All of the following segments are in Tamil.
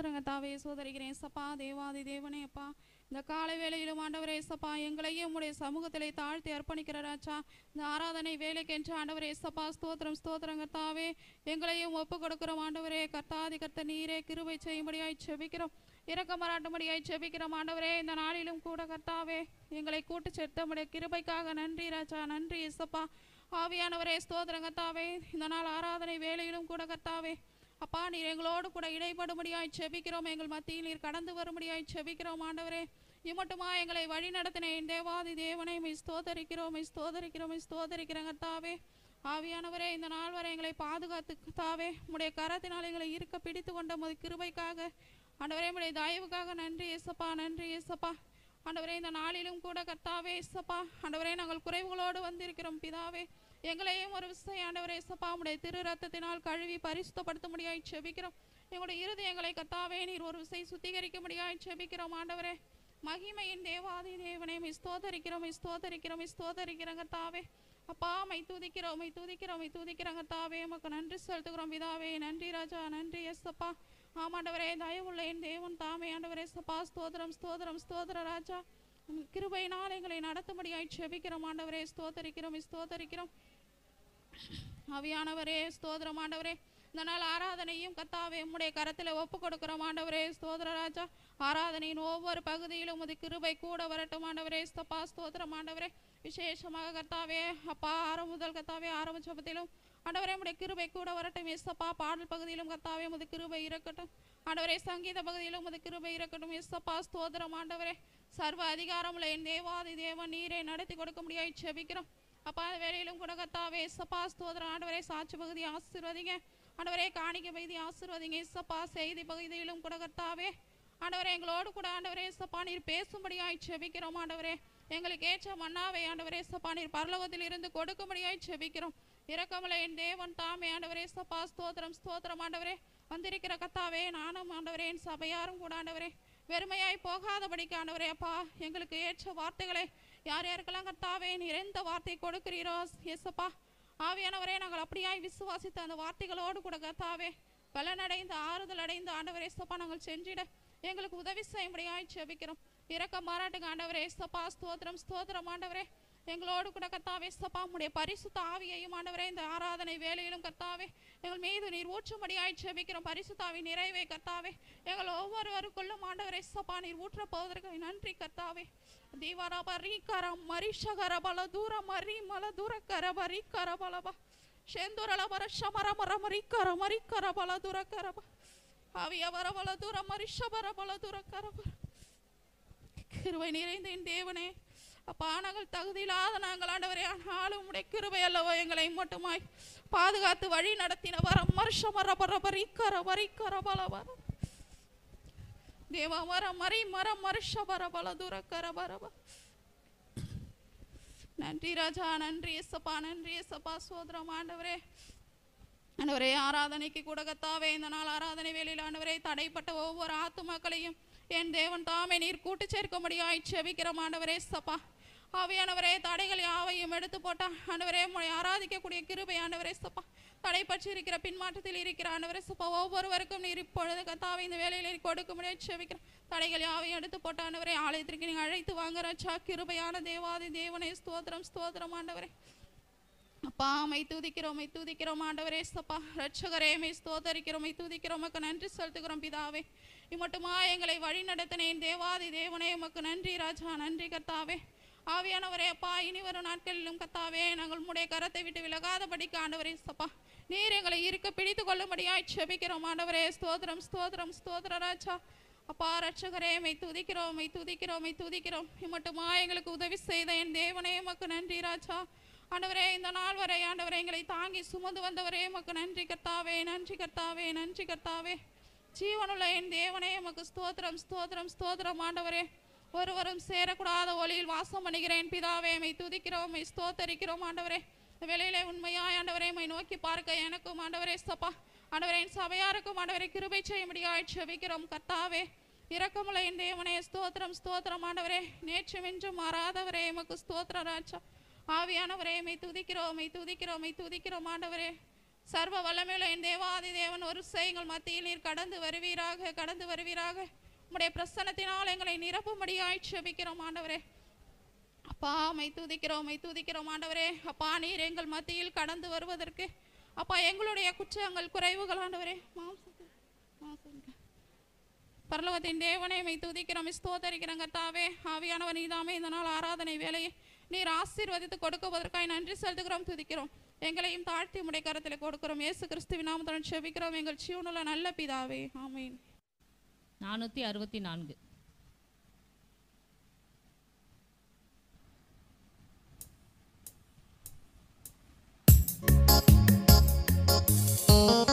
சகோதரங்கத்தாவே சோதரிக்கிறேன் சப்பா தேவாதி தேவனே அப்பா இந்த காலை வேலையில் ஆண்டவரே சப்பா எங்களையும் உங்களுடைய சமூகத்திலே தாழ்த்தி அர்ப்பணிக்கிற ராஜா இந்த ஆராதனை வேலைக்கு என்று ஆண்டவரே சப்பா ஸ்தோத்திரம் ஸ்தோத்திரம் கர்த்தாவே எங்களையும் ஒப்பு கொடுக்கிறோம் ஆண்டவரே கர்த்தாதி கர்த்த நீரே கிருவை செய்யும்படியாய் செபிக்கிறோம் இறக்க மராட்டும்படியாய் செபிக்கிறோம் ஆண்டவரே இந்த நாளிலும் கூட கர்த்தாவே எங்களை கூட்டு சேர்த்தமுடைய கிருபைக்காக நன்றி ராஜா நன்றி இசப்பா ஆவியானவரே ஸ்தோத்திரம் கர்த்தாவே இந்த நாள் ஆராதனை வேலையிலும் கூட கர்த்தாவே அப்பா நீர் எங்களோடு கூட முடியாய் செபிக்கிறோம் எங்கள் மத்தியில் நீர் கடந்து வரும்படியாய் செபிக்கிறோம் ஆண்டவரே இம்மட்டுமா எங்களை வழி நடத்தின தேவாதி தேவனை ஸ்தோதரிக்கிறோம் மிஸ் தோதரிக்கிறாங்க தாவே ஆவியானவரே இந்த நாள் வரை எங்களை பாதுகாத்து தாவே உடைய கரத்தினால் எங்களை இருக்க பிடித்து கொண்ட முதல் கிருபைக்காக ஆண்டவரே உடைய தயவுக்காக நன்றி ஏசப்பா நன்றி ஏசப்பா ஆண்டவரே இந்த நாளிலும் கூட கர்த்தாவே இசப்பா ஆண்டவரே நாங்கள் குறைவுகளோடு வந்திருக்கிறோம் பிதாவே எங்களையும் ஒரு விசையாண்டவரை சப்பாமுடைய திரு ரத்தத்தினால் கழுவி பரிசுத்தப்படுத்த முடியாய் செபிக்கிறோம் எங்களுடைய எங்களை கத்தாவே நீர் ஒரு விசை சுத்திகரிக்க முடியாய் செபிக்கிறோம் ஆண்டவரே மகிமையின் தேவாதி தேவனே ஸ்தோதரிக்கிறோம் ஸ்தோதரிக்கிறோம் ஸ்தோதரிக்கிறோங்க தாவே அப்பா மை துதிக்கிறோம் மை துதிக்கிறோம் மை துதிக்கிறோங்க தாவே உமக்கு நன்றி செலுத்துகிறோம் விதாவே நன்றி ராஜா நன்றி எஸ் அப்பா ஆமாண்டவரே தயவுள்ள என் தேவன் தாமே ஆண்டவரே சப்பா ஸ்தோதரம் ஸ்தோதரம் ஸ்தோதர ராஜா கிருபையினால் எங்களை நடத்தும்படியாய் செபிக்கிறோம் ஆண்டவரே ஸ்தோதரிக்கிறோம் ஸ்தோத்தரிக்கிறோம் அவியானவரே ஸ்தோத்திரம் ஆண்டவரே இந்த நாள் ஆராதனையும் கத்தாவே உம்முடைய கரத்தில் ஒப்பு கொடுக்குற மாண்டவரே ஸ்தோத்திர ராஜா ஆராதனையின் ஒவ்வொரு பகுதியிலும் உமது கிருபை கூட வரட்டும் ஆண்டவரே ஸ்தப்பா ஸ்தோதிர மாண்டவரே விசேஷமாக கர்த்தாவே அப்பா ஆரம்ப முதல் கத்தாவே ஆரம்ப சபத்திலும் ஆண்டவரே உடைய கிருபை கூட வரட்டும் எஸ்தப்பா பாடல் பகுதியிலும் கத்தாவே உமது கிருபை இருக்கட்டும் ஆண்டவரே சங்கீத பகுதியிலும் உமது கிருபை இருக்கட்டும் எஸ்தப்பா ஸ்தோதிரம் ஆண்டவரே சர்வ அதிகாரமுள்ள என் தேவாதி தேவன் நீரை நடத்தி கொடுக்க முடியாது செபிக்கிறோம் அப்பா வேலையிலும் கூட கத்தாவே சப்பா ஸ்தோதர ஆண்டவரே சாட்சி பகுதி ஆசிர்வதிங்க ஆண்டவரே காணிக்க பகுதி ஆசிர்வதிங்க சப்பா செய்தி பகுதியிலும் கூட கத்தாவே ஆண்டவரே எங்களோடு கூட ஆண்டவரே சப்பா நீர் பேசும்படியாய் செபிக்கிறோம் ஆண்டவரே எங்களுக்கு ஏற்ற மன்னாவை ஆண்டவரே சப்பா நீர் பரலோகத்தில் இருந்து கொடுக்கும்படியாய் செபிக்கிறோம் இறக்கமலை என் தேவன் தாமே ஆண்டவரே சப்பா ஸ்தோத்திரம் ஸ்தோத்திரம் ஆண்டவரே வந்திருக்கிற கத்தாவே நானும் ஆண்டவரே என் சபையாரும் கூட ஆண்டவரே வெறுமையாய் போகாதபடிக்கு ஆண்டவரே அப்பா எங்களுக்கு ஏற்ற வார்த்தைகளை யார் யாருக்கெல்லாம் கர்த்தாவே நிறைந்த வார்த்தை கொடுக்கிறீரோ எஸ்ப்பா ஆவியானவரே நாங்கள் அப்படியாய் விசுவாசித்த அந்த வார்த்தைகளோடு கூட கர்த்தாவே பலனடைந்து ஆறுதல் அடைந்து ஆண்டவரே எஸ்தப்பா நாங்கள் செஞ்சிட எங்களுக்கு உதவி செய்யும்படியாய் செபிக்கிறோம் இறக்க மாறாட்டுங்க ஆண்டவரே எஸ்தப்பா ஸ்தோத்திரம் ஸ்தோத்திரம் ஆண்டவரே எங்களோடு கூட கர்த்தாவே சப்பா உடைய பரிசுத்த ஆவியையும் ஆண்டவரே இந்த ஆராதனை வேலையிலும் கர்த்தாவே எங்கள் மீது நீர் ஊற்றும்படியாய் செபிக்கிறோம் பரிசுத்தாவி நிறைவே கர்த்தாவே எங்கள் ஒவ்வொருவருக்குள்ளும் ஆண்டவரே சப்பா நீர் ஊற்ற போவதற்கு நன்றி கர்த்தாவே கிருவை தேவனே பானங்கள் தகுதியில்லாத நாங்கள் ஆண்டவரே ஆனாலும் உடைய கிருவை அல்லவோ எங்களை மட்டுமாய் பாதுகாத்து வழி நடத்தின வர மருஷமர பரபரி கர வரி கர மறை மர மருஷ வர பல தூர கர బరబ நன்றி ராஜா நன்றி எஸ்ஸப்பா நன்றி எஸ்ஸப்பா சோதரம் ஆண்டவரே ஆண்டவரே ஆராதனைக்கு கூட கத்தாவே இந்த நாள் ஆராதனை வேலையில் ஆண்டவரே தடைப்பட்ட ஒவ்வொரு ஆத்துமாக்களையும் என் தேவன் தாமே நீர் கூட்டு முடியா செபிக்கிறோம் ஆண்டவரே சப்பா அவையானவரே தடைகள் யாவையும் எடுத்து போட்டா ஆண்டவரே ஆராதிக்கக்கூடிய கிருபை ஆண்டவரே சப்பா தடைப்பற்றி இருக்கிற பின்மாற்றத்தில் இருக்கிற ஆண்டவரே சுப்பா ஒவ்வொருவருக்கும் நீர் இப்பொழுது கத்தாவை இந்த வேலையில் கொடுக்க முடியாது தடைகள் யாவையும் எடுத்து போட்ட ஆண்டவரே ஆலயத்திற்கு நீங்கள் அழைத்து வாங்க வாங்குறச்சா கிருபையான தேவாதி தேவனே ஸ்தோத்திரம் ஸ்தோத்திரம் ஆண்டவரே அப்பா மை தூதிக்கிறோம் தூதிக்கிறோம் ஆண்டவரே சப்பா ரட்சகரேமை மை ஸ்தோதரிக்கிறோம் தூதிக்கிறோம் உமக்கு நன்றி செலுத்துகிறோம் பிதாவே இம்மட்டுமா எங்களை வழி நடத்தினேன் தேவாதி தேவனே உமக்கு நன்றி ராஜா நன்றி கர்த்தாவே ஆவியானவரே அப்பா இனி வரும் நாட்களிலும் கத்தாவே நாங்கள் உடைய கரத்தை விட்டு விலகாதபடிக்கு ஆண்டவரே சப்பா நீர் எங்களை இருக்க பிடித்து கொள்ளும்படியாய் செபிக்கிறோம் ஆண்டவரே ஸ்தோத்திரம் ஸ்தோத்திரம் ஸ்தோத்திர ராஜா அப்பா ரட்சகரே மை துதிக்கிறோம் மை துதிக்கிறோம் மை துதிக்கிறோம் மட்டுமா எங்களுக்கு உதவி செய்த என் தேவனே மக்கு நன்றி ராஜா ஆண்டவரே இந்த நாள் வரை ஆண்டவரே எங்களை தாங்கி சுமந்து வந்தவரே மக்கு நன்றி கர்த்தாவே நன்றி கர்த்தாவே நன்றி கர்த்தாவே ஜீவனுள்ள என் தேவனே மக்கு ஸ்தோத்திரம் ஸ்தோத்திரம் ஸ்தோத்திரம் ஆண்டவரே ஒருவரும் சேரக்கூடாத ஒளியில் வாசம் பண்ணுகிறேன் பிதாவே மை துதிக்கிறோம் மை ஸ்தோத்தரிக்கிறோம் ஆண்டவரே வெளியிலே உண்மையாய் ஆண்டவரே மை நோக்கி பார்க்க எனக்கும் ஆண்டவரே சப்பா ஆண்டவரே சபையாருக்கும் ஆண்டவரை கிருபை செய்ய முடியாய் செவிக்கிறோம் கர்த்தாவே இரக்கமுள்ள என் தேவனே ஸ்தோத்திரம் ஸ்தோத்திரம் ஆண்டவரே நேற்று மிஞ்சும் மாறாதவரே எமக்கு ஸ்தோத்திர ராஜா ஆவியானவரே மை துதிக்கிறோம் மை துதிக்கிறோம் மை துதிக்கிறோம் ஆண்டவரே சர்வ வல்லமையுள்ள என் தேவாதி தேவன் ஒரு செய்யுங்கள் மத்தியில் நீர் கடந்து வருவீராக கடந்து வருவீராக உம்முடைய பிரசனத்தினால் எங்களை நிரப்பும்படியாய் செபிக்கிறோம் ஆண்டவரே அப்பா மை துதிக்கிறோம் மை துதிக்கிறோம் ஆண்டவரே அப்பா நீர் எங்கள் மத்தியில் கடந்து வருவதற்கு அப்பா எங்களுடைய குற்றங்கள் குறைவுகள் ஆண்டவரே பரலவத்தின் தேவனை மை துதிக்கிறோம் ஸ்தோத்தரிக்கிறோம் தாவே ஆவியானவர் நீதாமே இந்த நாள் ஆராதனை வேலையை நீர் ஆசீர்வதித்து கொடுக்குவதற்காக நன்றி செலுத்துகிறோம் துதிக்கிறோம் எங்களையும் தாழ்த்தி உடைய கரத்தில் கொடுக்கிறோம் இயேசு கிறிஸ்துவின் நாமத்துடன் செவிக்கிறோம் எங்கள் ஜீவனுள்ள நல்ல பிதாவே ஆமீன் நானூற்றி அறுபத்தி நான்கு Thank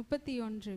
முப்பத்தி ஒன்று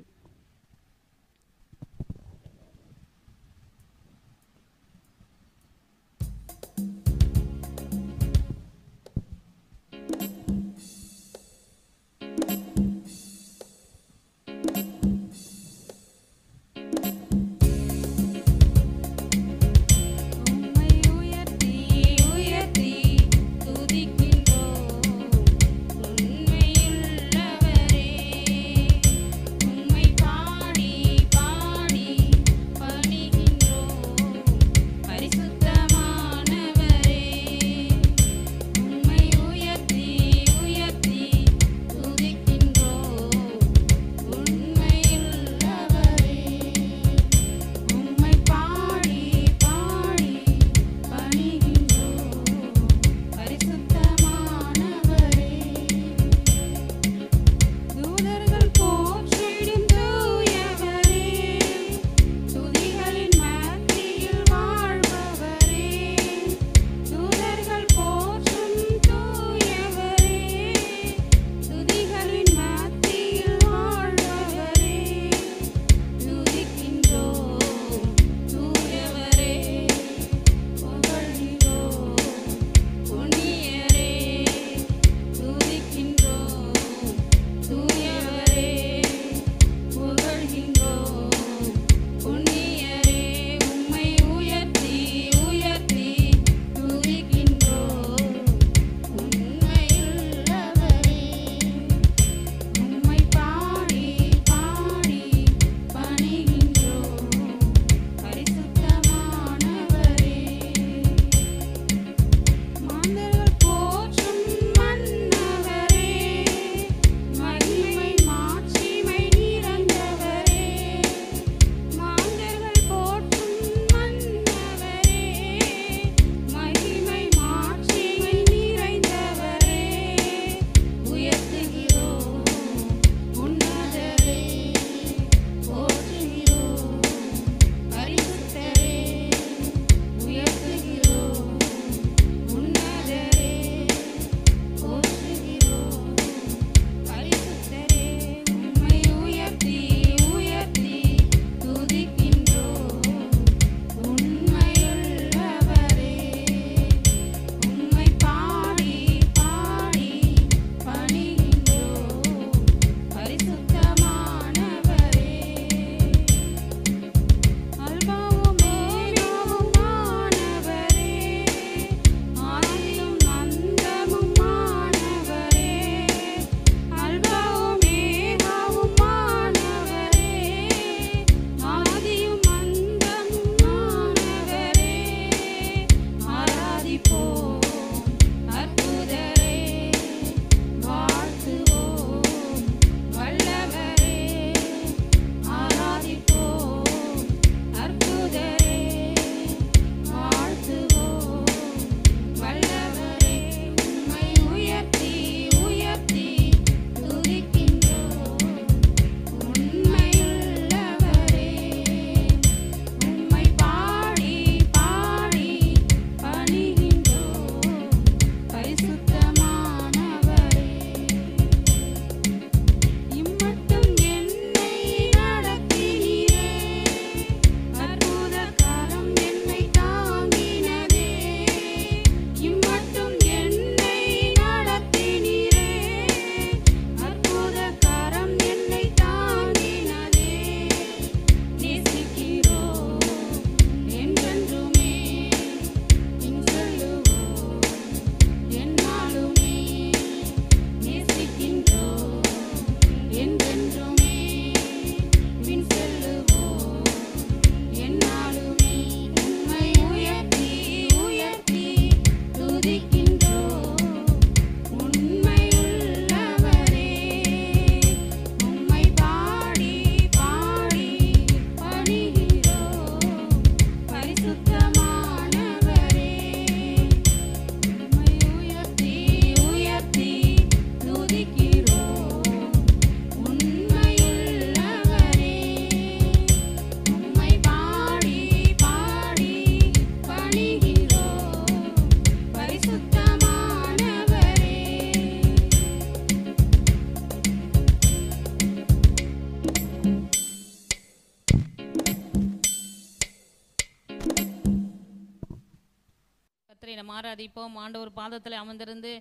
இப்போ ஆண்டவர் பாதத்தில் அமர்ந்திருந்து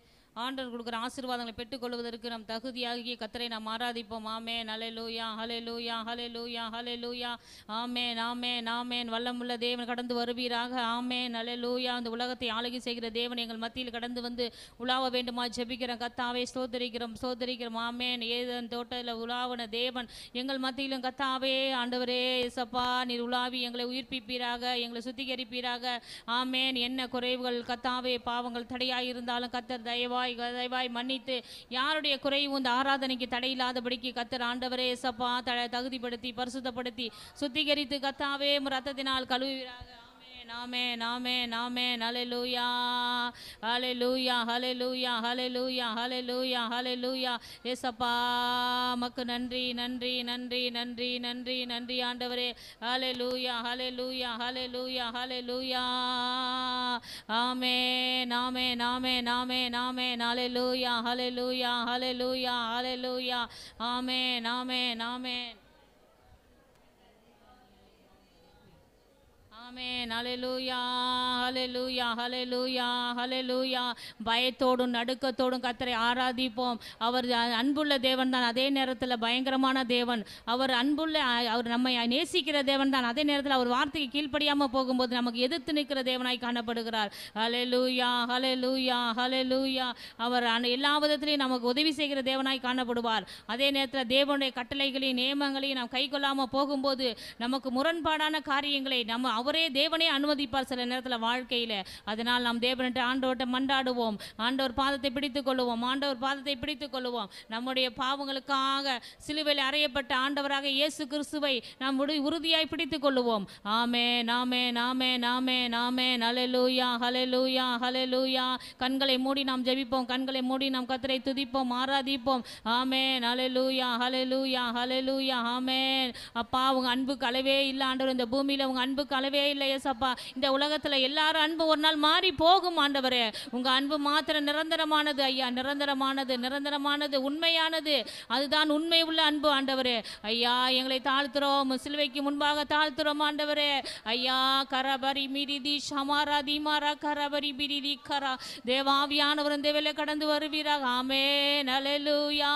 ஆண்டவர் கொடுக்குற ஆசீர்வாதங்களை பெற்றுக்கொள்வதற்கு நம் தகுதியாகிய கத்தரை நாம் ஆராதிப்போம் ஆமேன் ஹலெலூயா ஹலெலூயா ஹலெலூயா ஹலெலூயா ஆமேன் ஆமேன் ஆமேன் வல்லமுள்ள தேவன் கடந்து வருவீராக ஆமேன் ஹலெலூயா அந்த உலகத்தை ஆளுகை செய்கிற தேவன் எங்கள் மத்தியில் கடந்து வந்து உலாவ வேண்டுமா ஜெபிக்கிறோம் கத்தாவே சோதரிக்கிறோம் சோதரிக்கிறோம் ஆமேன் ஏதன் தோட்டத்தில் உலாவன தேவன் எங்கள் மத்தியிலும் கத்தாவே ஆண்டவரே எசப்பா நீர் உலாவி எங்களை உயிர்ப்பிப்பீராக எங்களை சுத்திகரிப்பீராக ஆமேன் என்ன குறைவுகள் கத்தாவே பாவங்கள் தடையாக இருந்தாலும் கத்தர் தயவாய் தேவாய் மன்னித்து யாருடைய குறையும் இந்த ஆராதனைக்கு தடையில்லாதபடிக்கு கத்தர் ஆண்டவரே சப்பா தகுதிப்படுத்தி பரிசுத்தப்படுத்தி சுத்திகரித்து கத்தாவே ரத்தத்தினால் கழுவுகிறார்கள் நாமே நாமே நாமே ஹலெலூயா ஹலெலூயா ஹலெலூயா ஹலெலூயா ஹலெலூயா ஹலெலூயா ஏசப்பா மக்கு நன்றி நன்றி நன்றி நன்றி நன்றி நன்றி ஆண்டவரே ஹலெலூயா ஹலெலூயா ஹலெலூயா ஹலெலூயா ஆமே நாமே நாமே நாமே நாமே ஹலெலூயா ஹலெலூயா ஹலெலூயா ஹலெலூயா ஆமே நாமே நாமே ஆமேன் ஹலெலூயா ஹலெலூயா ஹலெலூயா ஹலெலூயா பயத்தோடும் நடுக்கத்தோடும் கத்தரை ஆராதிப்போம் அவர் அன்புள்ள தேவன் தான் அதே நேரத்தில் பயங்கரமான தேவன் அவர் அன்புள்ள அவர் நம்மை நேசிக்கிற தேவன் தான் அதே நேரத்தில் அவர் வார்த்தைக்கு கீழ்ப்படியாமல் போகும்போது நமக்கு எதிர்த்து நிற்கிற தேவனாய் காணப்படுகிறார் ஹலெலூயா ஹலெலூயா ஹலெலூயா அவர் எல்லா விதத்திலையும் நமக்கு உதவி செய்கிற தேவனாய் காணப்படுவார் அதே நேரத்தில் தேவனுடைய கட்டளைகளையும் நியமங்களையும் நாம் கை கொள்ளாமல் போகும்போது நமக்கு முரண்பாடான காரியங்களை நம்ம அவரே அதனாலே தேவனே அனுமதிப்பார் சில நேரத்தில் வாழ்க்கையில் அதனால் நாம் தேவன்ட்டு ஆண்டவர்கிட்ட மண்டாடுவோம் ஆண்டவர் பாதத்தை பிடித்துக் கொள்வோம் ஆண்டவர் பாதத்தை பிடித்துக் கொள்வோம் நம்முடைய பாவங்களுக்காக சிலுவையில் அறையப்பட்ட ஆண்டவராக இயேசு கிறிஸ்துவை நாம் உறுதியாய் பிடித்துக் கொள்வோம் ஆமே நாமே நாமே நாமே நாமே நலலூயா ஹலலூயா ஹலலூயா கண்களை மூடி நாம் ஜெபிப்போம் கண்களை மூடி நாம் கத்தரை துதிப்போம் ஆராதிப்போம் ஆமே நலலூயா ஹலலூயா ஹலலூயா ஆமே அப்பா உங்க அன்புக்கு அளவே இல்லை ஆண்டவர் இந்த பூமியில் உங்க அன்புக்கு அளவே இல்லையே சப்பா இந்த உலகத்தில் எல்லாரும் அன்பு ஒரு நாள் மாறி போகும் ஆண்டவரே உங்கள் அன்பு மாத்திர நிரந்தரமானது ஐயா நிரந்தரமானது நிரந்தரமானது உண்மையானது அதுதான் உண்மை உள்ள அன்பு ஆண்டவரே ஐயா எங்களை தாழ்த்துறோம் சிலுவைக்கு முன்பாக தாழ்த்துறோம் ஆண்டவரே ஐயா கரபரி மிரிதி ஷமாரா தீமாரா கரபரி பிரிதி கரா தேவாவியானவர் இந்த வேலை கடந்து வருவீராக ஆமே நலலுயா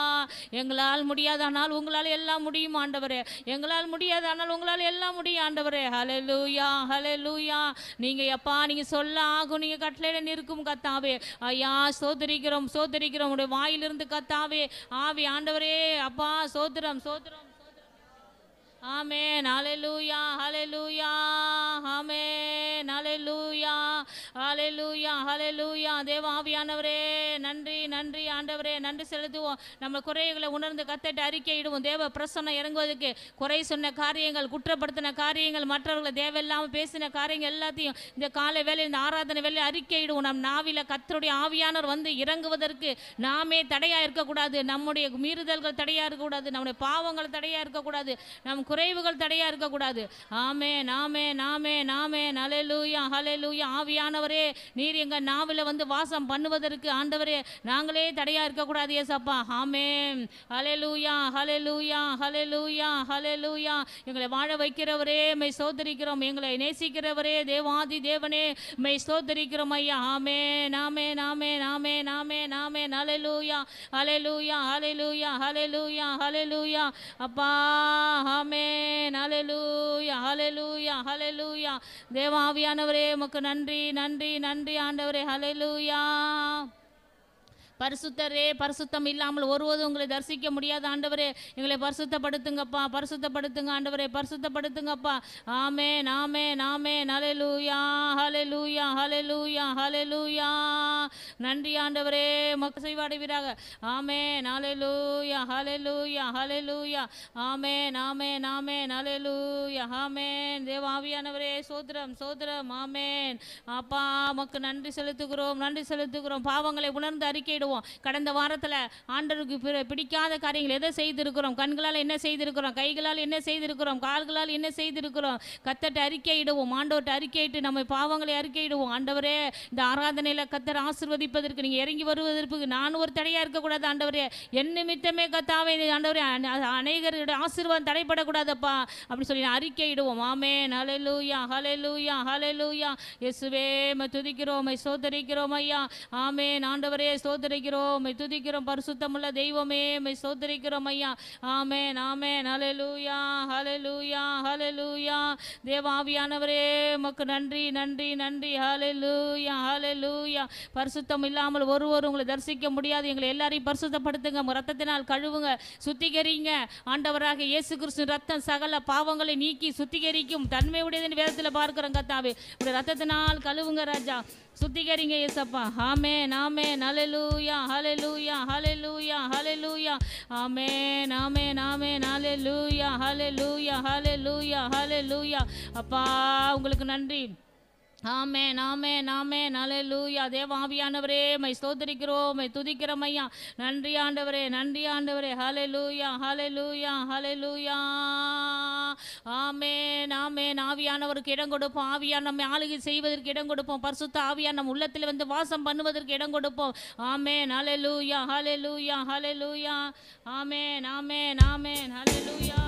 எங்களால் முடியாதானால் உங்களால் எல்லாம் முடியும் ஆண்டவரே எங்களால் முடியாதானால் உங்களால் எல்லாம் முடியும் ஆண்டவரே ஹலலுயா ஹலெலூயா நீங்க எப்பா நீங்க சொல்ல ஆகும் நீங்க கட்டளையில் நிற்கும் கத்தாவே ஐயா சோதரிக்கிறோம் சோதரிக்கிறோம் உடைய வாயிலிருந்து கத்தாவே ஆவி ஆண்டவரே அப்பா சோதரம் சோதரம் ஆமேன் அலெலூயா ஹலெலூயா ஆமேன் அலெலூயா ஹலெலூயா ஹலெலூயா தேவ ஆவியானவரே நன்றி நன்றி ஆண்டவரே நன்றி செலுத்துவோம் நம்ம குறைகளை உணர்ந்து கத்தட்டு அறிக்கையிடுவோம் தேவ பிரசன்னம் இறங்குவதற்கு குறை சொன்ன காரியங்கள் குற்றப்படுத்தின காரியங்கள் மற்றவர்களை தேவையில்லாமல் பேசின காரியங்கள் எல்லாத்தையும் இந்த காலை வேலையில் இந்த ஆராதனை வேலை அறிக்கையிடுவோம் நம் நாவில கத்தருடைய ஆவியானவர் வந்து இறங்குவதற்கு நாமே தடையாக இருக்கக்கூடாது நம்முடைய மீறுதல்கள் தடையாக இருக்கக்கூடாது நம்முடைய பாவங்கள் தடையாக இருக்கக்கூடாது நம் குறைவுகள் தடையாக இருக்கக்கூடாது ஆமே நாமே நாமே நாமே நலலூயா ஹலலூயா ஆவியானவரே நீர் எங்கள் நாவில் வந்து வாசம் பண்ணுவதற்கு ஆண்டவரே நாங்களே தடையாக இருக்கக்கூடாது ஏசப்பா ஆமே ஹலலூயா ஹலலூயா ஹலலூயா ஹலலூயா எங்களை வாழ வைக்கிறவரே மை சோதரிக்கிறோம் எங்களை நேசிக்கிறவரே தேவாதி தேவனே மை சோதரிக்கிறோம் ஐயா ஆமே நாமே நாமே நாமே நாமே நாமே நலலூயா ஹலலூயா ஹலலூயா ஹலலூயா ஹலலூயா அப்பா ஆமே ஹலலூயா ஹலலூயா ஹலலூயா தேவாவியானவரே உமக்கு நன்றி நன்றி நன்றி ஆண்டவரே ஹலலூயா பரிசுத்தரே பரிசுத்தம் இல்லாமல் ஒருவது உங்களை தரிசிக்க முடியாத ஆண்டவரே எங்களை பரிசுத்தப்படுத்துங்கப்பா பரிசுத்தப்படுத்துங்க ஆண்டவரே பரிசுத்தப்படுத்துங்கப்பா ஆமே நாமே நாமே நலலூயா ஹலலூயா ஹலலூயா ஹலலூயா நன்றி ஆண்டவரே மக்க செய்வாடுவீராக ஆமே நலலூயா ஹலலூயா ஹலலூயா ஆமே நாமே நாமே நலலூயா ஆமேன் தேவாவியானவரே சோத்ரம் சோத்ரம் ஆமேன் அப்பா மக்கு நன்றி செலுத்துகிறோம் நன்றி செலுத்துகிறோம் பாவங்களை உணர்ந்து அறிக்கையிடும் தேடுவோம் கடந்த வாரத்தில் ஆண்டருக்கு பிடிக்காத காரியங்கள் எதை செய்திருக்கிறோம் கண்களால் என்ன செய்திருக்கிறோம் கைகளால் என்ன செய்திருக்கிறோம் கால்களால் என்ன செய்திருக்கிறோம் கத்தட்ட அறிக்கையிடுவோம் ஆண்டவர்கிட்ட அறிக்கையிட்டு நம்ம பாவங்களை அறிக்கையிடுவோம் ஆண்டவரே இந்த ஆராதனையில் கத்தர் ஆசிர்வதிப்பதற்கு நீங்கள் இறங்கி வருவதற்கு நான் ஒரு தடையாக இருக்கக்கூடாது ஆண்டவரே என் நிமித்தமே கத்தாவை ஆண்டவரே அநேகருடைய ஆசிர்வாதம் தடைப்படக்கூடாதப்பா அப்படின்னு சொல்லி அறிக்கையிடுவோம் ஆமே நலலூயா ஹலலூயா ஹலலூயா எஸ்வே துதிக்கிறோம் சோதரிக்கிறோம் ஐயா ஆமே ஆண்டவரே சோதரி ஸ்தோத்திரிக்கிறோம் துதிக்கிறோம் பரிசுத்தமுள்ள தெய்வமே மை சோதரிக்கிறோம் ஐயா ஆமே நாமே ஹலலூயா ஹலலூயா ஹலலூயா தேவாவியானவரே மக்கு நன்றி நன்றி நன்றி ஹலலூயா ஹலலூயா பரிசுத்தம் இல்லாமல் ஒருவர் உங்களை தரிசிக்க முடியாது எங்களை எல்லாரையும் பரிசுத்தப்படுத்துங்க ரத்தத்தினால் கழுவுங்க சுத்திகரிங்க ஆண்டவராக இயேசு கிறிஸ்து ரத்தம் சகல பாவங்களை நீக்கி சுத்திகரிக்கும் தன்மை உடையதுன்னு வேதத்தில் பார்க்குறோம் கத்தாவே உடைய ரத்தத்தினால் கழுவுங்க ராஜா சுத்திகரிங்க ஏசப்பா ஆமேன் நாமே நலலூயா ஹலலூயா ஹலலூயா ஹலலூயா ஆமே நாமே நாமே நலலூயா ஹலலூயா ஹலலூயா ஹலலூயா அப்பா உங்களுக்கு நன்றி ஆமேன் ஆமேன் ஆமேன் அலலூயா தேவ மை ஸ்தோத்தரிக்கிறோம் மை துதிக்கிறோம் ஐயா நன்றி ஆண்டவரே நன்றி ஆண்டவரே ஹலலூயா ஹலலூயா ஹலலூயா ஆமேன் ஆமேன் ஆவியானவருக்கு இடம் கொடுப்போம் ஆவியான் நம்ம ஆளுகை செய்வதற்கு இடம் கொடுப்போம் பரிசுத்த ஆவியான் நம்ம உள்ளத்தில் வந்து வாசம் பண்ணுவதற்கு இடம் கொடுப்போம் ஆமேன் ஹலலூயா ஹலலூயா ஹலலூயா ஆமேன் ஆமேன் ஆமேன் ஹலலூயா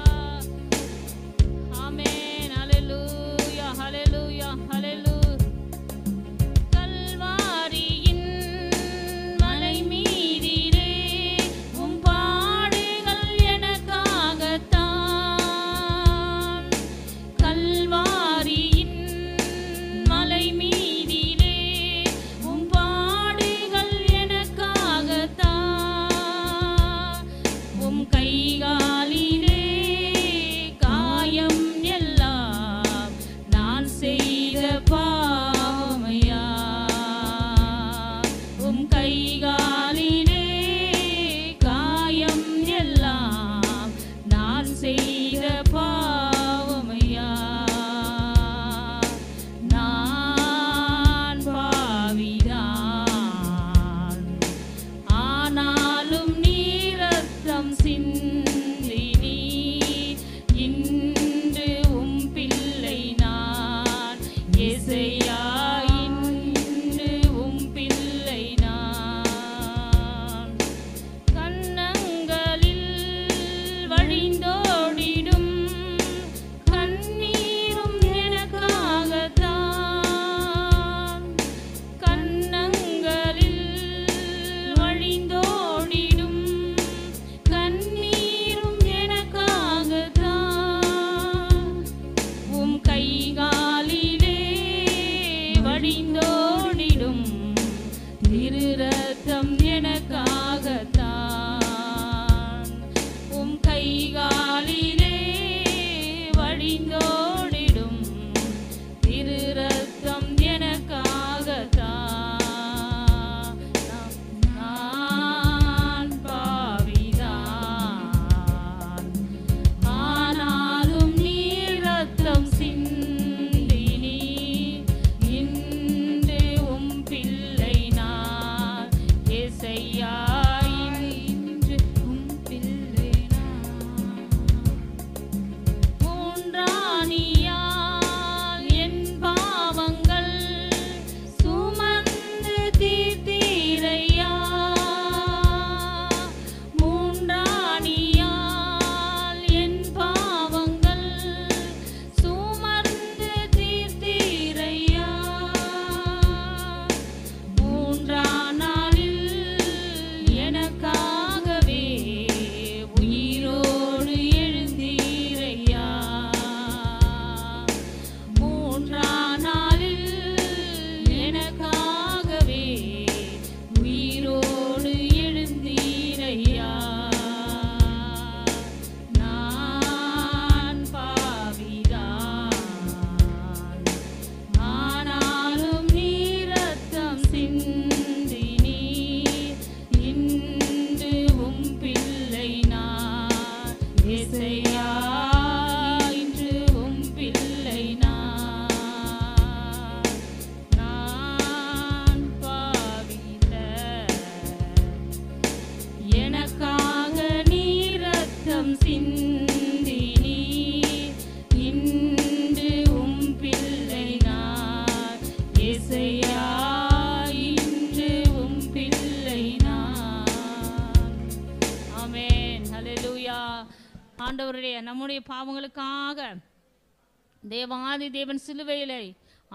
தேவாதி தேவன் சிலுவையிலே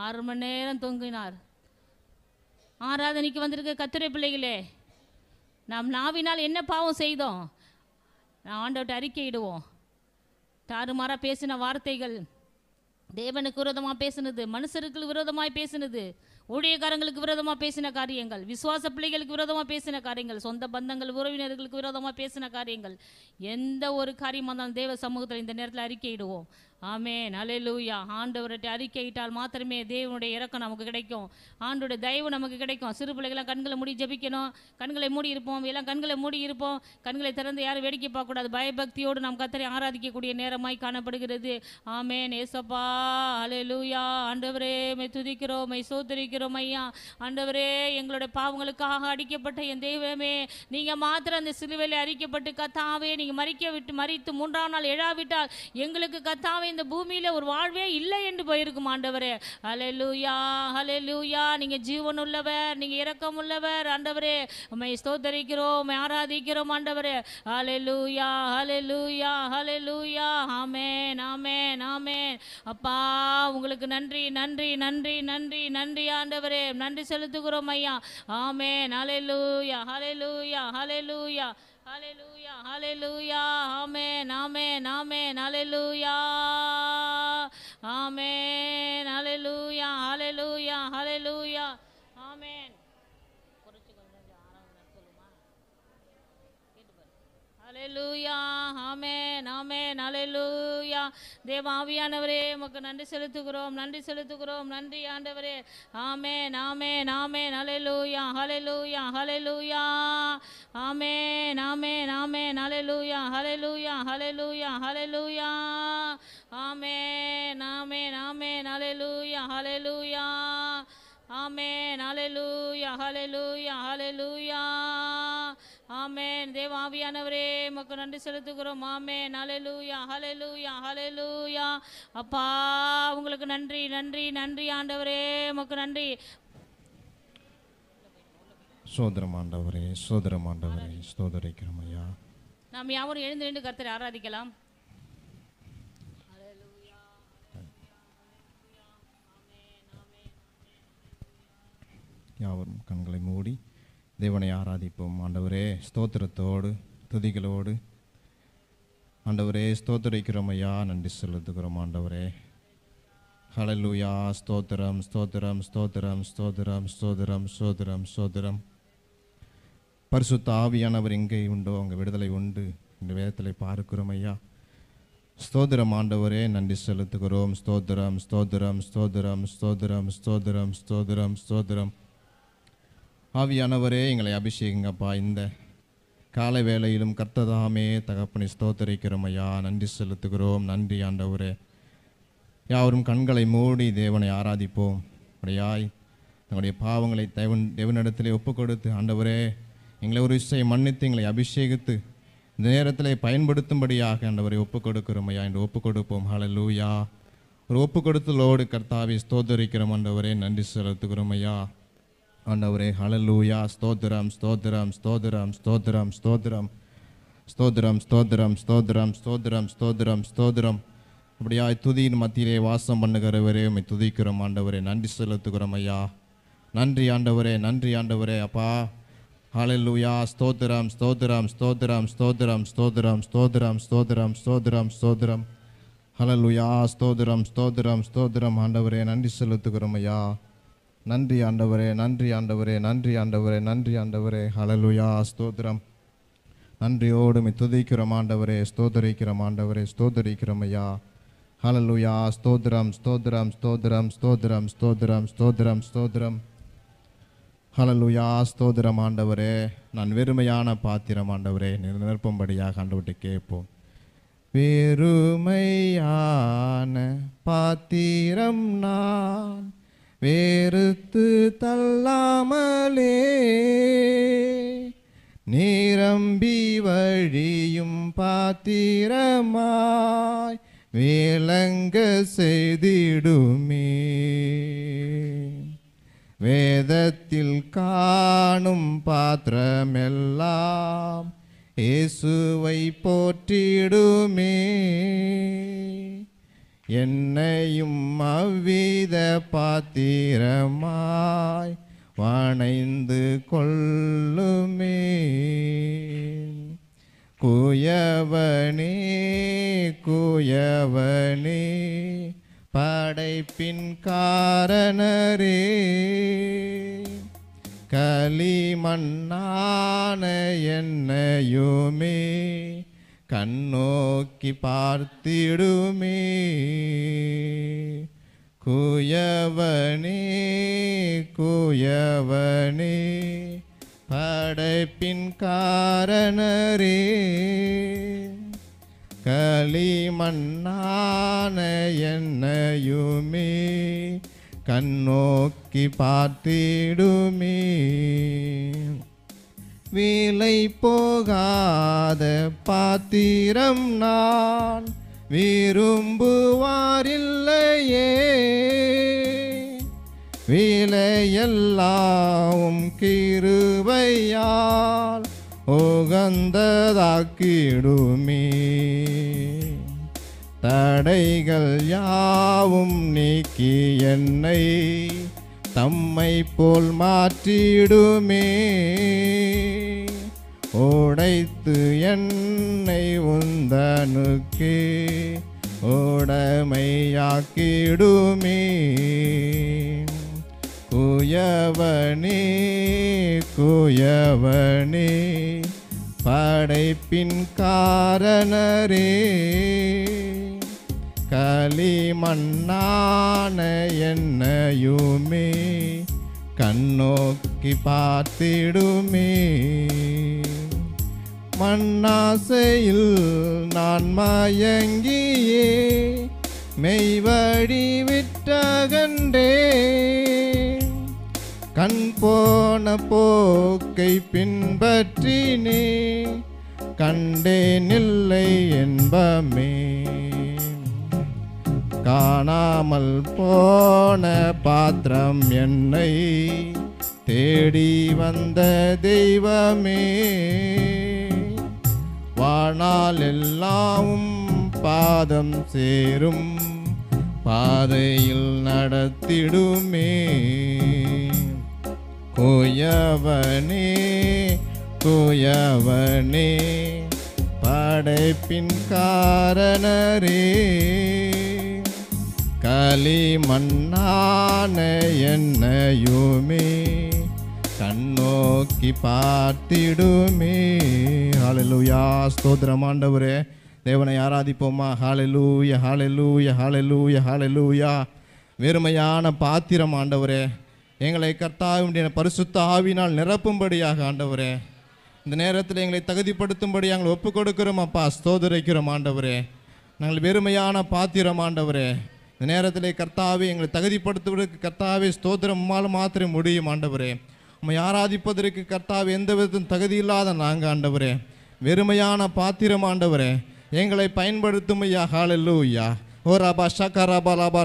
ஆறு மணி நேரம் தொங்கினார் ஆராதனைக்கு வந்திருக்க கத்திரை பிள்ளைகளே நாம் நாவினால் என்ன பாவம் செய்தோம் நான் ஆண்டவர்கிட்ட அறிக்கையிடுவோம் தாறுமாறாக பேசின வார்த்தைகள் தேவனுக்கு விரோதமாக பேசினது மனுஷருக்கு விரோதமாய் பேசினது ஊழியக்காரங்களுக்கு விரோதமாக பேசின காரியங்கள் விசுவாச பிள்ளைகளுக்கு விரோதமாக பேசின காரியங்கள் சொந்த பந்தங்கள் உறவினர்களுக்கு விரோதமாக பேசின காரியங்கள் எந்த ஒரு காரியமாக இருந்தாலும் தேவ சமூகத்தில் இந்த நேரத்தில் அறிக்கையிடுவோம் ஆமே லூயா ஆண்டவர்கிட்ட அறிக்கையிட்டால் மாத்திரமே தேவனுடைய இறக்கம் நமக்கு கிடைக்கும் ஆண்டோட தயவு நமக்கு கிடைக்கும் சிறு பிள்ளைகளாம் கண்களை மூடி ஜபிக்கணும் கண்களை மூடி இருப்போம் எல்லாம் கண்களை மூடி இருப்போம் கண்களை திறந்து யாரும் வேடிக்கை பார்க்கக்கூடாது பயபக்தியோடு நாம் கத்தரை ஆராதிக்கக்கூடிய நேரமாய் காணப்படுகிறது ஆமேன் ஏசப்பா லூயா ஆண்டவரே மை துதிக்கிறோம் மை சோதரிக்கிறோம் ஐயா ஆண்டவரே எங்களுடைய பாவங்களுக்காக அடிக்கப்பட்ட என் தெய்வமே நீங்கள் மாத்திரம் அந்த சிலுவையில் அறிக்கப்பட்டு கத்தாவே நீங்கள் மறிக்க விட்டு மறித்து மூன்றாம் நாள் எழாவிட்டால் எங்களுக்கு கத்தாவே இந்த பூமியில் ஒரு வாழ்வே இல்லை என்று போயிருக்கும் ஆண்டவரே ஹலெலுயா ஹலெலுயா நீங்கள் ஜீவன் உள்ளவர் நீங்கள் இறக்கம் உள்ளவர் ஆண்டவரே உண்மை ஸ்தோத்தரிக்கிறோம் உண்மை ஆராதிக்கிறோம் ஆண்டவரே ஹலெலுயா ஹலெலுயா ஹலெலுயா ஆமேன் ஆமேன் ஆமேன் அப்பா உங்களுக்கு நன்றி நன்றி நன்றி நன்றி நன்றி ஆண்டவரே நன்றி செலுத்துகிறோம் ஐயா ஆமேன் ஹலெலுயா ஹலெலுயா ஹலெலுயா ஹalleluya ஹalleluya ஆமென் ஆமென் ஆமென் ஹalleluya ஆமென் ஹalleluya ஹalleluya ஹalleluya ஆமென் அலையலூயா ஆமேன் ஆமேன் அலையலூயா தேவாவியானவரே உமக்கு நன்றி செலுத்துகிறோம் நன்றி செலுத்துகிறோம் நன்றி ஆண்டவரே ஆமேன் ஆமேன் ஆமேன் அலையலூயா ஹலையலூயா ஹலையலூயா ஆமேன் ஆமேன் ஆமேன் அலையலூயா ஹலையலூயா ஹலையலூயா ஹலையலூயா ஆமேன் ஆமேன் ஆமேன் அலையலூயா ஹலையலூயா ஆமேன் அலையலூயா ஹலையலூயா ஹலையலூயா ஆமேன் தேவ ஆவியானவரே உமக்கு நன்றி செலுத்துகிறோம் ஆமேன் ஹலெலூயா ஹலலூயா ஹலலூயா அப்பா உங்களுக்கு நன்றி நன்றி நன்றி ஆண்டவரே மக்கள் நன்றி சோதரமாண்டவரே சோதரமாண்டவரே சோதரிக்கிறோம் ஐயா நாம் யாவரும் எழுந்து நின்று கத்தரை ஆராதிக்கலாம் யாவரும் கண்களை மூடி தேவனை ஆராதிப்போம் ஆண்டவரே ஸ்தோத்திரத்தோடு துதிகளோடு ஆண்டவரே ஸ்தோத்திரிக்கிறோம் ஐயா நன்றி செலுத்துக்கிறோம் ஆண்டவரே ஹலலூயா ஸ்தோத்திரம் ஸ்தோத்திரம் ஸ்தோத்திரம் ஸ்தோத்திரம் ஸ்தோத்திரம் ஸ்தோத்திரம் ஸ்தோத்திரம் பரிசுத்த ஆவியானவர் எங்கே உண்டோ அங்கே விடுதலை உண்டு இந்த வேதத்தில் பார்க்கிறோம் ஐயா ஸ்தோதிரம் ஆண்டவரே நன்றி செலுத்துகிறோம் ஸ்தோத்திரம் ஸ்தோத்திரம் ஸ்தோத்திரம் ஸ்தோத்திரம் ஸ்தோத்திரம் ஸ்தோதிரம் ஸ்தோதிரம் ஆவியானவரே எங்களை அபிஷேகங்கப்பா இந்த காலை வேளையிலும் கர்த்ததாமே தகப்பனை ஸ்தோத்தரிக்கிறோம் ஐயா நன்றி செலுத்துகிறோம் நன்றி ஆண்டவரே யாவரும் கண்களை மூடி தேவனை ஆராதிப்போம் அப்படியாய் தங்களுடைய பாவங்களை தேவன் தேவனிடத்திலே ஒப்பு கொடுத்து ஆண்டவரே எங்களை ஒரு இசையை மன்னித்து எங்களை அபிஷேகித்து இந்த நேரத்தில் பயன்படுத்தும்படியாக ஆண்டவரை ஒப்பு கொடுக்கிறோம் ஐயா என்று ஒப்பு கொடுப்போம் ஹலலூயா ஒரு ஒப்பு கொடுத்தலோடு கர்த்தாவை ஸ்தோத்தரிக்கிறோம் ஆண்டவரே நன்றி செலுத்துகிறோம் ஐயா ஆண்டவரே ஹலலூயா ஸ்தோத்திரம் ஸ்தோத்திரம் ஸ்தோத்திரம் ஸ்தோத்திரம் ஸ்தோத்திரம் ஸ்தோத்திரம் ஸ்தோத்திரம் ஸ்தோத்திரம் ஸ்தோத்திரம் ஸ்தோத்திரம் ஸ்தோத்திரம் அப்படியா துதியின் மத்தியிலே வாசம் பண்ணுகிறவரே உண்மை துதிக்கிறோம் ஆண்டவரே நன்றி செலுத்துகிறோம் ஐயா நன்றி ஆண்டவரே நன்றி ஆண்டவரே அப்பா ஹலலூயா ஸ்தோத்திரம் ஸ்தோத்திரம் ஸ்தோத்திரம் ஸ்தோத்திரம் ஸ்தோத்திரம் ஸ்தோத்திரம் ஸ்தோத்திரம் ஸ்தோத்திரம் ஸ்தோத்திரம் ஹலலூயா ஸ்தோத்திரம் ஸ்தோத்திரம் ஸ்தோத்திரம் ஆண்டவரே நன்றி செலுத்துகிறோம் ஐயா நன்றி ஆண்டவரே நன்றி ஆண்டவரே நன்றி ஆண்டவரே நன்றி ஆண்டவரே ஹலலுயா ஸ்தோத்திரம் நன்றியோடு துதிக்கிறோம் ஆண்டவரே ஸ்தோதரிக்கிறோம் ஆண்டவரே ஸ்தோதரிக்கிறோம் ஐயா ஹலலுயா ஸ்தோத்திரம் ஸ்தோத்திரம் ஸ்தோத்திரம் ஸ்தோத்திரம் ஸ்தோத்திரம் ஸ்தோத்திரம் ஸ்தோத்திரம் ஹலலுயா ஸ்தோதிரம் ஆண்டவரே நான் வெறுமையான பாத்திரம் ஆண்டவரே நிரப்பும்படியாக ஆண்டவர்கிட்ட கேட்போம் வெறுமையான பாத்திரம் நான் வேறுத்து தள்ளாமலே நீரம்பி வழியும் பாத்திரமாய் வேலங்க செய்திடுமே வேதத்தில் காணும் பாத்திரமெல்லாம் இயேசுவை போற்றிடுமே என்னையும் அவ்வித பாத்திரமாய் வணைந்து கொள்ளுமே குயவனே குயவனே படைப்பின் காரணரே களிமண்ணான என்னையுமே கண்ணோக்கி பார்த்திடுமே குயவனே குயவனே படைப்பின் காரணரே களிமண்ணான என்னையுமே கண்ணோக்கி பார்த்திடுமே வீலை போகாத பாத்திரம் நான் விரும்புவாரில்லையே வீலையெல்லாம் கிருவையால் உகந்ததாக்கிடுமே தடைகள் யாவும் நீக்கி என்னை தம்மை போல் மாற்றிடுமே ஓடைத்து என்னை உந்தனுக்கே ஓடமையாக்கிடுமே குயவனே குயவனே படைப்பின் காரணரே களிமண்ணான என்னையுமே கண்ணோக்கி பார்த்திடுமே மண்ணாசையில் நான் மயங்கியே மெய்வழி விட்டகண்டே கண் போன போக்கை பின்பற்றினே கண்டேனில்லை என்பமே காணாமல் போன பாத்திரம் என்னை தேடி வந்த தெய்வமே வானால் எல்லாம் பாதம் சேரும் பாதையில் நடத்திடுமே கோயவனே கோயவனே படைப்பின் காரணரே களி களிமண்ணான என்னையுமே கண்ணோக்கி பார்த்திடுமே ஹாலலூயா ஸ்தோத்திரம் ஆண்டவரே தேவனை ஆராதிப்போமா ஹாலலூய ஹாலலூய ஹாலலூய ஹாலலூயா வெறுமையான பாத்திரம் ஆண்டவரே எங்களை கர்த்தாவுடைய பரிசுத்த ஆவினால் நிரப்பும்படியாக ஆண்டவரே இந்த நேரத்தில் எங்களை தகுதிப்படுத்தும்படி நாங்கள் ஒப்பு கொடுக்கிறோம் அப்பா ஸ்தோதரிக்கிறோம் ஆண்டவரே நாங்கள் வெறுமையான பாத்திரம் ஆண்டவரே இந்த நேரத்தில் கர்த்தாவே எங்களை தகுதிப்படுத்துவதற்கு கர்த்தாவே ஸ்தோத்திரம் உம்மால் மாத்திரம் முடியும் ஆண்டவரே உம்மை ஆராதிப்பதற்கு கர்த்தாவே எந்த விதத்தும் தகுதி இல்லாத நாங்கள் ஆண்டவரே வெறுமையான பாத்திரம் ஆண்டவரே எங்களை பயன்படுத்தும் ஐயா ஹாலல்லு ஐயா ஓ ரபா ஷக்கா ரபா லபா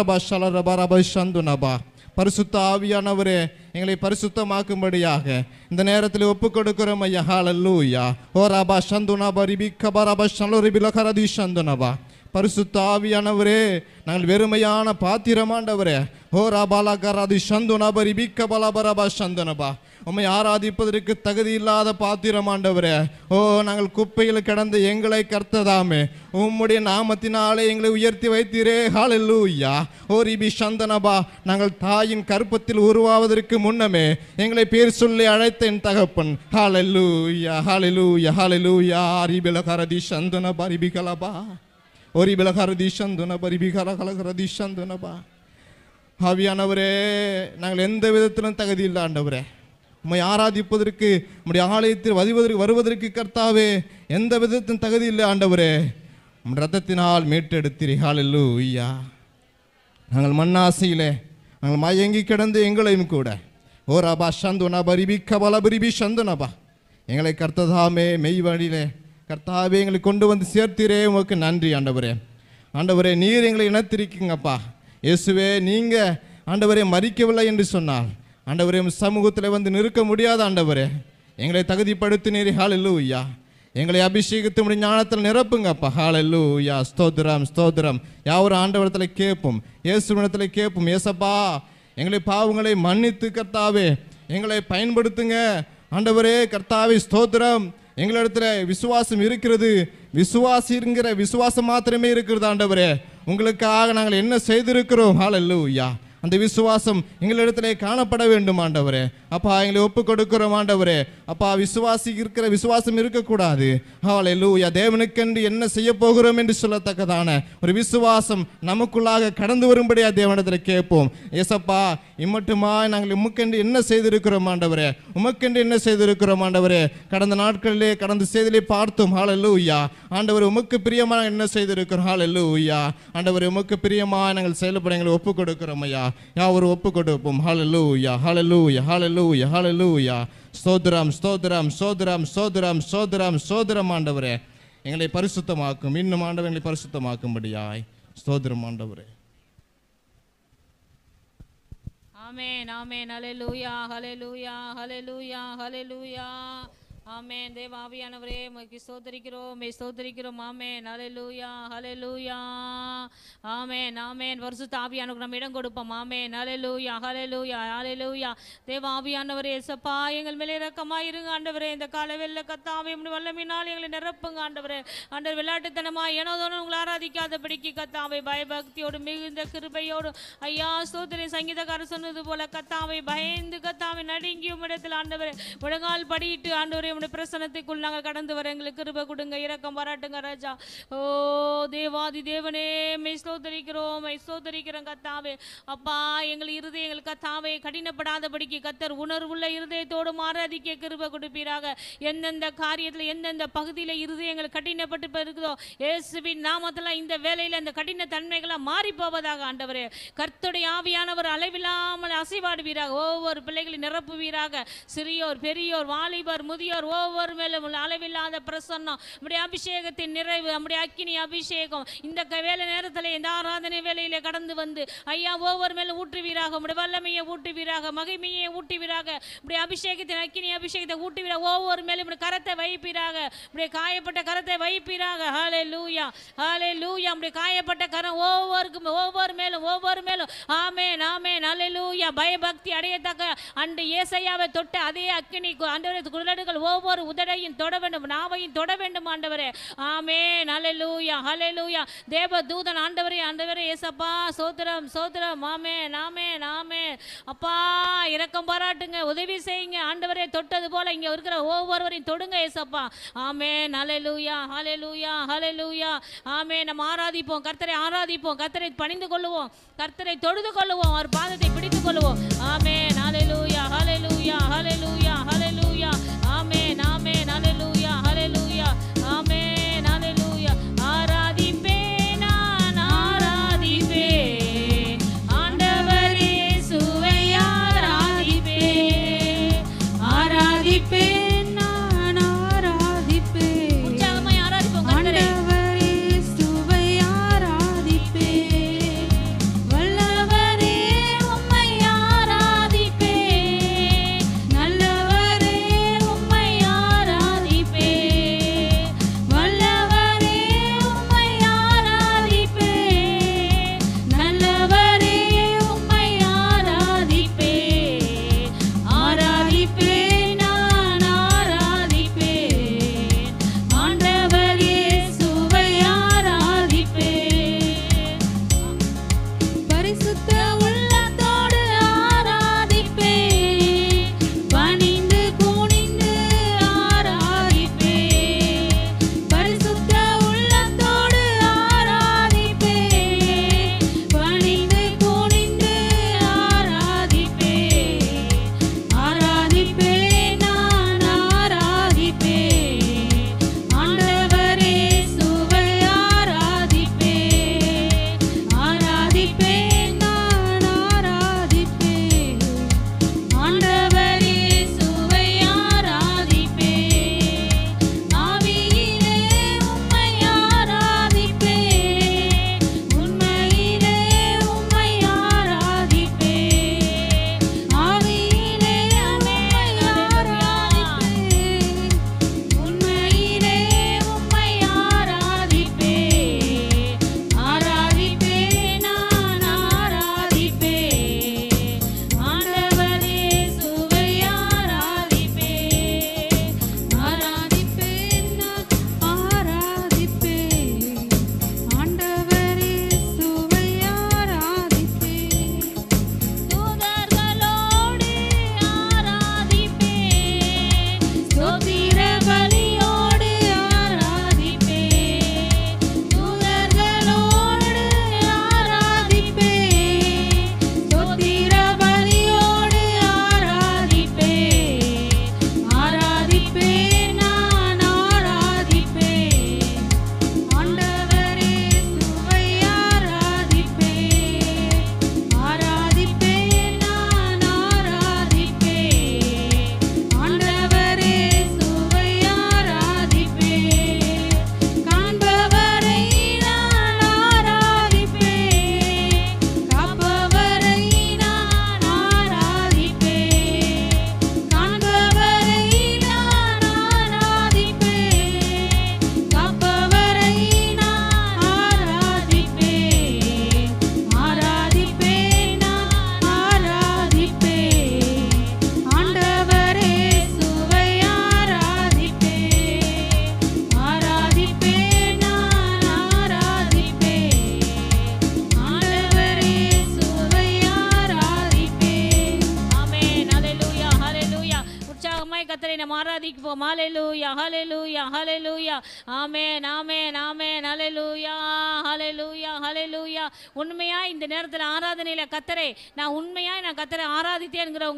ரபா ஷல ரபா ரபா சந்து நபா பரிசுத்த ஆவியானவரே எங்களை பரிசுத்தமாக்கும்படியாக இந்த நேரத்தில் ஒப்பு கொடுக்கிறோம் ஐயா ஹாலல்லு ஐயா ஓ ரபா சந்துனபா ரிபி கபா ரபா ஷலோ ரிபி லகரதி நபா பரிசுத்தாவியானவரே நாங்கள் வெறுமையான பாத்திரமாண்டவரே ஓ ராபாலாகராதி சந்துனபரி பிக்க பலாபரபா சந்தனபா உண்மை ஆராதிப்பதற்கு தகுதி இல்லாத பாத்திரமாண்டவரே ஓ நாங்கள் குப்பையில் கிடந்த எங்களை கர்த்ததாமே உம்முடைய நாமத்தினாலே எங்களை உயர்த்தி வைத்தீரே ஹாலல்லூயா ஓ ரிபி சந்தனபா நாங்கள் தாயின் கருப்பத்தில் உருவாவதற்கு முன்னமே எங்களை பேர் சொல்லி அழைத்த என் தகப்பன் ஹாலல்லூயா ஹாலல்லூயா ஹாலல்லூயா ரிபில கரதி சந்தனபா ரிபிகலபா ஒரிபில ஹரதிஷன் துனபா ரிபிகர ஹலகரதிஷன் துனபா ஆவியானவரே நாங்கள் எந்த விதத்திலும் தகுதி இல்லாண்டவரே ஆண்டவரே உம்மை ஆராதிப்பதற்கு உம்முடைய ஆலயத்தில் வதிவதற்கு வருவதற்கு கர்த்தாவே எந்த விதத்தின் தகுதி இல்லை ஆண்டவரே உம் ரத்தத்தினால் மீட்டெடுத்திரிகாலு ஐயா நாங்கள் மண்ணாசையிலே நாங்கள் மயங்கி கிடந்து எங்களையும் கூட ஓ ரபா சந்துனபா ரிபி கபலபரிபி சந்துனபா எங்களை கர்த்ததாமே மெய் வழியிலே கர்த்தாவே எங்களை கொண்டு வந்து சேர்த்திரே உங்களுக்கு நன்றி ஆண்டவரே ஆண்டவரே நீர் எங்களை இனத்திருக்கீங்கப்பா இயேசுவே நீங்கள் ஆண்டவரே மறிக்கவில்லை என்று சொன்னால் ஆண்டவரே சமூகத்தில் வந்து நிறுக்க முடியாத ஆண்டவரே எங்களை ஹாலில்லு ஐயா எங்களை முடிஞ்ச ஞானத்தில் நிரப்புங்கப்பா ஐயா ஸ்தோத்ரம் ஸ்தோத்ரம் யாவரும் ஆண்டவரத்தில் கேட்போம் இயேசுவனத்தில் கேட்போம் ஏசப்பா எங்களை பாவங்களை மன்னித்து கர்த்தாவே எங்களை பயன்படுத்துங்க ஆண்டவரே கர்த்தாவே ஸ்தோத்திரம் எங்களிடத்துல விசுவாசம் இருக்கிறது விசுவாசிங்கிற விசுவாசம் மாத்திரமே இருக்கிறது ஆண்டவரே உங்களுக்காக நாங்கள் என்ன செய்திருக்கிறோம் ஐயா அந்த விசுவாசம் எங்களிடத்திலே காணப்பட வேண்டும் ஆண்டவரே அப்பா எங்களை ஒப்பு கொடுக்கிறோம் ஆண்டவரே அப்பா விசுவாசி இருக்கிற விசுவாசம் இருக்கக்கூடாது அவளை லூயா தேவனுக்கென்று என்ன செய்ய போகிறோம் என்று சொல்லத்தக்கதான ஒரு விசுவாசம் நமக்குள்ளாக கடந்து வரும்படியா தேவனிடத்தில் கேட்போம் எசப்பா இம்மட்டுமா நாங்கள் உமக்கென்று என்ன செய்திருக்கிறோம் ஆண்டவரே உமக்கென்று என்ன செய்திருக்கிறோம் ஆண்டவரே கடந்த நாட்களிலே கடந்த செய்திலே பார்த்தோம் ஹாலல்லு ஐயா ஆண்டவர் உமக்கு பிரியமாக என்ன செய்திருக்கிறோம் ஹாலல்லு ஐயா ஆண்டவர் உமக்கு பிரியமாக நாங்கள் செயல்பட எங்களை ஒப்பு கொடுக்கிறோம் ஐயா யாவரும் ஒப்பு கொண்டு கொடுப்போம் ஹாலலூயா ஹாலலூயா ஹாலலூயா ஹாலலூயா ஸ்தோத்ராம் ஸ்தோத்ராம் சோதரம் சோதரம் சோதரம் சோதரம் ஆண்டவரே எங்களை பரிசுத்தமாக்கும் இன்னும் ஆண்டவர் எங்களை பரிசுத்தமாக்கும்படியாய் ஸ்தோத்ரம் ஆண்டவரே ஆமேன் ஆமேன் ஹalleluya ஹalleluya ஹalleluya ஹalleluya ஆமே தேவாவியானவரே உமக்கு சோதரிக்கிறோம் மே சோதரிக்கிறோம் ஆமேன் அலையலூயா அலையலூயா ஆமேன் ஆமேன் வருஷத்து ஆவியானுக்கு நம்ம இடம் கொடுப்போம் ஆமேன் அலையலூயா அலையலூயா அலையலூயா தேவாவியானவரே சப்பா எங்கள் மேலே இறக்கமாக இருங்க ஆண்டவரே இந்த கால வெள்ள கத்தாவி வல்லமினால் எங்களை நிரப்புங்க ஆண்டவரே ஆண்டவர் விளையாட்டுத்தனமாக ஏனோதோனும் உங்களை பிடிக்கி கத்தாவை பயபக்தியோடு மிகுந்த கிருபையோடு ஐயா சோதரி சங்கீதக்காரர் சொன்னது போல கத்தாவை பயந்து கத்தாவை நடுங்கியும் இடத்தில் ஆண்டவரே முழங்கால் படியிட்டு ஆண்டவரே தேவனுடைய பிரசனத்துக்குள் நாங்கள் கடந்து வர எங்களுக்கு கிருப கொடுங்க இரக்கம் பாராட்டுங்க ராஜா ஓ தேவாதி தேவனே மை ஸ்தோத்தரிக்கிறோம் மை ஸ்தோத்தரிக்கிறோம் கத்தாவே அப்பா எங்கள் இருதய இருதயங்கள் கத்தாவே கடினப்படாதபடிக்கு கத்தர் உணர்வுள்ள இருதயத்தோடு மாறாதிக்க கிருப கொடுப்பீராக எந்தெந்த காரியத்தில் எந்தெந்த பகுதியில் இருதயங்கள் கடினப்பட்டு இருக்குதோ இயேசுவின் நாமத்தில் இந்த வேலையில் அந்த கடின தன்மைகளை மாறி போவதாக ஆண்டவரே கர்த்துடைய ஆவியானவர் அளவில்லாமல் அசைவாடுவீராக ஒவ்வொரு பிள்ளைகளை நிரப்புவீராக சிறியோர் பெரியோர் வாலிபர் முதியோர் ஒவ்வொரு மேலும் அளவில்லாத பிரசன்னம் நம்முடைய அபிஷேகத்தின் நிறைவு நம்முடைய அக்கினி அபிஷேகம் இந்த வேலை நேரத்தில் இந்த ஆராதனை வேலையில் கடந்து வந்து ஐயா ஒவ்வொரு மேலும் ஊற்றுவீராக நம்முடைய வல்லமையை ஊட்டுவீராக மகிமையை ஊட்டுவீராக இப்படி அபிஷேகத்தின் அக்கினி அபிஷேகத்தை ஊட்டுவீராக ஒவ்வொரு மேலும் இப்படி கரத்தை வைப்பீராக இப்படி காயப்பட்ட கரத்தை வைப்பீராக ஹாலே லூயா ஹாலே லூயா நம்முடைய காயப்பட்ட கரம் ஒவ்வொருக்கும் ஒவ்வொரு மேலும் ஒவ்வொரு மேலும் ஆமே நாமே நல்ல லூயா பயபக்தி அடையத்தக்க அன்று ஏசையாவை தொட்ட அதே அக்கினி அன்றைய குரலடுகள் ஓ ஒவ்வொரு உதடையும் தொட வேண்டும் நாவையும் தொட வேண்டும் ஆண்டவரே ஆமே ஹலலூயா ஹலலூயா தேவ தூதன் ஆண்டவரே ஆண்டவரே ஏசப்பா சோத்ரம் சோத்ரம் ஆமே நாமே நாமே அப்பா இரக்கம் பாராட்டுங்க உதவி செய்யுங்க ஆண்டவரே தொட்டது போல இங்கே இருக்கிற ஒவ்வொருவரையும் தொடுங்க ஏசப்பா ஆமே நலலூயா ஹலலூயா ஹலலூயா ஆமே நம்ம ஆராதிப்போம் கர்த்தரை ஆராதிப்போம் கர்த்தரை பணிந்து கொள்ளுவோம் கர்த்தரை தொழுது கொள்ளுவோம் அவர் பாதத்தை பிடித்து கொள்ளுவோம் ஆமே நலலூயா ஹலலூயா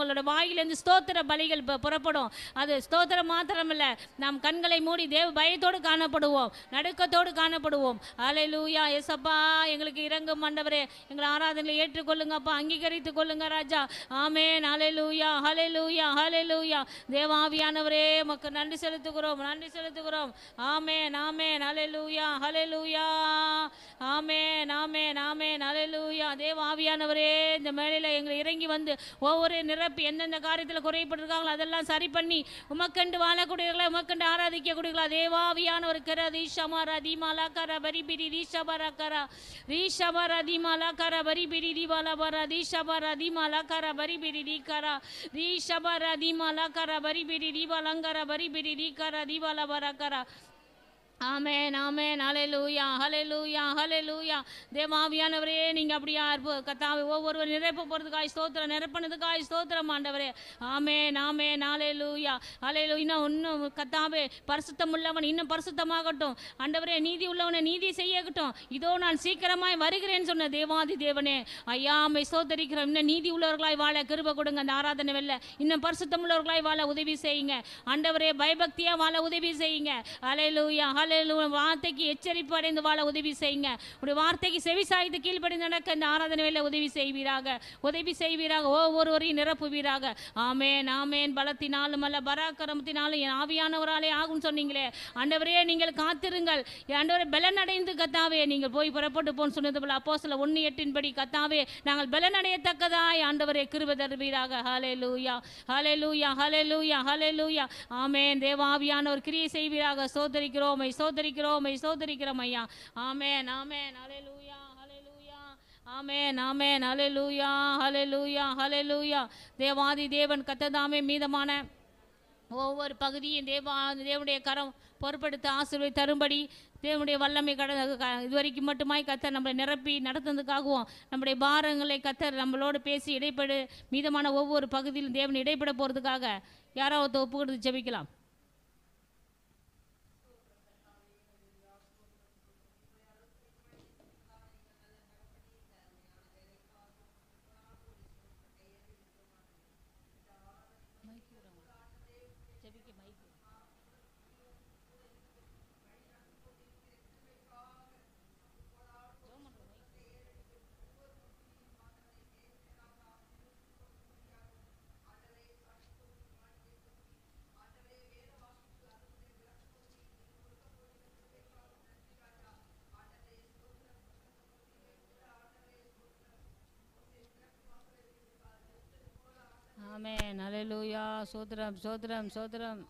அவங்களோட வாயிலேருந்து ஸ்தோத்திர பலிகள் புறப்படும் அது ஸ்தோத்திரம் மாத்திரமில்ல நாம் கண்களை மூடி தேவ பயத்தோடு காணப்படுவோம் நடுக்கத்தோடு காணப்படுவோம் அலை லூயா எசப்பா எங்களுக்கு இறங்கும் மண்டபரே எங்களை ஆராதனையில் ஏற்றுக்கொள்ளுங்கப்பா அங்கீகரித்து கொள்ளுங்க ராஜா ஆமே அலை லூயா ஹலை லூயா ஹலை லூயா தேவாவியானவரே மக்கள் நன்றி செலுத்துகிறோம் நன்றி செலுத்துகிறோம் ஆமே நாமே அலை லூயா ஹலை லூயா ஆமே நாமே நாமே அலை லூயா தேவாவியானவரே இந்த மேலையில் எங்களை இறங்கி வந்து ஒவ்வொரு நிரப்ப எழுப்பி எந்தெந்த காரியத்தில் குறைப்பட்டிருக்காங்களோ அதெல்லாம் சரி பண்ணி உமக்கண்டு வாழக்கூடியவர்களை உமக்கண்டு ஆராதிக்கக்கூடியவர்களா தேவாவியானவர் கர ரீஷமரா தீமாலா கர பரி பிரி ரீஷபரா கர ரீஷபரா தீமாலா கர பரி பிரி தீபாலா பரா ரீஷபரா தீமாலா கர பரி பிரி ரீ கரா ரீஷபரா தீமாலா கர பிரி தீபாலங்கர பரி பிரி ரீ கரா தீபாலா பரா கரா ஆமேன் ஆமேன் அலையலூயா ஹலெலூயா ஹலெலூயா தேவாவியானவரே நீங்கள் அப்படியா கத்தாவை ஒவ்வொருவர் நிரப்ப போகிறதுக்காய் ஸ்தோத்திரம் நிரப்பினதுக்காய் ஸ்தோத்திரம் ஆண்டவரே ஆமேன் ஆமேன் அலையலூயா அலையலூ இன்னும் இன்னும் கத்தாவே பரிசுத்தம் உள்ளவன் இன்னும் பரிசுத்தமாகட்டும் ஆண்டவரே நீதி உள்ளவனை நீதி செய்யக்கட்டும் இதோ நான் சீக்கிரமாய் வருகிறேன்னு சொன்ன தேவாதி தேவனே ஐயா ஐயாமை சோதரிக்கிறோம் இன்னும் நீதி உள்ளவர்களாய் வாழ கிருப கொடுங்க அந்த ஆராதனை வெளில இன்னும் பரிசுத்தம் உள்ளவர்களாய் வாழ உதவி செய்யுங்க ஆண்டவரே பயபக்தியாக வாழ உதவி செய்யுங்க அலையலூயா ஹலை காலையில் வார்த்தைக்கு எச்சரிப்பு அடைந்து வாழ உதவி செய்யுங்க உடைய வார்த்தைக்கு செவி சாய்த்து கீழ்ப்படி நடக்க இந்த ஆராதனை வேலை உதவி செய்வீராக உதவி செய்வீராக ஒவ்வொருவரையும் நிரப்புவீராக ஆமேன் ஆமேன் பலத்தினாலும் அல்ல பராக்கிரமத்தினாலும் என் ஆவியானவராலே ஆகும் சொன்னீங்களே ஆண்டவரே நீங்கள் காத்திருங்கள் ஆண்டவரே பலனடைந்து கத்தாவே நீங்கள் போய் புறப்பட்டு போன்னு சொன்னது போல அப்போ சில ஒன்று எட்டின்படி கத்தாவே நாங்கள் பலனடையத்தக்கதாய் ஆண்டவரே கிருப தருவீராக ஹலே லூயா ஹலே லூயா ஹலே லூயா ஹலே லூயா ஆமேன் தேவாவியான ஒரு கிரியை செய்வீராக சோதரிக்கிறோம் சோதரிக்கிறோம் உமை சோதரிக்கிறோம் ஐயா ஆமே நாமே நாளே லூயா ஆமேன் ஆமேன் ஹலெலூயா ஹலெலூயா ஹலெலூயா தேவாதி தேவன் கத்ததாமே மீதமான ஒவ்வொரு பகுதியும் தேவா தேவனுடைய கரம் பொறுப்படுத்த ஆசிர்வை தரும்படி தேவனுடைய வல்லமை கடந்த இதுவரைக்கும் மட்டுமாய் கத்தர் நம்மளை நிரப்பி நடத்துனதுக்காகவும் நம்முடைய பாரங்களை கத்தர் நம்மளோடு பேசி இடைப்படு மீதமான ஒவ்வொரு பகுதியிலும் தேவன் இடைப்பட போகிறதுக்காக யாராவது ஒப்பு கொடுத்து ஜபிக்கலாம் ஆமேன் அலையலூயா சோதரம் சோதரம் சோத்திரம்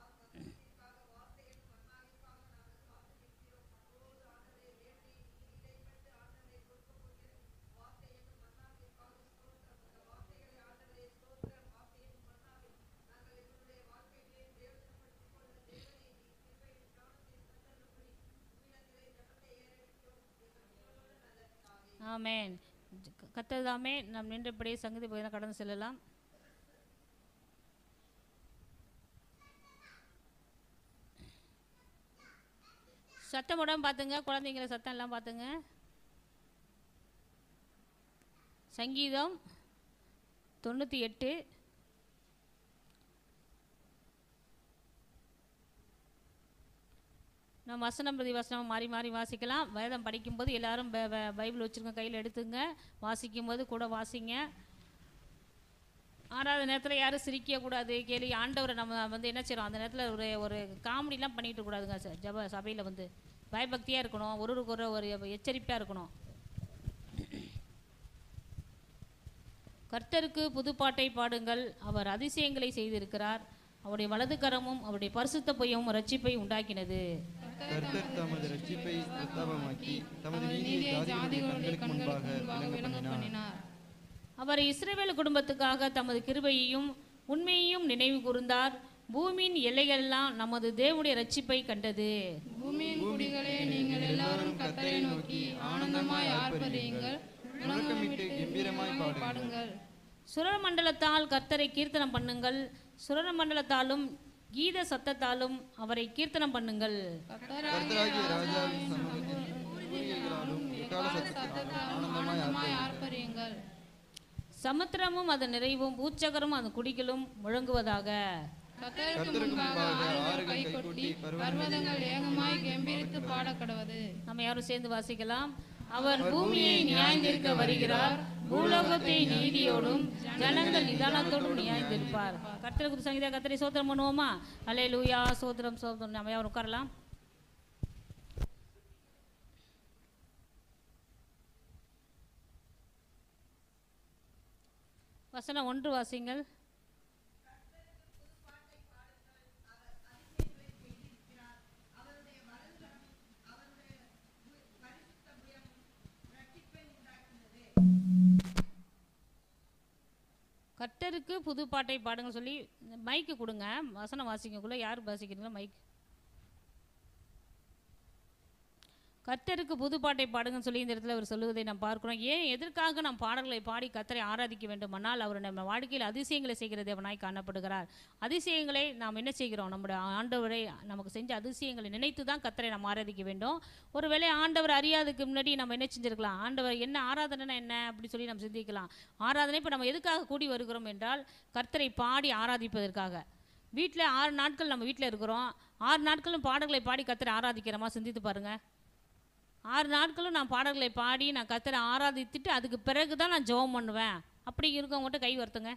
ஆமேன் கத்ததாமே நாம் நின்றபடியே சங்கதி தான் கடந்து செல்லலாம் சத்தம் போடாமல் பார்த்துங்க குழந்தைங்கள சத்தம் எல்லாம் பார்த்துங்க சங்கீதம் தொண்ணூற்றி எட்டு நம்ம வசனம் பிரதி வசனம் மாறி மாறி வாசிக்கலாம் வேதம் படிக்கும்போது எல்லாரும் பைபிள் வச்சுருங்க கையில் எடுத்துங்க வாசிக்கும்போது கூட வாசிங்க ஆனால் அந்த நேரத்தில் யாரும் சிரிக்கக்கூடாது கேள்வி ஆண்டவரை நம்ம வந்து என்ன செய்கிறோம் அந்த நேரத்தில் ஒரு ஒரு காமெடிலாம் பண்ணிட்டு கூடாதுங்க சார் ஜப சபையில் வந்து பயபக்தியாக இருக்கணும் ஒருவருக்கு ஒரு ஒரு எச்சரிப்பாக இருக்கணும் கர்த்தருக்கு புதுப்பாட்டை பாடுங்கள் அவர் அதிசயங்களை செய்திருக்கிறார் அவருடைய வலது கரமும் அவருடைய பரிசுத்த பொய்யும் ரட்சிப்பை உண்டாக்கினது தமது ரட்சிப்பை முன்பாக பண்ணினார் அவர் இஸ்ரேவேல் குடும்பத்துக்காக தமது கிருபையையும் உண்மையையும் நினைவு கூர்ந்தார் பூமியின் எல்லைகளெல்லாம் நமது தேவனுடைய ரட்சிப்பை கண்டது பூமியின் குடிகளே நீங்கள் எல்லாரும் கத்தரை நோக்கி ஆனந்தமாய் ஆர்ப்பரியுங்கள் பாடுங்கள் மண்டலத்தால் கர்த்தரை கீர்த்தனம் பண்ணுங்கள் மண்டலத்தாலும் கீத சத்தத்தாலும் அவரை கீர்த்தனம் பண்ணுங்கள் ஆனந்தமாய் ஆர்ப்பரியுங்கள் சமுத்திரமும் அதன் நிறைவும் பூச்சகரும் அதன் குடிகளும் முழங்குவதாக நம்ம யாரும் சேர்ந்து வாசிக்கலாம் அவர் பூமியை நியாயந்திருக்க வருகிறார் பூலோகத்தை நீதியோடும் ஜனங்கள் நிதானத்தோடும் நியாயந்திருப்பார் கத்திர குத்து சங்கீதா கத்திரை சோத்திரம் பண்ணுவோமா அலே லூயா சோத்திரம் சோத்திரம் நம்ம யாரும் உட்காரலாம் வசனம் ஒன்று வாசிங்கள் கட்டருக்கு புது பாட்டை பாடுங்க சொல்லி மைக்கு கொடுங்க வசனம் வாசிக்கக்குள்ளே யார் வாசிக்கிறீங்களோ மைக் கர்த்தருக்கு பாட்டை பாடுங்கன்னு சொல்லி இந்த இடத்துல அவர் சொல்லுவதை நாம் பார்க்கிறோம் ஏன் எதற்காக நாம் பாடல்களை பாடி கத்தரை ஆராதிக்க வேண்டுமானால் அவர் நம்ம வாழ்க்கையில் அதிசயங்களை செய்கிற தேவனாய் காணப்படுகிறார் அதிசயங்களை நாம் என்ன செய்கிறோம் நம்முடைய ஆண்டவரை நமக்கு செஞ்ச அதிசயங்களை நினைத்து தான் கத்தரை நாம் ஆராதிக்க வேண்டும் ஒருவேளை ஆண்டவர் அறியாததுக்கு முன்னாடி நம்ம என்ன செஞ்சிருக்கலாம் ஆண்டவர் என்ன ஆராதனைனா என்ன அப்படி சொல்லி நம்ம சிந்திக்கலாம் ஆராதனை இப்போ நம்ம எதுக்காக கூடி வருகிறோம் என்றால் கர்த்தரை பாடி ஆராதிப்பதற்காக வீட்டில் ஆறு நாட்கள் நம்ம வீட்டில் இருக்கிறோம் ஆறு நாட்களும் பாடல்களை பாடி கத்திர ஆராதிக்கிறோமா சிந்தித்து பாருங்கள் ஆறு நாட்களும் நான் பாடல்களை பாடி நான் கத்தரை ஆராதித்துட்டு அதுக்கு பிறகு தான் நான் ஜெபம் பண்ணுவேன் அப்படி இருக்கவங்ககிட்ட கை வருத்துங்க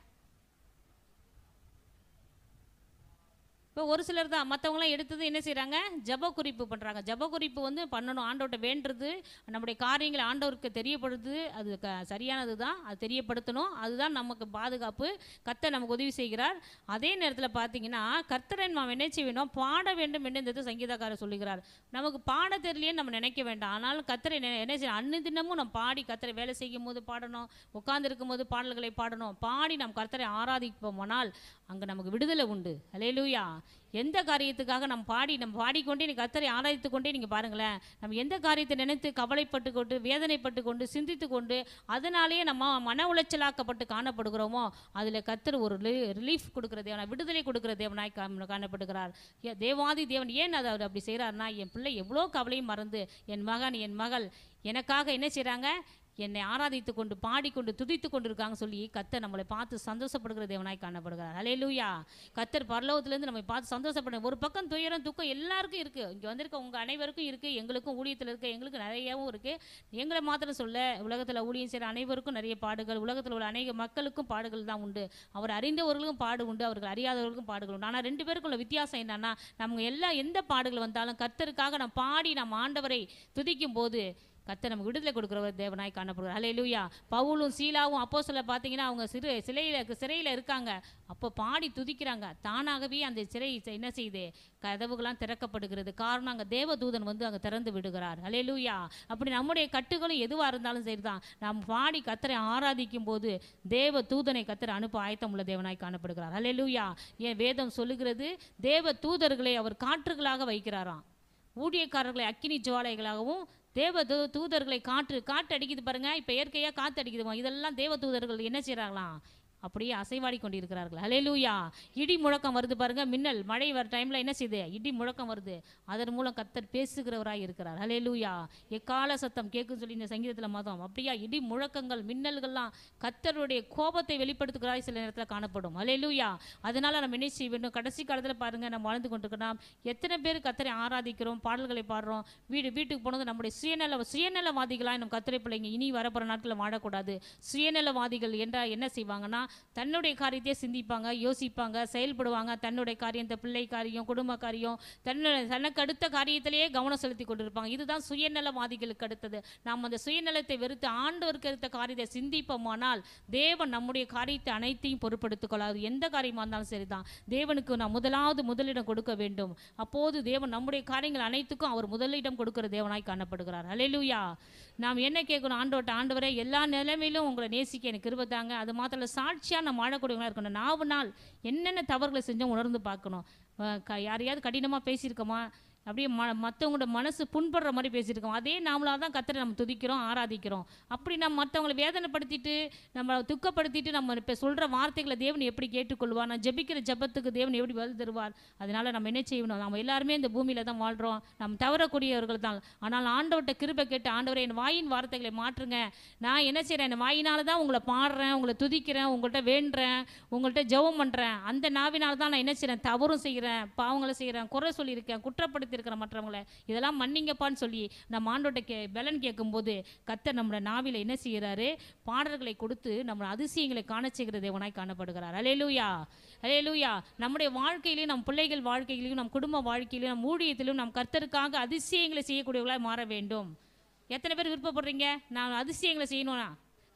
இப்போ ஒரு சிலர் தான் மற்றவங்களாம் எடுத்தது என்ன செய்கிறாங்க ஜப குறிப்பு பண்ணுறாங்க ஜப குறிப்பு வந்து பண்ணணும் ஆண்டவர்கிட்ட வேண்டுறது நம்முடைய காரியங்களை ஆண்டவருக்கு தெரியப்படுது அது க சரியானது தான் அது தெரியப்படுத்தணும் அதுதான் நமக்கு பாதுகாப்பு கர்த்தர் நமக்கு உதவி செய்கிறார் அதே நேரத்தில் பார்த்தீங்கன்னா கர்த்தரன் நாம் என்ன வேணும் பாட வேண்டும் என்று சங்கீதக்காரர் சொல்லுகிறார் நமக்கு பாட தெரியலையே நம்ம நினைக்க வேண்டாம் ஆனாலும் கர்த்தரை என்ன செய்யணும் அன்னு தினமும் நம்ம பாடி கத்தரை வேலை செய்யும் போது பாடணும் இருக்கும் போது பாடல்களை பாடணும் பாடி நாம் கர்த்தரை ஆராதிப்போமானால் அங்கே நமக்கு விடுதலை உண்டு அலையலூயா எந்த காரியத்துக்காக நம்ம பாடி நம்ம பாடிக்கொண்டே நீங்கள் கத்தரை ஆராய்த்து கொண்டே நீங்கள் பாருங்களேன் நம்ம எந்த காரியத்தை நினைத்து கவலைப்பட்டு கொண்டு வேதனைப்பட்டு கொண்டு சிந்தித்து கொண்டு அதனாலேயே நம்ம மன உளைச்சலாக்கப்பட்டு காணப்படுகிறோமோ அதில் கத்தர் ஒரு ரிலீஃப் கொடுக்குற தேவனா விடுதலை கொடுக்குற தேவனாய் காணப்படுகிறார் தேவாதி தேவன் ஏன் அதை அவர் அப்படி செய்கிறாருன்னா என் பிள்ளை எவ்வளோ கவலையும் மறந்து என் மகன் என் மகள் எனக்காக என்ன செய்கிறாங்க என்னை ஆராதித்து கொண்டு பாடிக்கொண்டு துதித்து கொண்டு இருக்காங்க சொல்லி கத்தர் நம்மளை பார்த்து சந்தோஷப்படுகிற தேவனாய் காணப்படுகிறார் ஹலே லூயா கத்தர் பரலோகத்துலேருந்து நம்மை பார்த்து சந்தோஷப்படுற ஒரு பக்கம் துயரம் துக்கம் எல்லாருக்கும் இருக்குது இங்கே வந்திருக்க உங்கள் அனைவருக்கும் இருக்குது எங்களுக்கும் ஊழியத்தில் இருக்க எங்களுக்கு நிறையவும் இருக்குது எங்களை மாத்திரம் சொல்ல உலகத்தில் ஊழியம் செய்கிற அனைவருக்கும் நிறைய பாடுகள் உலகத்தில் உள்ள அநேக மக்களுக்கும் பாடுகள் தான் உண்டு அவர் அறிந்தவர்களுக்கும் பாடு உண்டு அவர்கள் அறியாதவர்களுக்கும் பாடுகள் உண்டு ஆனால் ரெண்டு பேருக்குள்ள வித்தியாசம் என்னன்னா நம்ம எல்லா எந்த பாடுகள் வந்தாலும் கத்தருக்காக நான் பாடி நம்ம ஆண்டவரை துதிக்கும் போது கத்த நமக்கு விடுதலை கொடுக்குறவர் தேவனாய் காணப்படுவார் அலே லூயா பவுலும் சீலாவும் அப்போ சொல்ல பார்த்தீங்கன்னா அவங்க சிறு சிலையில் சிறையில் இருக்காங்க அப்போ பாடி துதிக்கிறாங்க தானாகவே அந்த சிறை என்ன செய்யுது கதவுகளாம் திறக்கப்படுகிறது காரணம் அங்கே தேவதூதன் வந்து அங்கே திறந்து விடுகிறார் அலே லூயா அப்படி நம்முடைய கட்டுகளும் எதுவாக இருந்தாலும் சரி தான் நாம் பாடி கத்தரை ஆராதிக்கும் போது தேவ தூதனை கத்தரை அனுப்ப ஆயத்தம் உள்ள தேவனாய் காணப்படுகிறார் அலே லூயா ஏன் வேதம் சொல்லுகிறது தேவ தூதர்களை அவர் காற்றுகளாக வைக்கிறாராம் ஊழியக்காரர்களை அக்கினி ஜுவாலைகளாகவும் தேவ தூதர்களை காற்று காற்று அடிக்குது பாருங்க இப்போ இயற்கையாக காற்று அடிக்குதுமா இதெல்லாம் தேவ தூதர்கள் என்ன செய்கிறாங்களாம் அப்படியே அசைவாடி கொண்டிருக்கிறார்கள் ஹலே லூயா இடி முழக்கம் வருது பாருங்க மின்னல் மழை வர டைமில் என்ன செய்து இடி முழக்கம் வருது அதன் மூலம் கத்தர் பேசுகிறவராக இருக்கிறார் ஹலே லூயா எக்கால சத்தம் கேட்குன்னு சொல்லி இந்த சங்கீதத்தில் மதம் அப்படியா இடி முழக்கங்கள் மின்னல்கள்லாம் கத்தருடைய கோபத்தை வெளிப்படுத்துகிறாய் சில நேரத்தில் காணப்படும் ஹலே லூயா அதனால நம்ம என்ன வேணும் கடைசி காலத்தில் பாருங்கள் நம்ம வாழ்ந்து கொண்டிருக்கிறோம் எத்தனை பேர் கத்தரை ஆராதிக்கிறோம் பாடல்களை பாடுறோம் வீடு வீட்டுக்கு போனது நம்முடைய சுயநல சுயநலவாதிகளாக நம்ம கத்திரை பிள்ளைங்க இனி வரப்போகிற நாட்களில் வாழக்கூடாது சுயநலவாதிகள் என்றால் என்ன செய்வாங்கன்னா தன்னுடைய காரியத்தையே சிந்திப்பாங்க யோசிப்பாங்க செயல்படுவாங்க தன்னுடைய காரியம் இந்த பிள்ளை காரியம் குடும்ப காரியம் தன்னுடைய தனக்கு அடுத்த காரியத்திலேயே கவனம் செலுத்தி கொண்டிருப்பாங்க இதுதான் சுயநலவாதிகளுக்கு அடுத்தது நாம் அந்த சுயநலத்தை வெறுத்து ஆண்டவருக்கு எடுத்த காரியத்தை சிந்திப்போமானால் தேவன் நம்முடைய காரியத்தை அனைத்தையும் பொருட்படுத்திக் கொள்ளாது எந்த காரியமாக இருந்தாலும் சரிதான் தேவனுக்கு நாம் முதலாவது முதலிடம் கொடுக்க வேண்டும் அப்போது தேவன் நம்முடைய காரியங்கள் அனைத்துக்கும் அவர் முதலிடம் கொடுக்கிற தேவனாய் காணப்படுகிறார் அலையிலுயா நாம் என்ன கேட்கணும் ஆண்டோட்ட ஆண்டவரே எல்லா நிலைமையிலும் உங்களை நேசிக்க எனக்கு கிருபத்தாங்க அது மாத்திரம் சாட்சியாக நம்ம வாழக்கூடியவங்களாக இருக்கணும் நாவு நாள் என்னென்ன தவறுகளை செஞ்சோம் உணர்ந்து பார்க்கணும் யாரையாவது கடினமாக பேசியிருக்கோமா அப்படியே ம மற்றவங்களோட மனசு புண்படுற மாதிரி பேசியிருக்கோம் அதே நாமளாக தான் கத்தரை நம்ம துதிக்கிறோம் ஆராதிக்கிறோம் அப்படி நம்ம மற்றவங்களை வேதனைப்படுத்திட்டு நம்ம துக்கப்படுத்திட்டு நம்ம இப்போ சொல்கிற வார்த்தைகளை தேவன் எப்படி கேட்டுக்கொள்வார் நான் ஜெபிக்கிற ஜபத்துக்கு தேவன் எப்படி வந்து தருவார் அதனால் நம்ம என்ன செய்யணும் நம்ம எல்லாருமே இந்த பூமியில் தான் வாழ்கிறோம் நம்ம தவறக்கூடியவர்கள் தான் ஆனால் ஆண்டவர்கிட்ட கிருபை கேட்டு ஆண்டவரை என் வாயின் வார்த்தைகளை மாற்றுங்க நான் என்ன செய்கிறேன் என் வாயினால் தான் உங்களை பாடுறேன் உங்களை துதிக்கிறேன் உங்கள்கிட்ட வேண்டுறேன் உங்கள்கிட்ட ஜெபம் பண்ணுறேன் அந்த நாவினால் தான் நான் என்ன செய்கிறேன் தவறும் செய்கிறேன் பாவங்களை செய்கிறேன் குறை சொல்லியிருக்கேன் குற்றப்படுத்தி கஷ்டப்படுத்தியிருக்கிற மற்றவங்களை இதெல்லாம் மன்னிங்கப்பான்னு சொல்லி நம்ம ஆண்டோட்ட கே பலன் கேட்கும்போது கத்தர் நம்மளோட நாவில் என்ன செய்கிறாரு பாடல்களை கொடுத்து நம்மளோட அதிசயங்களை காண செய்கிற தேவனாய் காணப்படுகிறார் அலே லூயா அலே லூயா நம்முடைய வாழ்க்கையிலையும் நம் பிள்ளைகள் வாழ்க்கையிலையும் நம் குடும்ப வாழ்க்கையிலையும் நம் ஊழியத்திலும் நம் கர்த்தருக்காக அதிசயங்களை செய்யக்கூடியவர்களாக மாற வேண்டும் எத்தனை பேர் விருப்பப்படுறீங்க நான் அதிசயங்களை செய்யணும்னா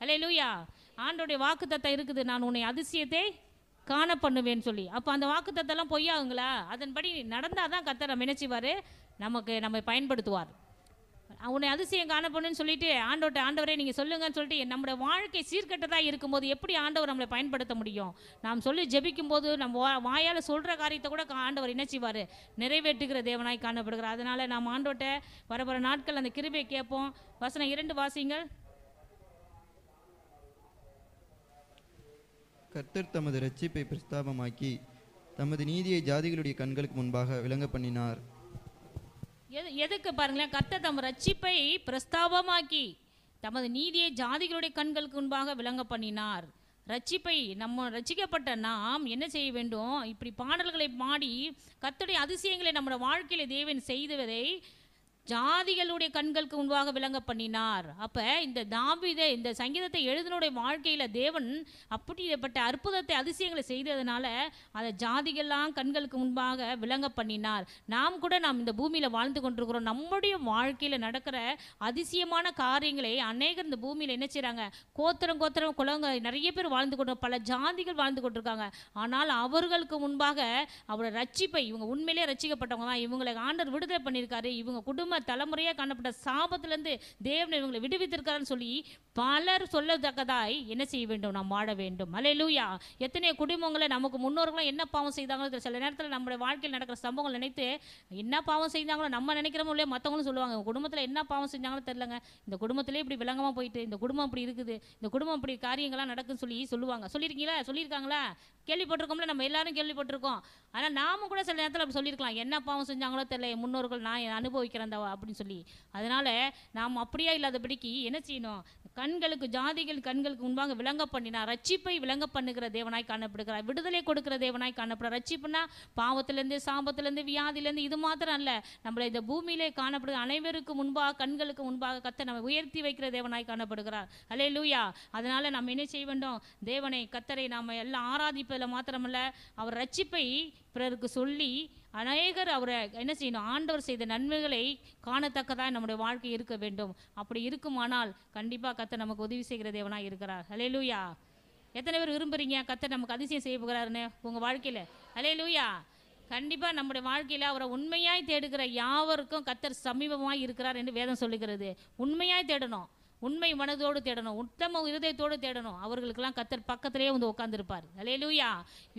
அலே லூயா ஆண்டோடைய வாக்கு தத்தம் இருக்குது நான் உன்னை அதிசயத்தை காண பண்ணுவேன் சொல்லி அப்போ அந்த வாக்குத்தத்தெல்லாம் பொய்யாகுங்களா அதன்படி நடந்தால் தான் கத்தரை நினைச்சிவார் நமக்கு நம்ம பயன்படுத்துவார் உன்னை அதிசயம் காணப்படணும்னு சொல்லிட்டு ஆண்டோட்ட ஆண்டவரே நீங்கள் சொல்லுங்கன்னு சொல்லிட்டு நம்முடைய வாழ்க்கை சீர்கட்டதாக இருக்கும்போது எப்படி ஆண்டவர் நம்மளை பயன்படுத்த முடியும் நாம் சொல்லி ஜெபிக்கும்போது போது நம்ம வாயால் சொல்கிற காரியத்தை கூட ஆண்டவர் இணைச்சிவார் நிறைவேற்றுகிற தேவனாய் காணப்படுகிறார் அதனால் நாம் ஆண்டோட்ட வர வர நாட்கள் அந்த கிருபையை கேட்போம் வசனம் இரண்டு வாசிங்கள் கர்த்தர் தமது ரட்சிப்பை பிரஸ்தாபமாக்கி தமது நீதியை ஜாதிகளுடைய கண்களுக்கு முன்பாக விளங்க பண்ணினார் எது எதுக்கு பாருங்களேன் கர்த்தர் தம் ரட்சிப்பை பிரஸ்தாபமாக்கி தமது நீதியை ஜாதிகளுடைய கண்களுக்கு முன்பாக விளங்க பண்ணினார் ரட்சிப்பை நம்ம ரட்சிக்கப்பட்ட நாம் என்ன செய்ய வேண்டும் இப்படி பாடல்களை பாடி கத்துடைய அதிசயங்களை நம்முடைய வாழ்க்கையில் தேவன் செய்துவதை ஜாதிகளுடைய கண்களுக்கு முன்பாக விளங்க பண்ணினார் அப்போ இந்த தாவிதை இந்த சங்கீதத்தை எழுதினுடைய வாழ்க்கையில் தேவன் அப்படிப்பட்ட அற்புதத்தை அதிசயங்களை செய்ததுனால அதை ஜாதிகள்லாம் கண்களுக்கு முன்பாக விளங்க பண்ணினார் நாம் கூட நாம் இந்த பூமியில் வாழ்ந்து கொண்டிருக்கிறோம் நம்முடைய வாழ்க்கையில் நடக்கிற அதிசயமான காரியங்களை அநேகர் இந்த பூமியில் என்ன செய்கிறாங்க கோத்திரம் கோத்திரம் குலங்க நிறைய பேர் வாழ்ந்து கொண்டு பல ஜாதிகள் வாழ்ந்து கொண்டிருக்காங்க ஆனால் அவர்களுக்கு முன்பாக அவரோட ரட்சிப்பை இவங்க உண்மையிலே ரட்சிக்கப்பட்டவங்க தான் இவங்களை ஆண்டர் விடுதலை பண்ணியிருக்காரு இவங்க குடும்ப தலைமுறையாக காணப்பட்ட சாபத்திலேருந்து தேவன் இவங்களை விடுவித்திருக்காருன்னு சொல்லி பலர் சொல்லத்தக்கதாய் என்ன செய்ய வேண்டும் நாம் வாழ வேண்டும் அலையிலூயா எத்தனை குடும்பங்களை நமக்கு முன்னோர்களும் என்ன பாவம் செய்தாங்களோ சில நேரத்தில் நம்முடைய வாழ்க்கையில் நடக்கிற சம்பவங்கள் நினைத்து என்ன பாவம் செய்தாங்களோ நம்ம நினைக்கிறோமோ இல்லையா மற்றவங்களும் சொல்லுவாங்க குடும்பத்தில் என்ன பாவம் செஞ்சாங்களோ தெரிலங்க இந்த குடும்பத்திலே இப்படி விளங்கமாக போயிட்டு இந்த குடும்பம் இப்படி இருக்குது இந்த குடும்பம் இப்படி காரியங்கள்லாம் நடக்குன்னு சொல்லி சொல்லுவாங்க சொல்லியிருக்கீங்களா சொல்லியிருக்காங்களா கேள்விப்பட்டிருக்கோம்ல நம்ம எல்லாரும் கேள்விப்பட்டிருக்கோம் ஆனால் நாம கூட சில நேரத்தில் அப்படி சொல்லியிருக்கலாம் என்ன பாவம் செஞ்சாங்களோ தெரியல என் முன்னோர்கள் நான் அனுபவிக்கிறேன் அப்படின்னு சொல்லி அதனால் நாம் அப்படியே இல்லாதபடிக்கு என்ன செய்யணும் கண்களுக்கு ஜாதிகள் கண்களுக்கு முன்பாக விளங்க பண்ணினார் ரட்சிப்பை விளங்க பண்ணுகிற தேவனாய் காணப்படுகிறார் விடுதலை கொடுக்கிற தேவனாய் காணப்படுற ரட்சிப்புனா பாவத்திலேருந்து சாபத்திலேருந்து வியாதிலேருந்து இது மாத்திரம் அல்ல நம்மளை இந்த பூமியிலே காணப்படுகிற அனைவருக்கு முன்பாக கண்களுக்கு முன்பாக கத்த நம்ம உயர்த்தி வைக்கிற தேவனாய் காணப்படுகிறார் அலே லூயா அதனால் நம்ம என்ன செய்ய வேண்டும் தேவனை கத்தரை நாம எல்லாம் ஆராதிப்பதில் மாத்திரமல்ல அவர் ரட்சிப்பை பிறருக்கு சொல்லி அநேகர் அவரை என்ன செய்யணும் ஆண்டவர் செய்த நன்மைகளை காணத்தக்கதாக நம்முடைய வாழ்க்கை இருக்க வேண்டும் அப்படி இருக்குமானால் கண்டிப்பாக கத்தை நமக்கு உதவி செய்கிற தேவனாக இருக்கிறார் ஹலே லூயா எத்தனை பேர் விரும்புகிறீங்க கத்தை நமக்கு அதிசயம் செய்ய போகிறாருன்னு உங்கள் வாழ்க்கையில் ஹலே லூயா கண்டிப்பாக நம்முடைய வாழ்க்கையில் அவரை உண்மையாய் தேடுகிற யாவருக்கும் கத்தர் சமீபமாக இருக்கிறார் என்று வேதம் சொல்லுகிறது உண்மையாய் தேடணும் உண்மை மனதோடு தேடணும் உத்தம இருதயத்தோடு தேடணும் அவர்களுக்கெல்லாம் கத்தர் பக்கத்திலேயே வந்து உட்காந்துருப்பார் அலையலூயா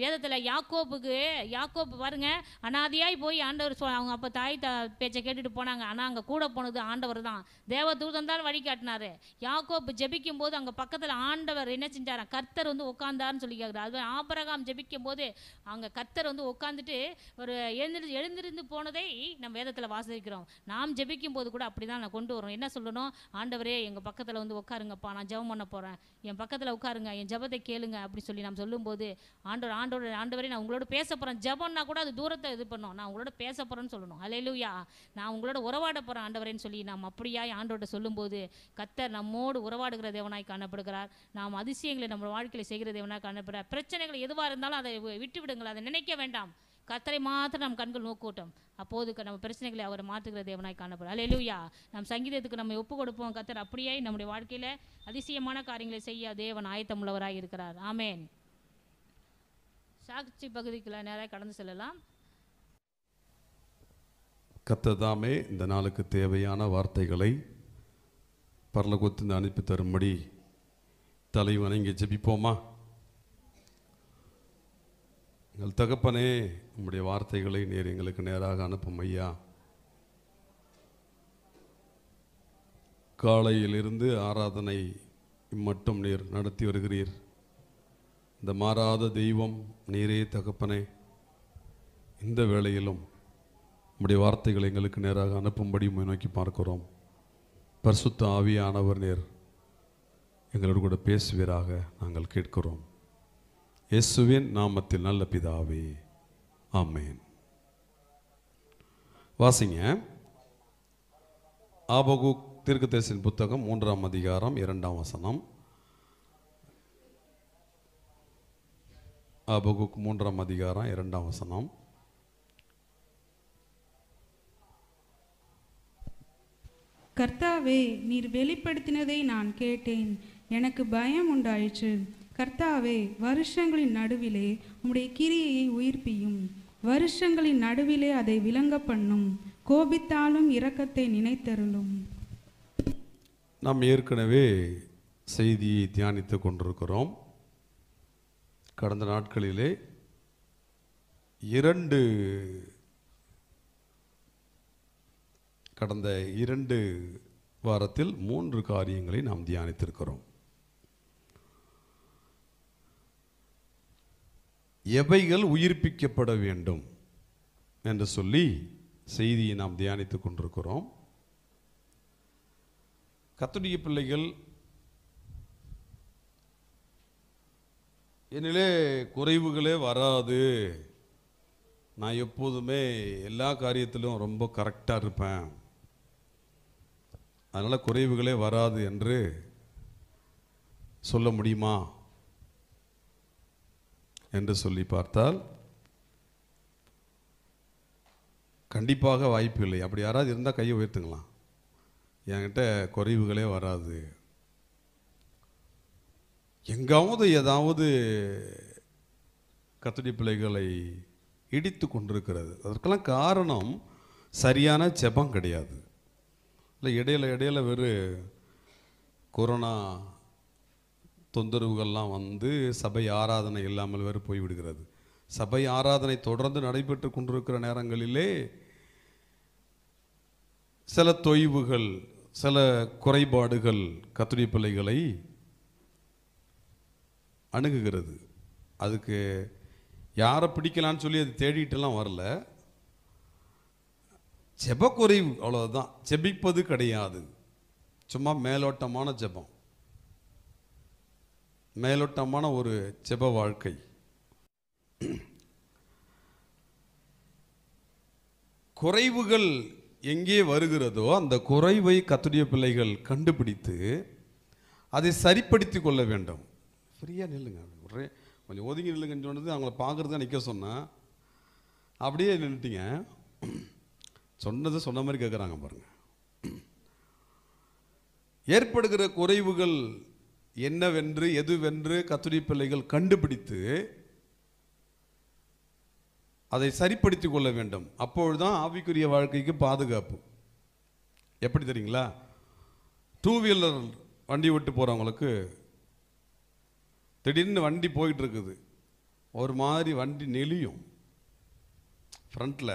வேதத்தில் யாக்கோப்புக்கு யாக்கோப்பு பாருங்க அனாதியாய் போய் ஆண்டவர் அவங்க அப்போ தாய் த பேச்சை கேட்டுட்டு போனாங்க ஆனால் அங்கே கூட போனது ஆண்டவர் தான் தேவதூதன் வழி வழிகாட்டினார் யாக்கோப்பு ஜெபிக்கும் போது அங்கே பக்கத்தில் ஆண்டவர் என்ன செஞ்சாரா கர்த்தர் வந்து உட்காந்தார்னு சொல்லி கேட்குறாரு அது ஆபரகாம் ஜபிக்கும் போது அங்கே கர்த்தர் வந்து உட்காந்துட்டு ஒரு எழுந்திரு எழுந்திருந்து போனதை நம்ம வேதத்தில் வாசிக்கிறோம் நாம் ஜபிக்கும் போது கூட அப்படி தான் நான் கொண்டு வரோம் என்ன சொல்லணும் ஆண்டவரே எங்கள் பக்கத்தில் வந்து உட்காருங்கப்பா நான் ஜெபம் பண்ண போகிறேன் என் பக்கத்தில் உட்காருங்க என் ஜபத்தை கேளுங்க அப்படின்னு சொல்லி நான் சொல்லும்போது ஆண்டோர் ஆண்டோட ஆண்டவரே நான் உங்களோட பேச போகிறேன் ஜபம்னா கூட அது தூரத்தை இது பண்ணும் நான் உங்களோட பேச போகிறேன்னு சொல்லணும் அலையிலுயா நான் உங்களோட உறவாட போகிறேன் ஆண்டவரேன்னு சொல்லி நாம் அப்படியாய் ஆண்டோட சொல்லும்போது கத்தர் நம்மோடு உறவாடுகிற தேவனாய் காணப்படுகிறார் நாம் அதிசயங்களை நம்ம வாழ்க்கையில் செய்கிற தேவனாய் காணப்படுகிறார் பிரச்சனைகள் எதுவாக இருந்தாலும் அதை விட்டு விடுங்கள் அதை நினைக்க வேண்டாம் கத்தரை மாத்திரம் நம் கண்கள் நோக்கூட்டம் அப்போது நம்ம பிரச்சனைகளை அவர் மாற்றுகிற தேவனாய் காணப்படும் எழுவியா நம் சங்கீதத்துக்கு நம்ம ஒப்பு கொடுப்போம் கத்தர் அப்படியே நம்முடைய வாழ்க்கையில அதிசயமான காரியங்களை செய்ய தேவன் ஆயத்தம் உள்ளவராக இருக்கிறார் ஆமேன் சாட்சி பகுதிக்குள்ள நேராக கடந்து செல்லலாம் கத்ததாமே இந்த நாளுக்கு தேவையான வார்த்தைகளை பரலகுத்திருந்து அனுப்பி தரும்படி தலை வணங்கி ஜெபிப்போமா எங்கள் தகப்பனே உம்முடைய வார்த்தைகளை நேர் எங்களுக்கு நேராக அனுப்பும் ஐயா காலையிலிருந்து ஆராதனை மட்டும் நீர் நடத்தி வருகிறீர் இந்த மாறாத தெய்வம் நீரே தகப்பனே இந்த வேளையிலும் உம்முடைய வார்த்தைகளை எங்களுக்கு நேராக அனுப்பும்படி நோக்கி பார்க்கிறோம் பரிசுத்த ஆவியானவர் நேர் எங்களோடு கூட பேசுவீராக நாங்கள் கேட்கிறோம் இயேசுவின் நாமத்தில் நல்ல பிதாவே ஆமேன் வாசிங்க ஆபகு தீர்க்கதரிசின் புத்தகம் மூன்றாம் அதிகாரம் இரண்டாம் வசனம் ஆபகுக் மூன்றாம் அதிகாரம் இரண்டாம் வசனம் கர்த்தாவே நீர் வெளிப்படுத்தினதை நான் கேட்டேன் எனக்கு பயம் உண்டாயிற்று கர்த்தாவே வருஷங்களின் நடுவிலே உம்முடைய கிரியையை உயிர்ப்பியும் வருஷங்களின் நடுவிலே அதை விளங்க பண்ணும் கோபித்தாலும் இரக்கத்தை நினைத்தருளும் நாம் ஏற்கனவே செய்தியை தியானித்து கொண்டிருக்கிறோம் கடந்த நாட்களிலே இரண்டு கடந்த இரண்டு வாரத்தில் மூன்று காரியங்களை நாம் தியானித்திருக்கிறோம் எவைகள் உயிர்ப்பிக்கப்பட வேண்டும் என்று சொல்லி செய்தியை நாம் தியானித்து கொண்டிருக்கிறோம் கத்துடைய பிள்ளைகள் என்னிலே குறைவுகளே வராது நான் எப்போதுமே எல்லா காரியத்திலும் ரொம்ப கரெக்டாக இருப்பேன் அதனால் குறைவுகளே வராது என்று சொல்ல முடியுமா என்று சொல்லி பார்த்தால் கண்டிப்பாக வாய்ப்பு இல்லை அப்படி யாராவது இருந்தால் கையை உயர்த்துங்களாம் என்கிட்ட குறைவுகளே வராது எங்காவது ஏதாவது கத்தடி பிள்ளைகளை இடித்து கொண்டிருக்கிறது அதற்கெல்லாம் காரணம் சரியான செபம் கிடையாது இல்லை இடையில இடையில வெறும் கொரோனா தொந்தரவுகள்லாம் வந்து சபை ஆராதனை இல்லாமல் வேறு போய்விடுகிறது சபை ஆராதனை தொடர்ந்து நடைபெற்று கொண்டிருக்கிற நேரங்களிலே சில தொய்வுகள் சில குறைபாடுகள் கத்திரி பிள்ளைகளை அணுகுகிறது அதுக்கு யாரை பிடிக்கலான்னு சொல்லி அது தேடிட்டுலாம் வரல ஜெபக்குறைவு அவ்வளோதான் ஜெபிப்பது கிடையாது சும்மா மேலோட்டமான ஜெபம் மேலோட்டமான ஒரு செப வாழ்க்கை குறைவுகள் எங்கே வருகிறதோ அந்த குறைவை கத்துடைய பிள்ளைகள் கண்டுபிடித்து அதை சரிப்படுத்தி கொள்ள வேண்டும் ஃப்ரீயாக நில்லுங்க ஒரே கொஞ்சம் ஒதுங்கி நில்லுங்கன்னு சொன்னது அவங்கள பார்க்குறது நிற்க சொன்னேன் அப்படியே நின்றுட்டிங்க சொன்னதை சொன்ன மாதிரி கேட்குறாங்க பாருங்கள் ஏற்படுகிற குறைவுகள் என்னவென்று எதுவென்று கத்துரி பிள்ளைகள் கண்டுபிடித்து அதை சரிப்படுத்தி கொள்ள வேண்டும் அப்பொழுதுதான் ஆவிக்குரிய வாழ்க்கைக்கு பாதுகாப்பு எப்படி தெரியுங்களா டூ வீலர் வண்டி விட்டு போகிறவங்களுக்கு திடீர்னு வண்டி போயிட்டு இருக்குது ஒரு மாதிரி வண்டி நெளியும் ஃப்ரண்ட்டில்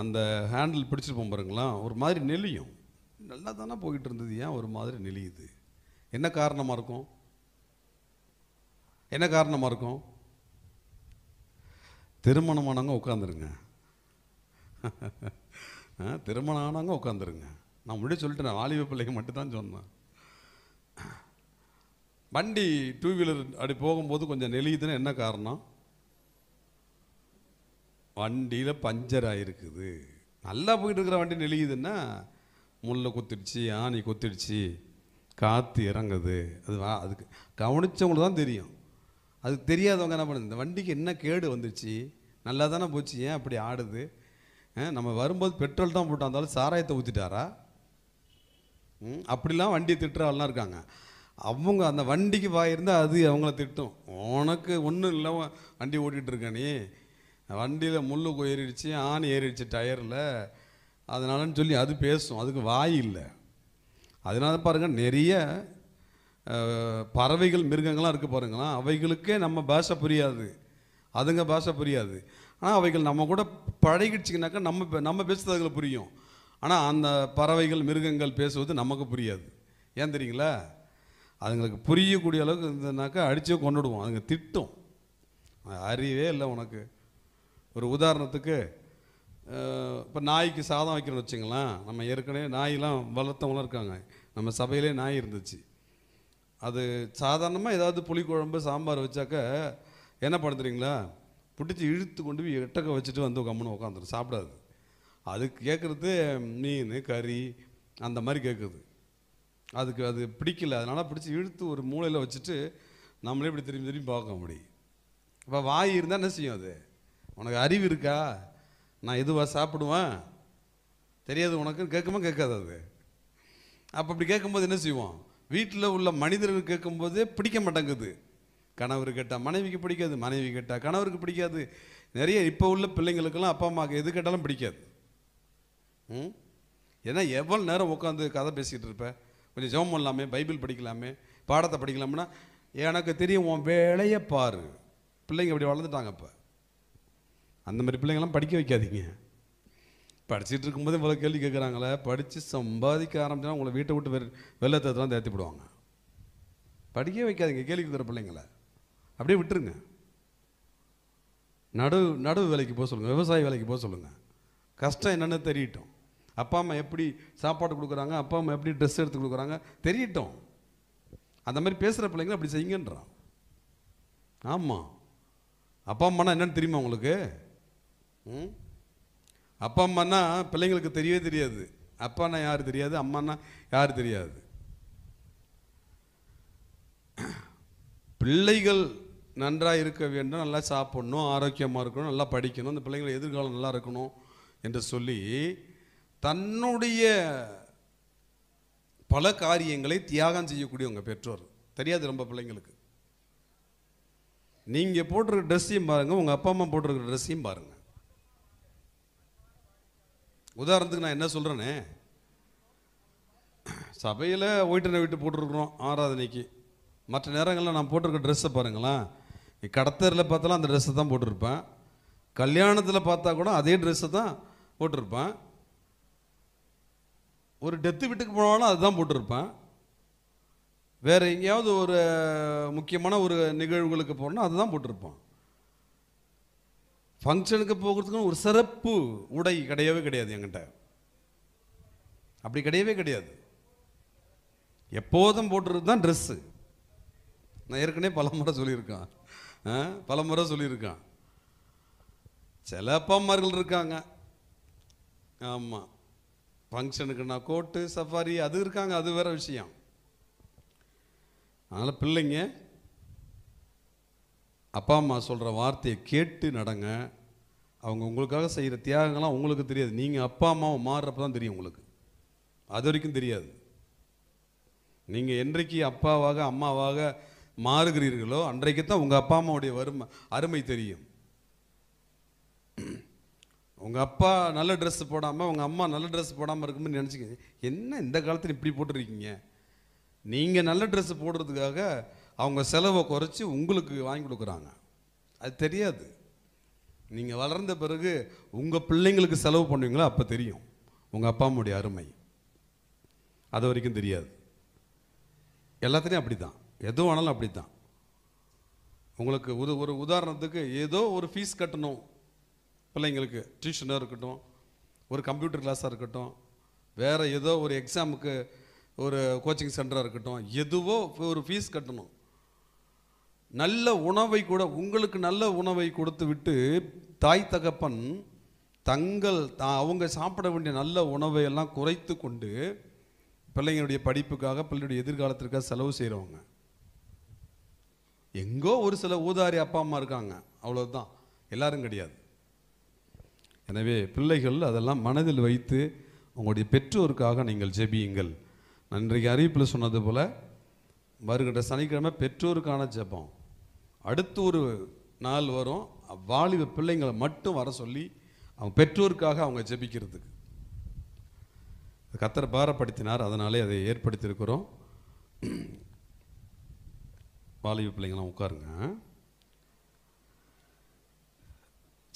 அந்த ஹேண்டில் பிடிச்சிட்டு போகும் பாருங்களா ஒரு மாதிரி நெளியும் நல்லா தானே போயிட்டு இருந்தது ஏன் ஒரு மாதிரி நெளியுது என்ன காரணமாக இருக்கும் என்ன காரணமாக இருக்கும் திருமணமானவங்க உட்காந்துருங்க திருமணம் ஆனவங்க உட்காந்துருங்க நான் சொல்லிட்டு சொல்லிட்டேன் வாலிப பிள்ளைக்கு மட்டும்தான் சொன்னேன் வண்டி டூ வீலர் அப்படி போகும்போது கொஞ்சம் நெளியுதுன்னு என்ன காரணம் வண்டியில் பஞ்சர் ஆகிருக்குது நல்லா போயிட்டு இருக்கிற வண்டி நெளியுதுன்னா முள்ளை கொத்திடுச்சு ஆணி குத்திடுச்சு காற்று இறங்குது அது வா அதுக்கு கவனித்தவங்களுக்கு தான் தெரியும் அதுக்கு தெரியாதவங்க என்ன பண்ணுது இந்த வண்டிக்கு என்ன கேடு வந்துச்சு நல்லா தானே போச்சு ஏன் அப்படி ஆடுது நம்ம வரும்போது பெட்ரோல் தான் போட்டு வந்தாலும் சாராயத்தை ஊற்றிட்டாரா அப்படிலாம் வண்டியை திட்டுறவெல்லாம் இருக்காங்க அவங்க அந்த வண்டிக்கு வாயிருந்தால் அது அவங்கள திட்டும் உனக்கு ஒன்றும் இல்லை வண்டி ஓட்டிகிட்டு நீ வண்டியில் முள்ளு ஏறிடுச்சு ஆணி ஏறிடுச்சு டயரில் அதனாலன்னு சொல்லி அது பேசும் அதுக்கு வாய் இல்லை அதனால பாருங்கள் நிறைய பறவைகள் மிருகங்கள்லாம் இருக்குது பாருங்களேன் அவைகளுக்கே நம்ம பாஷை புரியாது அதுங்க பாஷை புரியாது ஆனால் அவைகள் நம்ம கூட பழகிடுச்சிங்கனாக்கா நம்ம நம்ம பேசுறது அதுங்களை புரியும் ஆனால் அந்த பறவைகள் மிருகங்கள் பேசுவது நமக்கு புரியாது ஏன் தெரியுங்களா அதுங்களுக்கு புரியக்கூடிய அளவுக்கு இருந்ததுனாக்கா அடித்து கொண்டுடுவோம் அதுங்க திட்டும் அறிவே இல்லை உனக்கு ஒரு உதாரணத்துக்கு இப்போ நாய்க்கு சாதம் வைக்கணும்னு வச்சுங்களேன் நம்ம ஏற்கனவே நாயெலாம் வளர்த்தவங்களாம் இருக்காங்க நம்ம சபையிலே நாய் இருந்துச்சு அது சாதாரணமாக ஏதாவது புளிக்குழம்பு சாம்பார் வச்சாக்க என்ன பண்ணுறீங்களா பிடிச்சி இழுத்து கொண்டு போய் எட்டக்க வச்சுட்டு வந்து கம்முன்னு உட்காந்துரும் சாப்பிடாது அதுக்கு கேட்குறது மீன் கறி அந்த மாதிரி கேட்குது அதுக்கு அது பிடிக்கல அதனால் பிடிச்சி இழுத்து ஒரு மூளையில் வச்சுட்டு நம்மளே இப்படி திரும்பி திரும்பி பார்க்க முடியும் இப்போ வாய் இருந்தால் என்ன செய்யும் அது உனக்கு அறிவு இருக்கா நான் எதுவாக சாப்பிடுவேன் தெரியாது உனக்குன்னு கேட்குமா கேட்காது அது அப்போ அப்படி கேட்கும்போது என்ன செய்வோம் வீட்டில் உள்ள மனிதர்கள் கேட்கும்போதே பிடிக்க மாட்டேங்குது கணவர் கேட்டால் மனைவிக்கு பிடிக்காது மனைவி கேட்டால் கணவருக்கு பிடிக்காது நிறைய இப்போ உள்ள பிள்ளைங்களுக்கெல்லாம் அப்பா அம்மாவுக்கு எது கேட்டாலும் பிடிக்காது ம் ஏன்னா எவ்வளோ நேரம் உட்காந்து கதை பேசிகிட்டு இருப்பேன் கொஞ்சம் ஜெபம் பண்ணலாமே பைபிள் படிக்கலாமே பாடத்தை படிக்கலாம்னா எனக்கு தெரியும் உன் வேலையை பாரு பிள்ளைங்க இப்படி வளர்ந்துட்டாங்க இப்போ அந்த மாதிரி பிள்ளைங்களாம் படிக்க வைக்காதீங்க படிச்சுட்டு இருக்கும்போதே இவ்வளோ கேள்வி கேட்குறாங்களே படித்து சம்பாதிக்க ஆரம்பிச்சா உங்களை வீட்டை விட்டு வெ வெள்ளத்தெல்லாம் தேர்த்தி விடுவாங்க படிக்கவே வைக்காதீங்க கேள்வி கொடுக்குற பிள்ளைங்கள அப்படியே விட்டுருங்க நடு நடுவு வேலைக்கு போக சொல்லுங்கள் விவசாய வேலைக்கு போக சொல்லுங்கள் கஷ்டம் என்னென்னு தெரியட்டும் அப்பா அம்மா எப்படி சாப்பாடு கொடுக்குறாங்க அப்பா அம்மா எப்படி ட்ரெஸ் எடுத்து கொடுக்குறாங்க தெரியட்டும் அந்த மாதிரி பேசுகிற பிள்ளைங்கள அப்படி செய்யுங்கன்றான் ஆமாம் அப்பா அம்மானா என்னென்னு தெரியுமா உங்களுக்கு ம் அப்பா அம்மானா பிள்ளைங்களுக்கு தெரியவே தெரியாது அப்பானா யார் தெரியாது அம்மானா யார் தெரியாது பிள்ளைகள் நன்றாக இருக்க வேண்டும் நல்லா சாப்பிடணும் ஆரோக்கியமாக இருக்கணும் நல்லா படிக்கணும் அந்த பிள்ளைங்கள எதிர்காலம் நல்லா இருக்கணும் என்று சொல்லி தன்னுடைய பல காரியங்களை தியாகம் செய்யக்கூடிய உங்கள் பெற்றோர் தெரியாது ரொம்ப பிள்ளைங்களுக்கு நீங்கள் போட்டிருக்க ட்ரெஸ்ஸையும் பாருங்கள் உங்கள் அப்பா அம்மா போட்டிருக்கிற ட்ரெஸ்ஸையும் பாருங்கள் உதாரணத்துக்கு நான் என்ன சொல்கிறேனே சபையில் ஒயிட்டனை விட்டு போட்டிருக்குறோம் ஆராதனைக்கு மற்ற நேரங்களில் நான் போட்டிருக்க ட்ரெஸ்ஸை பாருங்களேன் நீ கடத்தரில் பார்த்தாலும் அந்த ட்ரெஸ்ஸை தான் போட்டிருப்பேன் கல்யாணத்தில் பார்த்தா கூட அதே ட்ரெஸ்ஸை தான் போட்டிருப்பேன் ஒரு டெத்து வீட்டுக்கு போனாலும் அதுதான் போட்டிருப்பேன் வேறு எங்கேயாவது ஒரு முக்கியமான ஒரு நிகழ்வுகளுக்கு போனால் அதுதான் போட்டிருப்பான் ஃபங்க்ஷனுக்கு போகிறதுக்குன்னு ஒரு சிறப்பு உடை கிடையவே கிடையாது என்கிட்ட அப்படி கிடையவே கிடையாது எப்போதும் போட்டுறது தான் ட்ரெஸ்ஸு நான் ஏற்கனவே பல முறை சொல்லியிருக்கான் பல முறை சொல்லியிருக்கான் சில அப்பாமார்கள் இருக்காங்க ஆமாம் ஃபங்க்ஷனுக்குன்னா கோட்டு சஃபாரி அது இருக்காங்க அது வேறு விஷயம் அதனால் பிள்ளைங்க அப்பா அம்மா சொல்கிற வார்த்தையை கேட்டு நடங்க அவங்க உங்களுக்காக செய்கிற தியாகங்கள்லாம் உங்களுக்கு தெரியாது நீங்கள் அப்பா அம்மாவை மாறுறப்ப தான் தெரியும் உங்களுக்கு அது வரைக்கும் தெரியாது நீங்கள் என்றைக்கு அப்பாவாக அம்மாவாக மாறுகிறீர்களோ அன்றைக்கு தான் உங்கள் அப்பா அம்மாவுடைய வறுமை அருமை தெரியும் உங்கள் அப்பா நல்ல ட்ரெஸ் போடாமல் உங்கள் அம்மா நல்ல ட்ரெஸ் போடாமல் இருக்கும்போது நினச்சிக்க என்ன இந்த காலத்தில் இப்படி போட்டிருக்கீங்க நீங்கள் நல்ல ட்ரெஸ் போடுறதுக்காக அவங்க செலவை குறைச்சி உங்களுக்கு வாங்கி கொடுக்குறாங்க அது தெரியாது நீங்கள் வளர்ந்த பிறகு உங்கள் பிள்ளைங்களுக்கு செலவு பண்ணுவீங்களோ அப்போ தெரியும் உங்கள் அப்பா அம்முடைய அருமை அது வரைக்கும் தெரியாது எல்லாத்துலேயும் அப்படி தான் எது வேணாலும் அப்படி தான் உங்களுக்கு உது ஒரு உதாரணத்துக்கு ஏதோ ஒரு ஃபீஸ் கட்டணும் பிள்ளைங்களுக்கு டியூஷனாக இருக்கட்டும் ஒரு கம்ப்யூட்டர் கிளாஸாக இருக்கட்டும் வேறு ஏதோ ஒரு எக்ஸாமுக்கு ஒரு கோச்சிங் சென்டராக இருக்கட்டும் எதுவோ ஒரு ஃபீஸ் கட்டணும் நல்ல உணவை கூட உங்களுக்கு நல்ல உணவை கொடுத்து விட்டு தாய் தகப்பன் தங்கள் அவங்க சாப்பிட வேண்டிய நல்ல உணவை எல்லாம் குறைத்து கொண்டு பிள்ளைங்களுடைய படிப்புக்காக பிள்ளையுடைய எதிர்காலத்திற்காக செலவு செய்கிறவங்க எங்கோ ஒரு சில ஊதாரி அப்பா அம்மா இருக்காங்க அவ்வளோதான் எல்லாரும் கிடையாது எனவே பிள்ளைகள் அதெல்லாம் மனதில் வைத்து உங்களுடைய பெற்றோருக்காக நீங்கள் ஜெபியுங்கள் நன்றைக்கு அறிவிப்பில் சொன்னது போல் வருகின்ற சனிக்கிழமை பெற்றோருக்கான ஜெபம் அடுத்து ஒரு நாள் வரும் வாலிப பிள்ளைங்களை மட்டும் வர சொல்லி அவங்க பெற்றோருக்காக அவங்க ஜெபிக்கிறதுக்கு கத்தரை பாரப்படுத்தினார் அதனாலே அதை ஏற்படுத்தியிருக்கிறோம் வாலிப பிள்ளைங்களாம் உட்காருங்க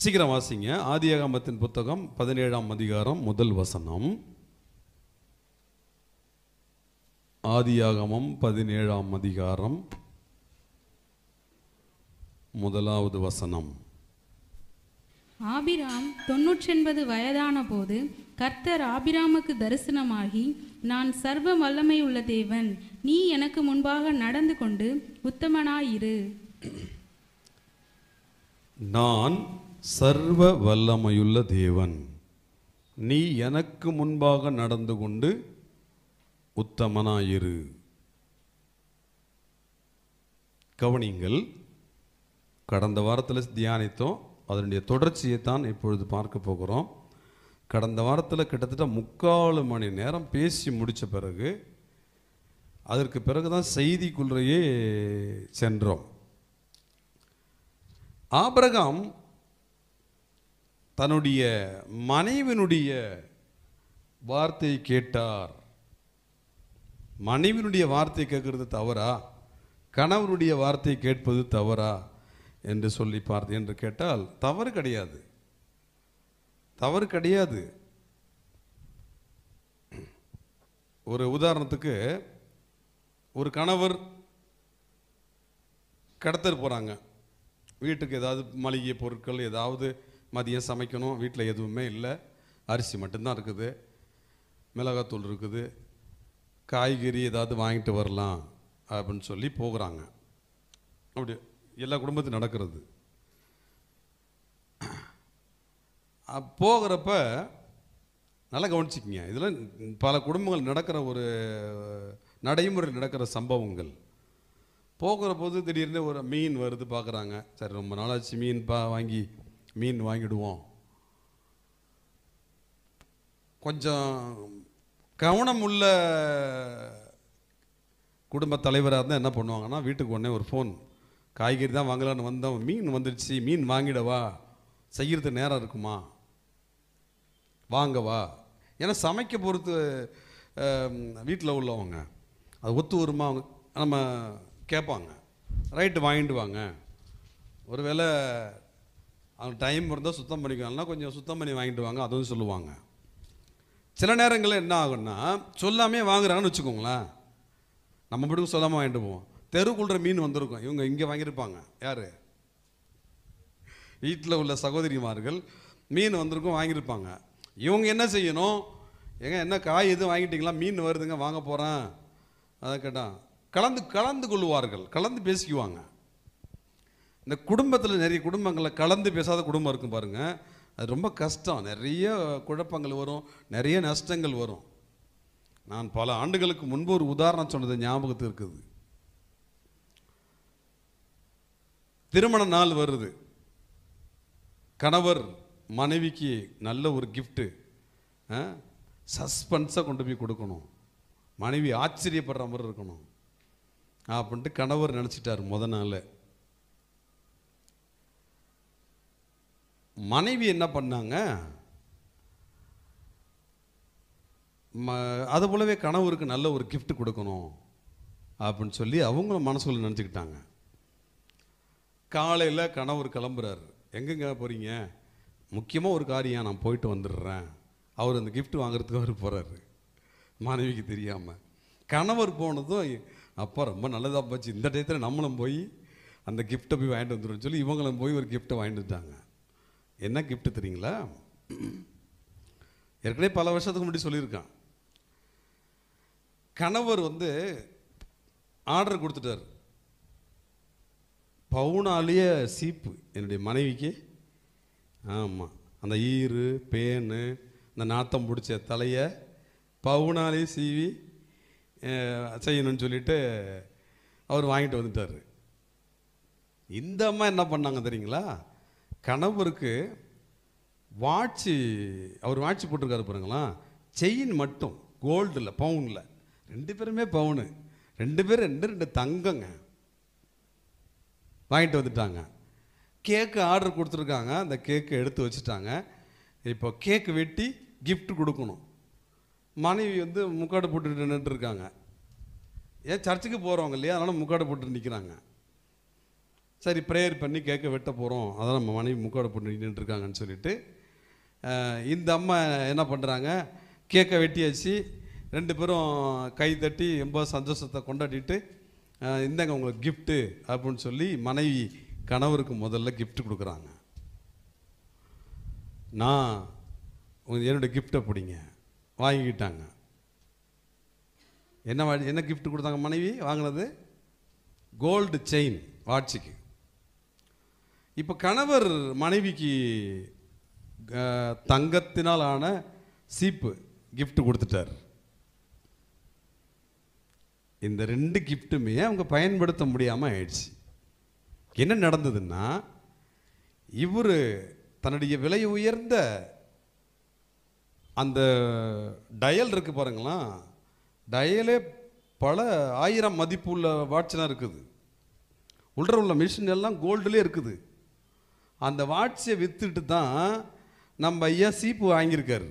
சீக்கிரம் வாசிங்க ஆதியாகமத்தின் புத்தகம் பதினேழாம் அதிகாரம் முதல் வசனம் ஆதியாகமம் பதினேழாம் அதிகாரம் முதலாவது வசனம் ஆபிராம் எண்பது வயதான போது கர்த்தர் ஆபிராமுக்கு தரிசனமாகி நான் சர்வ வல்லமை உள்ள தேவன் நீ எனக்கு முன்பாக நடந்து கொண்டு உத்தமனாயிரு நான் சர்வ வல்லமையுள்ள தேவன் நீ எனக்கு முன்பாக நடந்து கொண்டு உத்தமனாயிரு கவனிங்கள் கடந்த வாரத்தில் தியானித்தோம் அதனுடைய தொடர்ச்சியை தான் இப்பொழுது பார்க்க போகிறோம் கடந்த வாரத்தில் கிட்டத்தட்ட முக்கால் மணி நேரம் பேசி முடித்த பிறகு அதற்கு பிறகு தான் செய்திக்குள்ளேயே சென்றோம் ஆபரகம் தன்னுடைய மனைவினுடைய வார்த்தையை கேட்டார் மனைவினுடைய வார்த்தை கேட்கறது தவறா கணவனுடைய வார்த்தையை கேட்பது தவறா என்று சொல்லி பார்த்து என்று கேட்டால் தவறு கிடையாது தவறு கிடையாது ஒரு உதாரணத்துக்கு ஒரு கணவர் கடத்தர் போகிறாங்க வீட்டுக்கு ஏதாவது மளிகை பொருட்கள் ஏதாவது மதியம் சமைக்கணும் வீட்டில் எதுவுமே இல்லை அரிசி மட்டும்தான் இருக்குது மிளகாத்தூள் இருக்குது காய்கறி ஏதாவது வாங்கிட்டு வரலாம் அப்படின்னு சொல்லி போகிறாங்க அப்படி எல்லா குடும்பத்தையும் நடக்கிறது போகிறப்ப நல்லா கவனிச்சிக்கிங்க இதில் பல குடும்பங்கள் நடக்கிற ஒரு நடைமுறை நடக்கிற சம்பவங்கள் போகிற போது திடீர்னு ஒரு மீன் வருது பார்க்குறாங்க சரி ரொம்ப நாளாச்சு மீன் பா வாங்கி மீன் வாங்கிடுவோம் கொஞ்சம் கவனம் உள்ள குடும்ப தலைவராக இருந்தால் என்ன பண்ணுவாங்கன்னா வீட்டுக்கு உடனே ஒரு ஃபோன் காய்கறி தான் வாங்கலான்னு வந்தோம் மீன் வந்துடுச்சு மீன் வாங்கிடவா செய்கிறது நேரம் இருக்குமா வாங்கவா ஏன்னா சமைக்க பொறுத்து வீட்டில் உள்ளவங்க அது ஒத்து வருமா அவங்க நம்ம கேட்பாங்க ரைட்டு வாங்கிட்டு வாங்க ஒருவேளை அவங்க டைம் இருந்தால் சுத்தம் பண்ணிக்கலாம்னா கொஞ்சம் சுத்தம் பண்ணி வாங்கிட்டு வாங்க அதுவும் சொல்லுவாங்க சில நேரங்களில் என்ன ஆகும்னா சொல்லாமே வாங்குறாங்கன்னு வச்சுக்கோங்களேன் நம்ம மட்டும் சொல்லாமல் வாங்கிட்டு போவோம் தெருக்குள்ற மீன் வந்திருக்கும் இவங்க இங்கே வாங்கியிருப்பாங்க யார் வீட்டில் உள்ள சகோதரிமார்கள் மீன் வந்திருக்கும் வாங்கியிருப்பாங்க இவங்க என்ன செய்யணும் ஏங்க என்ன காய் எதுவும் வாங்கிட்டீங்களா மீன் வருதுங்க வாங்க போகிறேன் அதை கேட்டான் கலந்து கலந்து கொள்வார்கள் கலந்து பேசிக்குவாங்க இந்த குடும்பத்தில் நிறைய குடும்பங்களில் கலந்து பேசாத குடும்பம் இருக்கும் பாருங்கள் அது ரொம்ப கஷ்டம் நிறைய குழப்பங்கள் வரும் நிறைய நஷ்டங்கள் வரும் நான் பல ஆண்டுகளுக்கு முன்பு ஒரு உதாரணம் சொன்னது ஞாபகத்து இருக்குது திருமண நாள் வருது கணவர் மனைவிக்கு நல்ல ஒரு கிஃப்ட்டு சஸ்பென்ஸாக கொண்டு போய் கொடுக்கணும் மனைவி ஆச்சரியப்படுற மாதிரி இருக்கணும் அப்படின்ட்டு கணவர் நினச்சிட்டார் முத நாள் மனைவி என்ன பண்ணாங்க ம அது போலவே கணவருக்கு நல்ல ஒரு கிஃப்ட் கொடுக்கணும் அப்படின்னு சொல்லி அவங்களும் மனசுக்குள்ள நினச்சிக்கிட்டாங்க காலையில் கணவர் கிளம்புறாரு எங்கெங்க போகிறீங்க முக்கியமாக ஒரு காரியம் நான் போயிட்டு வந்துடுறேன் அவர் அந்த கிஃப்ட் வாங்குறதுக்கு அவர் போகிறாரு மனைவிக்கு தெரியாமல் கணவர் போனதும் அப்பா ரொம்ப நல்லதாக போச்சு இந்த டயத்தில் நம்மளும் போய் அந்த கிஃப்ட்டை போய் வாங்கிட்டு வந்துடும் சொல்லி இவங்களும் போய் ஒரு கிஃப்ட்டை வாங்கிட்டு வந்துட்டாங்க என்ன கிஃப்ட்டு தெரியுங்களா ஏற்கனவே பல வருஷத்துக்கு முன்னாடி சொல்லியிருக்கான் கணவர் வந்து ஆர்டர் கொடுத்துட்டார் பவுனாலேயே சீப்பு என்னுடைய மனைவிக்கு ஆமாம் அந்த ஈர் பேனு அந்த நாத்தம் பிடிச்ச தலையை பவுனாலே சீவி செய்யணும்னு சொல்லிட்டு அவர் வாங்கிட்டு வந்துட்டார் இந்த அம்மா என்ன பண்ணாங்க தெரியுங்களா கணவருக்கு வாட்சி அவர் வாட்சி போட்டிருக்காரு பாருங்களா செயின் மட்டும் கோல்டில் பவுனில் ரெண்டு பேருமே பவுனு ரெண்டு பேரும் ரெண்டு ரெண்டு தங்கங்க வாங்கிட்டு வந்துட்டாங்க கேக்கு ஆர்டர் கொடுத்துருக்காங்க அந்த கேக்கு எடுத்து வச்சுட்டாங்க இப்போ கேக்கு வெட்டி கிஃப்ட் கொடுக்கணும் மனைவி வந்து முக்காடு போட்டுட்டு நின்றுட்டுருக்காங்க ஏன் சர்ச்சுக்கு போகிறவங்க இல்லையா அதனால் முக்காடு போட்டு நிற்கிறாங்க சரி ப்ரேயர் பண்ணி கேட்க வெட்ட போகிறோம் அதான் நம்ம மனைவி முக்காடு போட்டு நின்றுட்டுருக்காங்கன்னு சொல்லிட்டு இந்த அம்மா என்ன பண்ணுறாங்க கேக்கை வெட்டியாச்சு ரெண்டு பேரும் கை தட்டி ரொம்ப சந்தோஷத்தை கொண்டாடிட்டு இந்தாங்க உங்களுக்கு கிஃப்ட்டு அப்படின்னு சொல்லி மனைவி கணவருக்கு முதல்ல கிஃப்ட் கொடுக்குறாங்க நான் என்னுடைய கிஃப்டை பிடிங்க வாங்கிக்கிட்டாங்க என்ன வா என்ன கிஃப்ட் கொடுத்தாங்க மனைவி வாங்கினது கோல்டு செயின் வாட்சிக்கு இப்போ கணவர் மனைவிக்கு தங்கத்தினால் ஆன சீப்பு கிஃப்ட் கொடுத்துட்டார் இந்த ரெண்டு கிஃப்ட்டுமே அவங்க பயன்படுத்த முடியாமல் ஆயிடுச்சு என்ன நடந்ததுன்னா இவர் தன்னுடைய விலை உயர்ந்த அந்த டயல் இருக்குது பாருங்களேன் டயலே பல ஆயிரம் மதிப்பு உள்ள வாட்செலாம் இருக்குது உள்ள உள்ள மிஷின் எல்லாம் கோல்டுலேயே இருக்குது அந்த வாட்சை விற்றுட்டு தான் நம்ம ஐயா சீப்பு வாங்கியிருக்காரு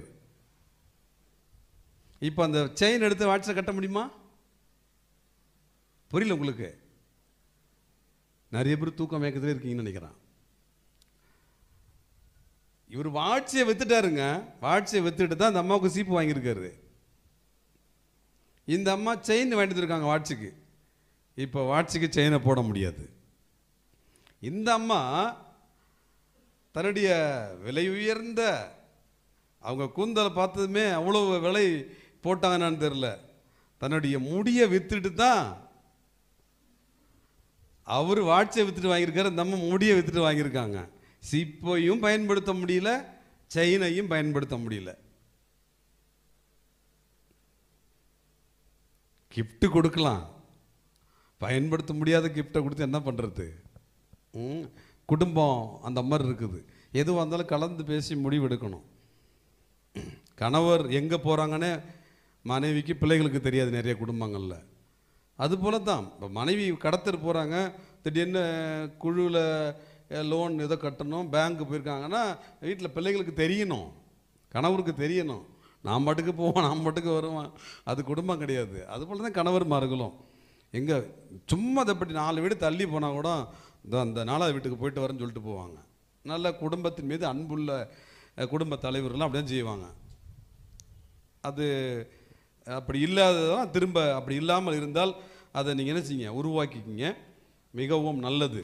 இப்போ அந்த செயின் எடுத்து வாட்சை கட்ட முடியுமா புரியல உங்களுக்கு நிறைய பேர் தூக்கம் மயக்கத்தில் இருக்கீங்கன்னு நினைக்கிறான் இவர் வாட்சியை வித்துட்டாருங்க வாட்சியை வித்துட்டு தான் அந்த அம்மாவுக்கு சீப்பு வாங்கியிருக்காரு இந்த அம்மா செயின் வாங்கிட்டு இருக்காங்க வாட்சிக்கு இப்போ வாட்சிக்கு செயினை போட முடியாது இந்த அம்மா தன்னுடைய விலை உயர்ந்த அவங்க கூந்தலை பார்த்ததுமே அவ்வளோ விலை போட்டாங்கன்னு தெரில தன்னுடைய முடியை விற்றுட்டு தான் அவர் வாட்சை விற்றுட்டு வாங்கியிருக்காரு நம்ம முடியை விற்றுட்டு வாங்கியிருக்காங்க சிப்பையும் பயன்படுத்த முடியல செயினையும் பயன்படுத்த முடியல கிஃப்ட்டு கொடுக்கலாம் பயன்படுத்த முடியாத கிஃப்டை கொடுத்து என்ன பண்ணுறது குடும்பம் அந்த மாதிரி இருக்குது எதுவாக இருந்தாலும் கலந்து பேசி முடிவெடுக்கணும் கணவர் எங்கே போகிறாங்கன்னே மனைவிக்கு பிள்ளைகளுக்கு தெரியாது நிறைய குடும்பங்களில் அது போல தான் இப்போ மனைவி கடத்திட்டு போகிறாங்க திடீர்னு குழுவில் லோன் ஏதோ கட்டணும் பேங்க்கு போயிருக்காங்கன்னா வீட்டில் பிள்ளைங்களுக்கு தெரியணும் கணவருக்கு தெரியணும் நான் பாட்டுக்கு போவோம் நான் பாட்டுக்கு வருவேன் அது குடும்பம் கிடையாது அது போல் தான் கணவர் மார்களும் எங்கே சும்மா அதை பற்றி நாலு வீடு தள்ளி போனால் கூட இந்த அந்த நாலாவது வீட்டுக்கு போயிட்டு வரேன்னு சொல்லிட்டு போவாங்க நல்ல குடும்பத்தின் மீது அன்புள்ள குடும்ப தலைவர்கள்லாம் அப்படியே செய்வாங்க அது அப்படி இல்லாததான் திரும்ப அப்படி இல்லாமல் இருந்தால் அதை நீங்கள் என்ன செய்யுங்க உருவாக்கிக்கிங்க மிகவும் நல்லது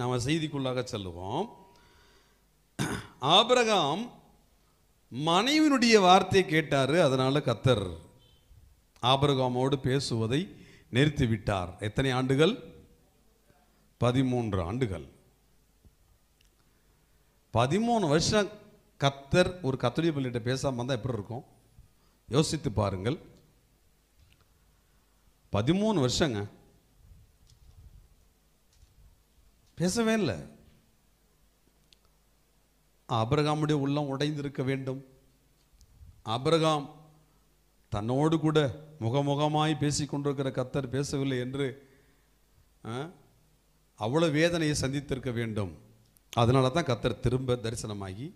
நாம் செய்திக்குள்ளாக செல்லுவோம் ஆபிரகாம் மனைவினுடைய வார்த்தையை கேட்டார் அதனால் கத்தர் ஆபிரகாமோடு பேசுவதை நிறுத்திவிட்டார் எத்தனை ஆண்டுகள் பதிமூன்று ஆண்டுகள் பதிமூணு வருஷம் கத்தர் ஒரு கத்தோலிய பள்ளிகிட்ட பேசாமல் தான் எப்படி இருக்கும் யோசித்து பாருங்கள் பதிமூணு வருஷங்க பேசவே இல்லை அபரகாமுடைய உள்ளம் உடைந்திருக்க வேண்டும் அபரகாம் தன்னோடு கூட முகமுகமாய் பேசிக்கொண்டிருக்கிற கத்தர் பேசவில்லை என்று அவ்வளோ வேதனையை சந்தித்திருக்க வேண்டும் அதனால தான் கத்தர் திரும்ப தரிசனமாகி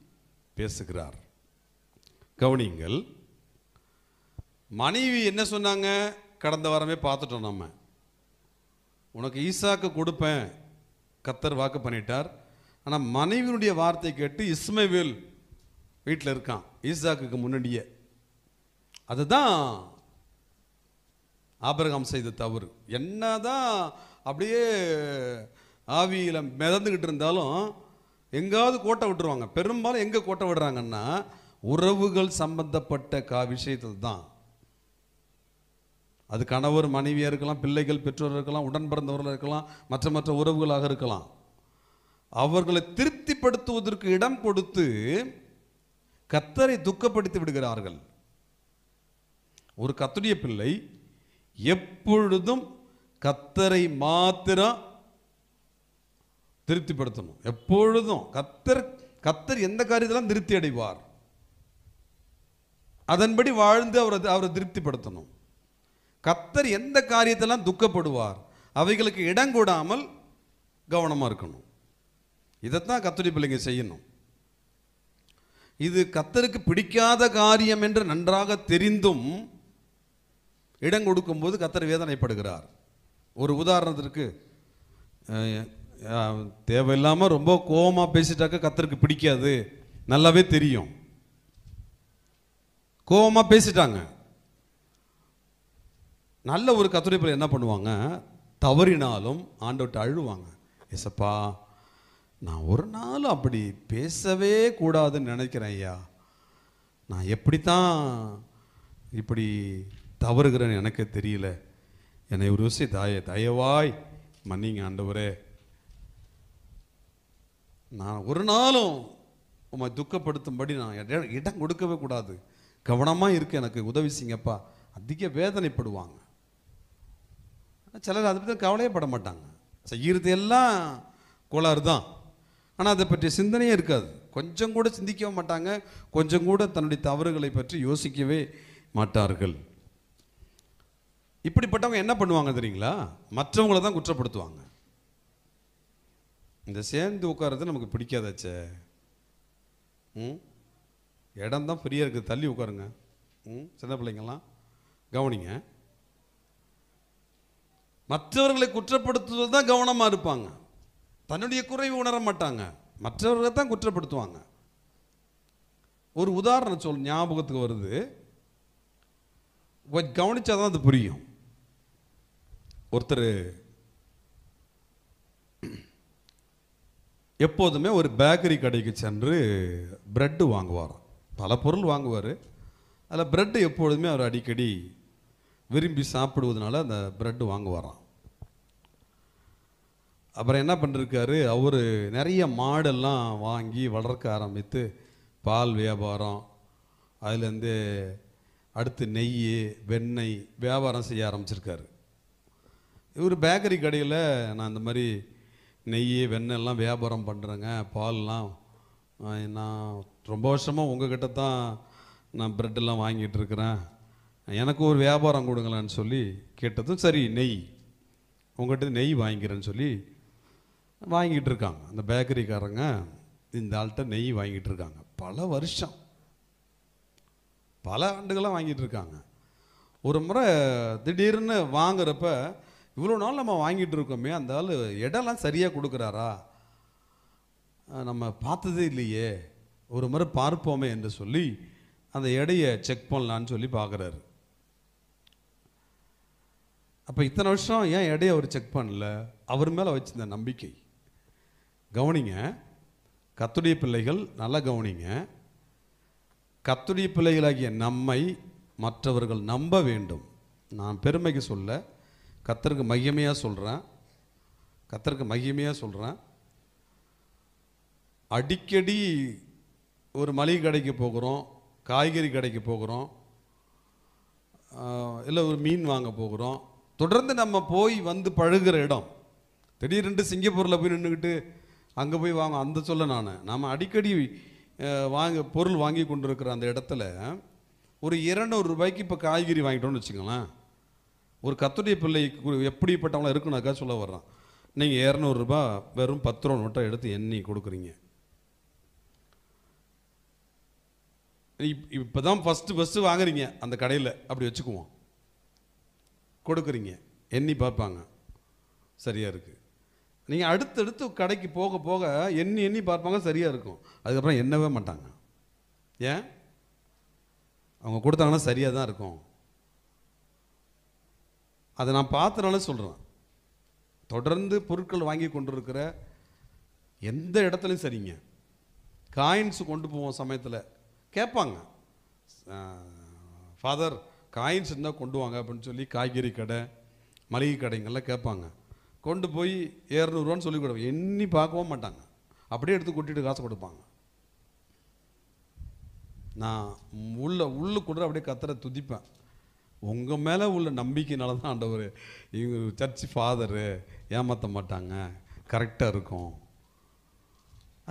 பேசுகிறார் கவனிங்கள் மனைவி என்ன சொன்னாங்க கடந்த வாரமே பார்த்துட்டோம் நம்ம உனக்கு ஈசாக்கு கொடுப்பேன் கத்தர் வாக்கு பண்ணிட்டார் ஆனால் மனைவியினுடைய வார்த்தை கேட்டு இஸ்மைவேல் வீட்டில் இருக்கான் ஈசாக்குக்கு முன்னாடியே அதுதான் ஆபரகம் செய்த தவறு என்ன தான் அப்படியே ஆவியில் மிதந்துக்கிட்டு இருந்தாலும் எங்காவது கோட்டை விட்டுருவாங்க பெரும்பாலும் எங்கே கோட்டை விடுறாங்கன்னா உறவுகள் சம்பந்தப்பட்ட கா விஷயத்தில் தான் அது கணவர் மனைவியாக இருக்கலாம் பிள்ளைகள் பெற்றோர் இருக்கலாம் உடன் பிறந்தவர்கள் இருக்கலாம் மற்ற மற்ற உறவுகளாக இருக்கலாம் அவர்களை திருப்திப்படுத்துவதற்கு இடம் கொடுத்து கத்தரை துக்கப்படுத்தி விடுகிறார்கள் ஒரு கத்துடைய பிள்ளை எப்பொழுதும் கத்தரை மாத்திரம் திருப்திப்படுத்தணும் எப்பொழுதும் கத்தர் கத்தர் எந்த காரியத்திலும் திருப்தி அடைவார் அதன்படி வாழ்ந்து அவரை அவரை திருப்திப்படுத்தணும் கத்தர் எந்த காரியத்தெல்லாம் துக்கப்படுவார் அவைகளுக்கு இடம் கூடாமல் கவனமாக இருக்கணும் இதைத்தான் கத்தரி பிள்ளைங்க செய்யணும் இது கத்தருக்கு பிடிக்காத காரியம் என்று நன்றாக தெரிந்தும் இடம் கொடுக்கும்போது கத்தர் வேதனைப்படுகிறார் ஒரு உதாரணத்திற்கு தேவையில்லாமல் ரொம்ப கோபமாக பேசிட்டாக்க கத்தருக்கு பிடிக்காது நல்லாவே தெரியும் கோபமாக பேசிட்டாங்க நல்ல ஒரு கத்துரைப்பில் என்ன பண்ணுவாங்க தவறினாலும் ஆண்டவர்கிட்ட அழுவாங்க எசப்பா நான் ஒரு நாள் அப்படி பேசவே கூடாதுன்னு நினைக்கிறேன் ஐயா நான் எப்படித்தான் இப்படி தவறுகிறேன்னு எனக்கு தெரியல என்னை ஒரு விஷயம் தய தயவாய் மன்னிங்க ஆண்டவரே நான் ஒரு நாளும் உம்மை துக்கப்படுத்தும்படி நான் இடம் கொடுக்கவே கூடாது கவனமாக இருக்கு எனக்கு உதவி செய்யப்பா அதிக வேதனைப்படுவாங்க சிலர் அதை பற்றி கவலையே பட மாட்டாங்க செய்கிறது எல்லாம் கோளாறு தான் ஆனால் அதை பற்றிய சிந்தனையே இருக்காது கொஞ்சம் கூட சிந்திக்கவே மாட்டாங்க கொஞ்சம் கூட தன்னுடைய தவறுகளை பற்றி யோசிக்கவே மாட்டார்கள் இப்படிப்பட்டவங்க என்ன பண்ணுவாங்க தெரியுங்களா மற்றவங்கள தான் குற்றப்படுத்துவாங்க இந்த சேர்ந்து உட்கார்றது நமக்கு பிடிக்காதாச்சே ம் இடம் தான் ஃப்ரீயாக இருக்குது தள்ளி உட்காருங்க ம் சின்ன பிள்ளைங்கள்லாம் கவனிங்க மற்றவர்களை குற்றப்படுத்துவது தான் கவனமாக இருப்பாங்க தன்னுடைய குறைவு உணர மாட்டாங்க மற்றவர்களை தான் குற்றப்படுத்துவாங்க ஒரு உதாரணம் சொல் ஞாபகத்துக்கு வருது கவனிச்சா தான் அது புரியும் ஒருத்தர் எப்போதுமே ஒரு பேக்கரி கடைக்கு சென்று ப்ரெட்டு வாங்குவார் பல பொருள் வாங்குவார் அதில் பிரெட்டு எப்பொழுதுமே அவர் அடிக்கடி விரும்பி சாப்பிடுவதனால அந்த பிரெட்டு வாங்குவாராம் அப்புறம் என்ன பண்ணிருக்காரு அவர் நிறைய மாடெல்லாம் வாங்கி வளர்க்க ஆரம்பித்து பால் வியாபாரம் அதுலேருந்து அடுத்து நெய் வெண்ணெய் வியாபாரம் செய்ய ஆரம்பிச்சிருக்காரு இவர் பேக்கரி கடையில் நான் இந்த மாதிரி நெய் வெண்ணெய்லாம் வியாபாரம் பண்ணுறேங்க பால்லாம் நான் ரொம்ப வருஷமாக உங்ககிட்ட தான் நான் ப்ரெட்டெல்லாம் வாங்கிட்டு இருக்கிறேன் எனக்கு ஒரு வியாபாரம் கொடுங்களான்னு சொல்லி கேட்டதும் சரி நெய் உங்கள்கிட்ட நெய் வாங்கிக்கிறேன்னு சொல்லி வாங்கிட்டு இருக்காங்க அந்த பேக்கரிக்காரங்க இந்த ஆள்கிட்ட நெய் வாங்கிட்டு இருக்காங்க பல வருஷம் பல ஆண்டுகளாக வாங்கிட்டு இருக்காங்க ஒரு முறை திடீர்னு வாங்குறப்ப இவ்வளோ நாள் நம்ம வாங்கிட்டு இருக்கோமே அந்த ஆள் இடம்லாம் சரியாக கொடுக்குறாரா நம்ம பார்த்ததே இல்லையே ஒரு முறை பார்ப்போமே என்று சொல்லி அந்த எடையை செக் பண்ணலான்னு சொல்லி பார்க்குறாரு அப்போ இத்தனை வருஷம் ஏன் எடையை அவர் செக் பண்ணல அவர் மேலே வச்சுருந்த நம்பிக்கை கவனிங்க கத்துடைய பிள்ளைகள் நல்லா கவனிங்க கத்துடைய பிள்ளைகளாகிய நம்மை மற்றவர்கள் நம்ப வேண்டும் நான் பெருமைக்கு சொல்ல கத்தருக்கு மையமையாக சொல்கிறேன் கத்தருக்கு மையமையாக சொல்கிறேன் அடிக்கடி ஒரு மளிகை கடைக்கு போகிறோம் காய்கறி கடைக்கு போகிறோம் இல்லை ஒரு மீன் வாங்க போகிறோம் தொடர்ந்து நம்ம போய் வந்து பழகுற இடம் திடீரென்று சிங்கப்பூரில் போய் நின்றுக்கிட்டு அங்கே போய் வாங்க அந்த சொல்ல நான் நாம் அடிக்கடி வாங்க பொருள் வாங்கி கொண்டிருக்கிற அந்த இடத்துல ஒரு இரநூறு ரூபாய்க்கு இப்போ காய்கறி வாங்கிட்டோம்னு வச்சுக்கோங்களேன் ஒரு கத்துடைய பிள்ளை எப்படிப்பட்டவங்களாம் இருக்குனாக்கா சொல்ல வர்றான் நீங்கள் இரநூறுபா வெறும் பத்து ரூபா நோட்டை எடுத்து எண்ணி கொடுக்குறீங்க இப்போ தான் ஃபஸ்ட்டு ஃபஸ்ட்டு வாங்குறீங்க அந்த கடையில் அப்படி வச்சுக்குவோம் கொடுக்குறீங்க எண்ணி பார்ப்பாங்க சரியாக இருக்குது நீங்கள் அடுத்தடுத்து கடைக்கு போக போக எண்ணி எண்ணி பார்ப்பாங்க சரியாக இருக்கும் அதுக்கப்புறம் எண்ணவே மாட்டாங்க ஏன் அவங்க கொடுத்தாங்கன்னா சரியாக தான் இருக்கும் அதை நான் பார்த்தனால சொல்கிறேன் தொடர்ந்து பொருட்கள் வாங்கி கொண்டிருக்கிற எந்த இடத்துலையும் சரிங்க காயின்ஸு கொண்டு போவோம் சமயத்தில் கேட்பாங்க ஃபாதர் காயின்ஸ் இருந்தால் கொண்டு வாங்க அப்படின்னு சொல்லி காய்கறி கடை மளிகை கடைங்கள்லாம் கேட்பாங்க கொண்டு போய் ஏறுநூறுவான்னு சொல்லி கொடுப்போம் எண்ணி பார்க்கவும் மாட்டாங்க அப்படியே எடுத்து கொட்டிட்டு காசு கொடுப்பாங்க நான் உள்ள உள்ளுக்குள்ள அப்படியே கத்துற துதிப்பேன் உங்கள் மேலே உள்ள நம்பிக்கைனால தான் ஆண்டவர் இவங்க சர்ச்சு ஃபாதரு ஏமாற்ற மாட்டாங்க கரெக்டாக இருக்கும்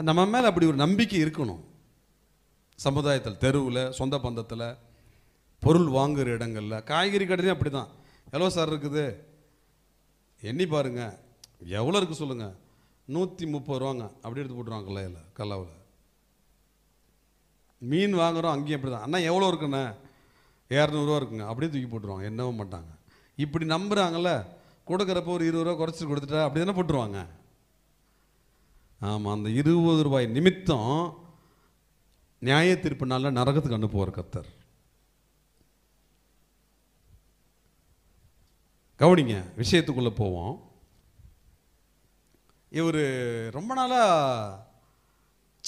நம்ம மேலே அப்படி ஒரு நம்பிக்கை இருக்கணும் சமுதாயத்தில் தெருவில் சொந்த பந்தத்தில் பொருள் வாங்குகிற இடங்களில் காய்கறி கடையிலையும் அப்படி தான் எவ்வளோ சார் இருக்குது எண்ணி பாருங்க எவ்வளோ இருக்குது சொல்லுங்கள் நூற்றி முப்பது ரூபாங்க அப்படி எடுத்து போட்டுருவாங்க கல்லையில் கல்லாவில் மீன் வாங்குகிறோம் அங்கேயும் அப்படி தான் அண்ணா எவ்வளோ இருக்குண்ணே இரநூறுவா இருக்குங்க அப்படியே தூக்கி போட்டுருவாங்க என்னவும் மாட்டாங்க இப்படி நம்புகிறாங்கல்ல கொடுக்குறப்போ ஒரு இருபது ரூபா குறைச்சி கொடுத்துட்டா அப்படி தானே போட்டுருவாங்க ஆமாம் அந்த இருபது ரூபாய் நிமித்தம் நியாய தீர்ப்பு நாளில் நரகத்துக்கு அனுப்புவார் கத்தர் கவனிங்க விஷயத்துக்குள்ளே போவோம் இவர் ரொம்ப நாளாக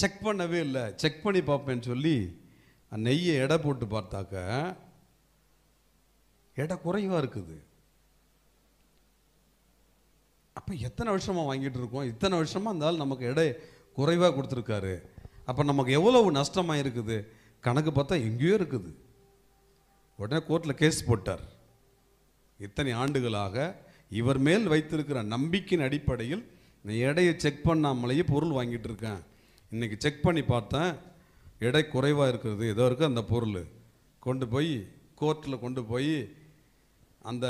செக் பண்ணவே இல்லை செக் பண்ணி பார்ப்பேன்னு சொல்லி நெய்யை எடை போட்டு பார்த்தாக்க எடை குறைவாக இருக்குது அப்போ எத்தனை வருஷமாக வாங்கிட்டு இருக்கோம் இத்தனை வருஷமாக இருந்தாலும் நமக்கு எடை குறைவாக கொடுத்துருக்காரு அப்போ நமக்கு எவ்வளவு நஷ்டமாக இருக்குது கணக்கு பார்த்தா எங்கேயோ இருக்குது உடனே கோர்ட்டில் கேஸ் போட்டார் இத்தனை ஆண்டுகளாக இவர் மேல் வைத்திருக்கிற நம்பிக்கையின் அடிப்படையில் நான் எடையை செக் பண்ணாமலேயே பொருள் வாங்கிட்டு இருக்கேன் இன்றைக்கி செக் பண்ணி பார்த்தேன் எடை குறைவாக இருக்கிறது ஏதோ இருக்குது அந்த பொருள் கொண்டு போய் கோர்ட்டில் கொண்டு போய் அந்த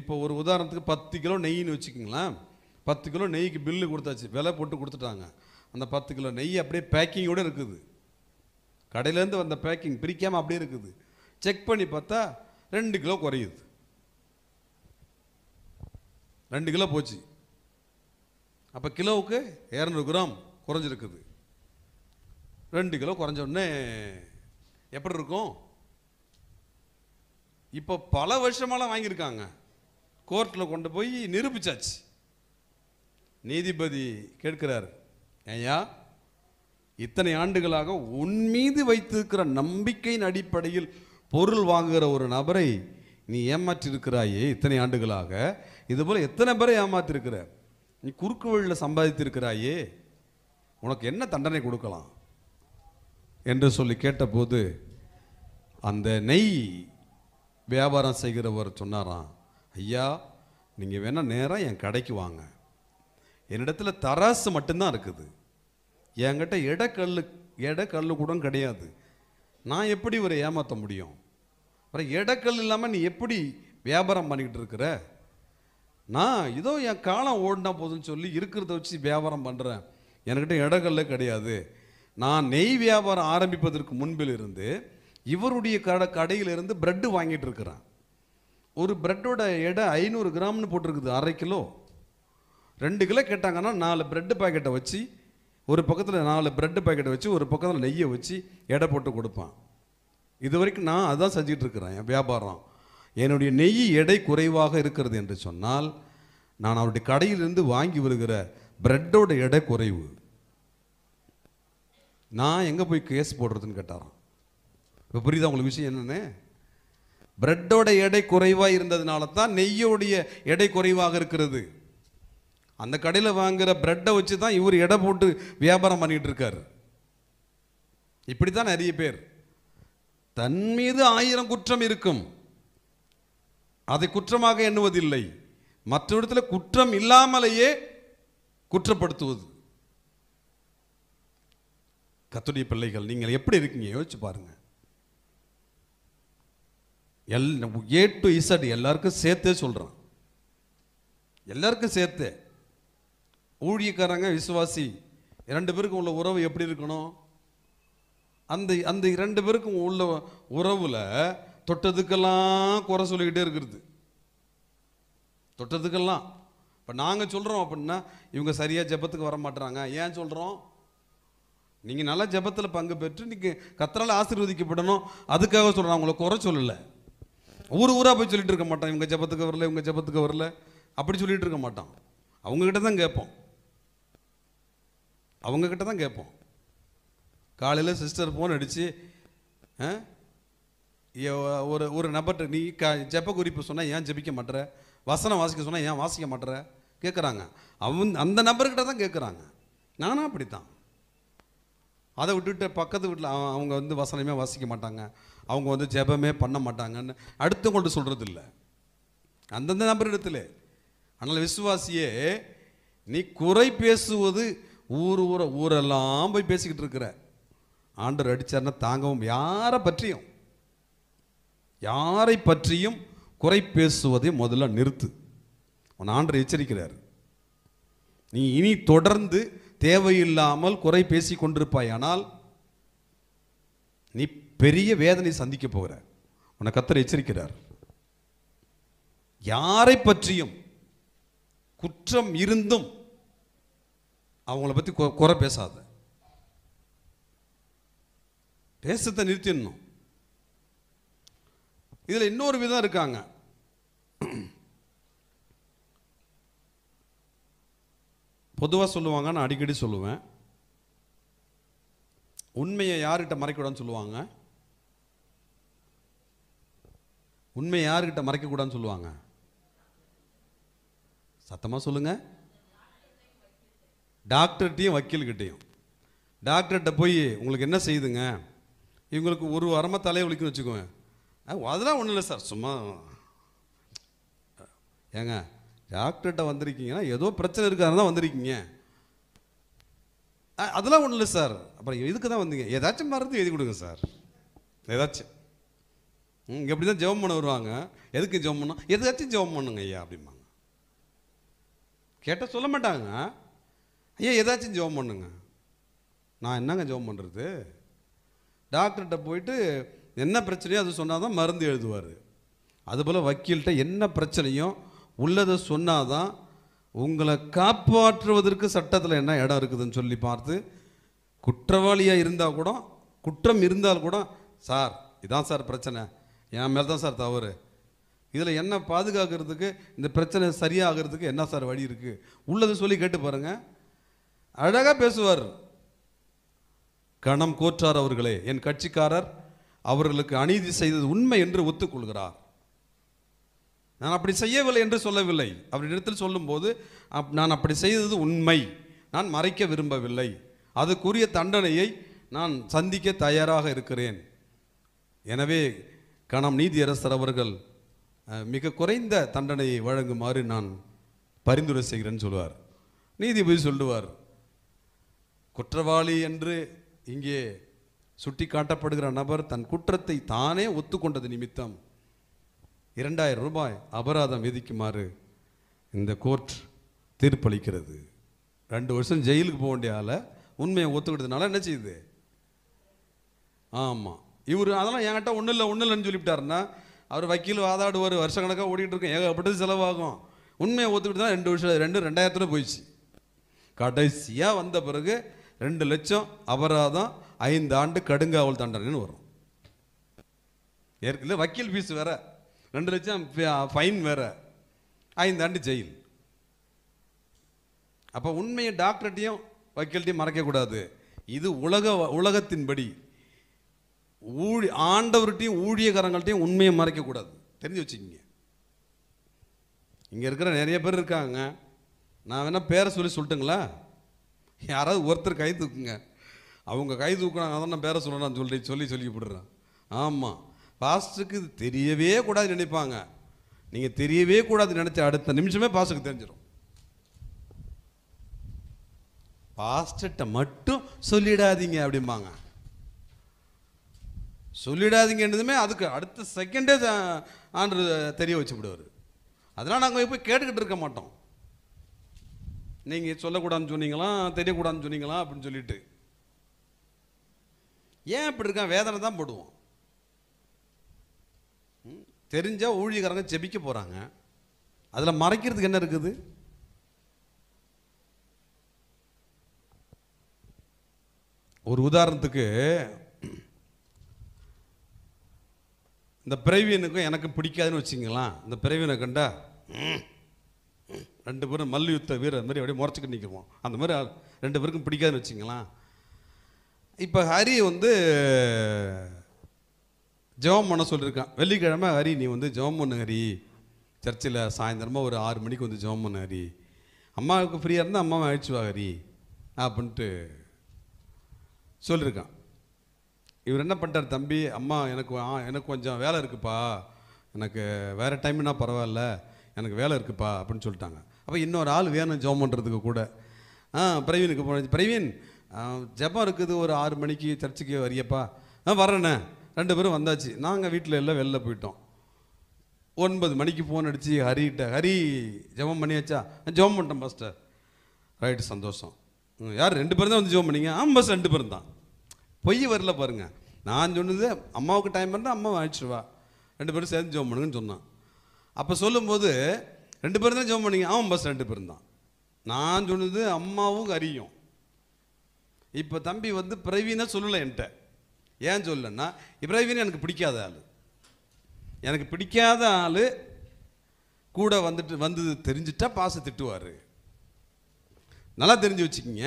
இப்போ ஒரு உதாரணத்துக்கு பத்து கிலோ நெய்ன்னு வச்சுக்கிங்களேன் பத்து கிலோ நெய்க்கு பில்லு கொடுத்தாச்சு விலை போட்டு கொடுத்துட்டாங்க அந்த பத்து கிலோ நெய் அப்படியே பேக்கிங்கோடு இருக்குது கடையிலேருந்து வந்த பேக்கிங் பிரிக்காமல் அப்படியே இருக்குது செக் பண்ணி பார்த்தா ரெண்டு கிலோ குறையுது ரெண்டு கிலோ போச்சு அப்போ கிலோவுக்கு இரநூறு கிராம் குறைஞ்சிருக்குது ரெண்டு கிலோ குறைஞ்சோடனே எப்படி இருக்கும் இப்போ பல வருஷமாலாம் வாங்கியிருக்காங்க கோர்ட்டில் கொண்டு போய் நிரூபிச்சாச்சு நீதிபதி கேட்கிறார் ஐயா இத்தனை ஆண்டுகளாக உன் மீது வைத்திருக்கிற நம்பிக்கையின் அடிப்படையில் பொருள் வாங்குகிற ஒரு நபரை நீ ஏமாற்றிருக்கிறாயே இத்தனை ஆண்டுகளாக இதுபோல் எத்தனை பேரை ஏமாத்திருக்கிற நீ குறுக்கு வழியில் சம்பாதித்திருக்கிறாயே உனக்கு என்ன தண்டனை கொடுக்கலாம் என்று சொல்லி கேட்டபோது அந்த நெய் வியாபாரம் செய்கிறவர் சொன்னாராம் ஐயா நீங்கள் வேணால் நேராக என் கடைக்கு வாங்க என்னிடத்துல தராசு மட்டும்தான் இருக்குது என்கிட்ட இடக்கல் இடக்கல் கூட கிடையாது நான் எப்படி ஒரு ஏமாற்ற முடியும் அப்புறம் இடக்கல் இல்லாமல் நீ எப்படி வியாபாரம் பண்ணிக்கிட்டு இருக்கிற நான் இதோ என் காலம் ஓடினா போதும்னு சொல்லி இருக்கிறத வச்சு வியாபாரம் பண்ணுறேன் என்கிட்ட இடங்கள்ல கிடையாது நான் நெய் வியாபாரம் ஆரம்பிப்பதற்கு முன்பில் இருந்து இவருடைய கடை கடையிலிருந்து பிரெட்டு வாங்கிட்டு இருக்கிறேன் ஒரு பிரெட்டோட எடை ஐநூறு கிராம்னு போட்டிருக்குது அரை கிலோ ரெண்டு கிலோ கேட்டாங்கன்னா நாலு பிரெட்டு பாக்கெட்டை வச்சு ஒரு பக்கத்தில் நாலு பிரெட்டு பாக்கெட்டை வச்சு ஒரு பக்கத்தில் நெய்யை வச்சு எடை போட்டு கொடுப்பான் இது வரைக்கும் நான் அதான் செஞ்சிகிட்டு இருக்கிறேன் என் வியாபாரம் என்னுடைய நெய் எடை குறைவாக இருக்கிறது என்று சொன்னால் நான் அவருடைய கடையிலிருந்து வாங்கி வருகிற பிரெட்டோட எடை குறைவு நான் எங்கே போய் கேஸ் போடுறதுன்னு கேட்டாராம் இப்போ புரியுதா உங்களுக்கு விஷயம் என்னென்னு பிரெட்டோட எடை குறைவாக இருந்ததுனால தான் நெய்யோடைய எடை குறைவாக இருக்கிறது அந்த கடையில் வாங்குகிற பிரெட்டை வச்சு தான் இவர் எடை போட்டு வியாபாரம் பண்ணிகிட்டு இருக்கார் இப்படி தான் நிறைய பேர் தன் மீது ஆயிரம் குற்றம் இருக்கும் அதை குற்றமாக எண்ணுவதில்லை மற்ற இடத்துல குற்றம் இல்லாமலேயே குற்றப்படுத்துவது கத்துடைய பிள்ளைகள் நீங்கள் எப்படி இருக்கீங்க யோசிச்சு பாருங்கள் எல் ஏ டு இசட் எல்லாருக்கும் சேர்த்தே சொல்கிறான் எல்லாருக்கும் சேர்த்து ஊழியக்காரங்க விசுவாசி இரண்டு பேருக்கும் உள்ள உறவு எப்படி இருக்கணும் அந்த அந்த இரண்டு பேருக்கும் உள்ள உறவில் தொட்டதுக்கெல்லாம் குறை சொல்லிக்கிட்டே இருக்கிறது தொட்டதுக்கெல்லாம் இப்போ நாங்கள் சொல்கிறோம் அப்படின்னா இவங்க சரியாக ஜெபத்துக்கு வர மாட்டுறாங்க ஏன் சொல்கிறோம் நீங்கள் நல்லா ஜெபத்தில் பங்கு பெற்று நீங்கள் கத்தரால் ஆசீர்வதிக்கப்படணும் அதுக்காக சொல்கிறோம் அவங்கள குறை சொல்லலை ஊர் ஊராக போய் சொல்லிட்டு இருக்க மாட்டான் இவங்க ஜெபத்துக்கு வரல இவங்க ஜெபத்துக்கு வரல அப்படி சொல்லிட்டு இருக்க மாட்டான் அவங்கக்கிட்ட தான் கேட்போம் அவங்கக்கிட்ட தான் கேட்போம் காலையில் சிஸ்டர் ஃபோன் அடித்து ஒரு ஒரு நபர்கிட்ட நீ க ஜெப குறிப்பு சொன்னால் ஏன் ஜெபிக்க மாட்டுற வசனம் வாசிக்க சொன்னால் ஏன் வாசிக்க மாட்டுற கேட்குறாங்க அவன் அந்த நபர்கிட்ட தான் கேட்குறாங்க நானும் அப்படி தான் அதை விட்டுட்டு பக்கத்து வீட்டில் அவங்க வந்து வசனமே வாசிக்க மாட்டாங்க அவங்க வந்து ஜெபமே பண்ண மாட்டாங்கன்னு அடுத்தவங்கள்ட்ட சொல்கிறது இல்லை அந்தந்த நபரிடத்துல ஆனால் விசுவாசியே நீ குறை பேசுவது ஊர் ஊரை ஊரெல்லாம் போய் பேசிக்கிட்டு இருக்கிற ஆண்டர் அடித்தார்னா தாங்கவும் யாரை பற்றியும் யாரை பற்றியும் குறை பேசுவதை முதல்ல நிறுத்து உன் ஆண்டு எச்சரிக்கிறார் நீ இனி தொடர்ந்து தேவையில்லாமல் குறை பேசி கொண்டிருப்பாய் ஆனால் நீ பெரிய வேதனை சந்திக்க போகிற உன்னை கத்தர் எச்சரிக்கிறார் யாரை பற்றியும் குற்றம் இருந்தும் அவங்கள பற்றி குறை பேசாத பேசத்தை நிறுத்திடணும் இதில் இன்னொரு விதம் இருக்காங்க பொதுவாக சொல்லுவாங்க நான் அடிக்கடி சொல்லுவேன் உண்மையை யார்கிட்ட மறைக்கூடாதுன்னு சொல்லுவாங்க உண்மையை யார்கிட்ட மறைக்கக்கூடாதுன்னு சொல்லுவாங்க சத்தமாக சொல்லுங்கள் டாக்டர்கிட்டையும் வக்கீல்கிட்டையும் டாக்டர்கிட்ட போய் உங்களுக்கு என்ன செய்யுதுங்க இவங்களுக்கு ஒரு வாரமாக தலையை வலிக்குன்னு வச்சுக்குவேன் அதெல்லாம் ஒன்றும் இல்லை சார் சும்மா ஏங்க டாக்டர்கிட்ட வந்திருக்கீங்கன்னா ஏதோ பிரச்சனை இருக்காரு தான் வந்திருக்கீங்க அதெல்லாம் ஒன்றும் இல்லை சார் அப்புறம் இதுக்கு தான் வந்தீங்க ஏதாச்சும் மருந்து எழுதி கொடுங்க சார் ஏதாச்சும் இங்கே எப்படி தான் ஜெபம் பண்ண வருவாங்க எதுக்கு ஜெபம் பண்ணோம் எதாச்சும் ஜெபம் பண்ணுங்க ஐயா அப்படிம்பாங்க கேட்டால் சொல்ல மாட்டாங்க ஐயா ஏதாச்சும் ஜெபம் பண்ணுங்க நான் என்னங்க ஜெபம் பண்ணுறது டாக்டர்கிட்ட போயிட்டு என்ன பிரச்சனையோ அது சொன்னால் தான் மருந்து எழுதுவார் அதுபோல் வக்கீல்கிட்ட என்ன பிரச்சனையும் உள்ளதை சொன்னால் தான் உங்களை காப்பாற்றுவதற்கு சட்டத்தில் என்ன இடம் இருக்குதுன்னு சொல்லி பார்த்து குற்றவாளியாக இருந்தால் கூட குற்றம் இருந்தால் கூட சார் இதான் சார் பிரச்சனை என் மேலே தான் சார் தவறு இதில் என்ன பாதுகாக்கிறதுக்கு இந்த பிரச்சனை சரியாகிறதுக்கு என்ன சார் வழி இருக்குது உள்ளதை சொல்லி கேட்டு பாருங்கள் அழகாக பேசுவார் கணம் கோற்றார் அவர்களே என் கட்சிக்காரர் அவர்களுக்கு அநீதி செய்தது உண்மை என்று ஒத்துக்கொள்கிறார் நான் அப்படி செய்யவில்லை என்று சொல்லவில்லை அவரிடத்தில் சொல்லும்போது அப் நான் அப்படி செய்தது உண்மை நான் மறைக்க விரும்பவில்லை அதுக்குரிய தண்டனையை நான் சந்திக்க தயாராக இருக்கிறேன் எனவே கணம் நீதியரசர் அவர்கள் மிக குறைந்த தண்டனையை வழங்குமாறு நான் பரிந்துரை செய்கிறேன்னு சொல்லுவார் நீதிபதி சொல்லுவார் குற்றவாளி என்று இங்கே சுட்டி காட்டப்படுகிற நபர் தன் குற்றத்தை தானே ஒத்துக்கொண்டது நிமித்தம் இரண்டாயிரம் ரூபாய் அபராதம் விதிக்குமாறு இந்த கோர்ட் தீர்ப்பளிக்கிறது ரெண்டு வருஷம் ஜெயிலுக்கு போக வேண்டிய ஆளை உண்மையை ஒத்துக்கிட்டதுனால என்ன செய்யுது ஆமாம் இவர் அதெல்லாம் என்கிட்ட ஒன்றும் இல்லை ஒன்றும் இல்லைன்னு சொல்லிவிட்டாருன்னா அவர் வக்கீல் வாதாடுவார் வருஷக்கணக்காக ஓடிக்கிட்டு இருக்கும் ஏகப்பட்டது செலவாகும் உண்மையை ஒத்துக்கிட்டு தான் ரெண்டு வருஷம் ரெண்டு ரெண்டாயிரத்துல போயிடுச்சு கடைசியாக வந்த பிறகு ரெண்டு லட்சம் அபராதம் ஐந்து ஆண்டு கடுங்காவல் தண்டனைன்னு வரும் ஏற்கனவே வக்கீல் ஃபீஸ் வேற ரெண்டு லட்சம் ஃபைன் வேற ஐந்து ஆண்டு ஜெயில் அப்போ உண்மையை டாக்டர்கிட்டையும் வக்கீல்கிட்டையும் மறைக்கக்கூடாது இது உலக உலகத்தின்படி ஊழி ஆண்டவர்கிட்டையும் ஊழியக்காரங்கள்ட்டையும் உண்மையை மறைக்கக்கூடாது தெரிஞ்சு வச்சுக்கிங்க இங்கே இருக்கிற நிறைய பேர் இருக்காங்க நான் வேணால் பேரை சொல்லி சொல்லிட்டுங்களா யாராவது ஒருத்தர் கை தூக்குங்க அவங்க கை தூக்கினாங்க அதான் பேர சொல்லணும் சொல்லி சொல்லி சொல்லி விடுறேன் ஆமாம் பாஸ்டருக்கு இது தெரியவே கூடாது நினைப்பாங்க நீங்கள் தெரியவே கூடாது நினச்ச அடுத்த நிமிஷமே பாஸ்டருக்கு தெரிஞ்சிடும் பாஸ்டர்கிட்ட மட்டும் சொல்லிடாதீங்க அப்படிம்பாங்க சொல்லிடாதீங்கன்றதுமே அதுக்கு அடுத்த செகண்டே ஆண்டு தெரிய வச்சு விடுவார் அதெல்லாம் நாங்கள் போய் கேட்டுக்கிட்டு இருக்க மாட்டோம் நீங்கள் சொல்லக்கூடாதுன்னு சொன்னீங்களா தெரியக்கூடாதுன்னு சொன்னீங்களா அப்படின்னு சொல்லிட்டு ஏன் இப்படி இருக்கான் வேதனை தான் போடுவோம் தெரிஞ்ச ஊழியக்காரங்க செபிக்க போகிறாங்க அதில் மறைக்கிறதுக்கு என்ன இருக்குது ஒரு உதாரணத்துக்கு இந்த பிறவியனுக்கும் எனக்கு பிடிக்காதுன்னு வச்சுக்கலாம் இந்த பிறவியனை கண்டா ரெண்டு பேரும் மல்யுத்த வீரர் மாதிரி அப்படியே முறைச்சிக்கிட்டு நிற்கிறோம் அந்த மாதிரி ரெண்டு பேருக்கும் பிடிக்காதுன்னு வச்சுக்கலாம் இப்போ ஹரி வந்து ஜெபம் பண்ண சொல்லியிருக்கான் வெள்ளிக்கிழமை ஹரி நீ வந்து ஜெபம் பண்ணு ஹரி சர்ச்சில் சாயந்தரமாக ஒரு ஆறு மணிக்கு வந்து ஜெபம் பண்ணு ஹரி அம்மாவுக்கு ஃப்ரீயாக இருந்தால் அம்மாவை அழிச்சுவா ஹரி அப்படின்ட்டு சொல்லியிருக்கான் இவர் என்ன பண்ணிட்டார் தம்பி அம்மா எனக்கு எனக்கு கொஞ்சம் வேலை இருக்குப்பா எனக்கு வேறு டைம்னா பரவாயில்ல எனக்கு வேலை இருக்குப்பா அப்படின்னு சொல்லிட்டாங்க அப்போ இன்னொரு ஆள் வேணும் ஜெபம் பண்ணுறதுக்கு கூட ஆ பிரவீனுக்கு போன பிரவீன் ஜபம் இருக்குது ஒரு ஆறு மணிக்கு சர்ச்சுக்கு வரியப்பா ஆ வரேண்ணே ரெண்டு பேரும் வந்தாச்சு நாங்கள் வீட்டில் எல்லாம் வெளில போயிட்டோம் ஒன்பது மணிக்கு ஃபோன் அடித்து கிட்ட ஹரி ஜபம் பண்ணியாச்சா ஜபம் பண்ணிட்டேன் பாஸ்டர் ரைட்டு சந்தோஷம் யார் ரெண்டு பேரும் தான் வந்து ஜபம் பண்ணிங்க ஆமாம் பஸ் ரெண்டு பேரும் தான் பொய் வரல பாருங்க நான் சொன்னது அம்மாவுக்கு டைம் பண்ணால் அம்மா அழைச்சிடுவா ரெண்டு பேரும் சேர்ந்து ஜபம் பண்ணுங்கன்னு சொன்னான் அப்போ சொல்லும்போது ரெண்டு பேரும் தான் ஜபம் பண்ணீங்க ஆமாம் பஸ் ரெண்டு பேரும் தான் நான் சொன்னது அம்மாவும் ஹரியும் இப்போ தம்பி வந்து பிரவீனை சொல்லலை என்கிட்ட ஏன் சொல்லலன்னா பிரவீன் எனக்கு பிடிக்காத ஆள் எனக்கு பிடிக்காத ஆள் கூட வந்துட்டு வந்து தெரிஞ்சிட்டா பாச திட்டுவார் நல்லா தெரிஞ்சு வச்சுக்கிங்க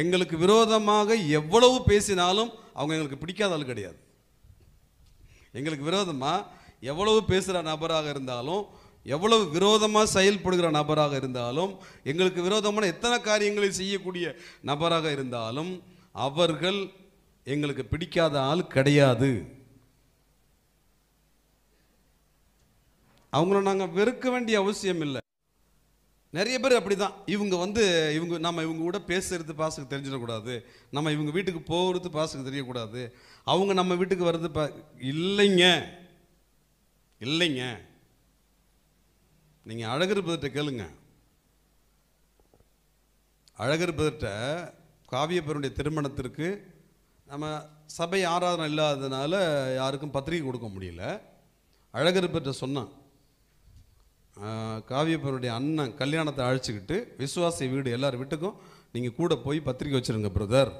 எங்களுக்கு விரோதமாக எவ்வளவு பேசினாலும் அவங்க எங்களுக்கு பிடிக்காத ஆள் கிடையாது எங்களுக்கு விரோதமாக எவ்வளவு பேசுகிற நபராக இருந்தாலும் எவ்வளவு விரோதமாக செயல்படுகிற நபராக இருந்தாலும் எங்களுக்கு விரோதமான எத்தனை காரியங்களை செய்யக்கூடிய நபராக இருந்தாலும் அவர்கள் எங்களுக்கு பிடிக்காத ஆள் கிடையாது அவங்கள நாங்கள் வெறுக்க வேண்டிய அவசியம் இல்லை நிறைய பேர் அப்படி தான் இவங்க வந்து இவங்க நம்ம இவங்க கூட பேசுறது பாசுக்கு தெரிஞ்சிடக்கூடாது நம்ம இவங்க வீட்டுக்கு போகிறது பாசுக்கு தெரியக்கூடாது அவங்க நம்ம வீட்டுக்கு வர்றது பா இல்லைங்க இல்லைங்க நீங்கள் அழகர் பதிட்ட கேளுங்க அழகர் பதிட்ட காவியப்பருடைய திருமணத்திற்கு நம்ம சபை ஆராதனை இல்லாததுனால யாருக்கும் பத்திரிகை கொடுக்க முடியல அழகர் பெற்ற சொன்னான் காவியப்பருடைய அண்ணன் கல்யாணத்தை அழைச்சிக்கிட்டு விசுவாச வீடு எல்லார் வீட்டுக்கும் நீங்கள் கூட போய் பத்திரிக்கை வச்சுருங்க பிரதர்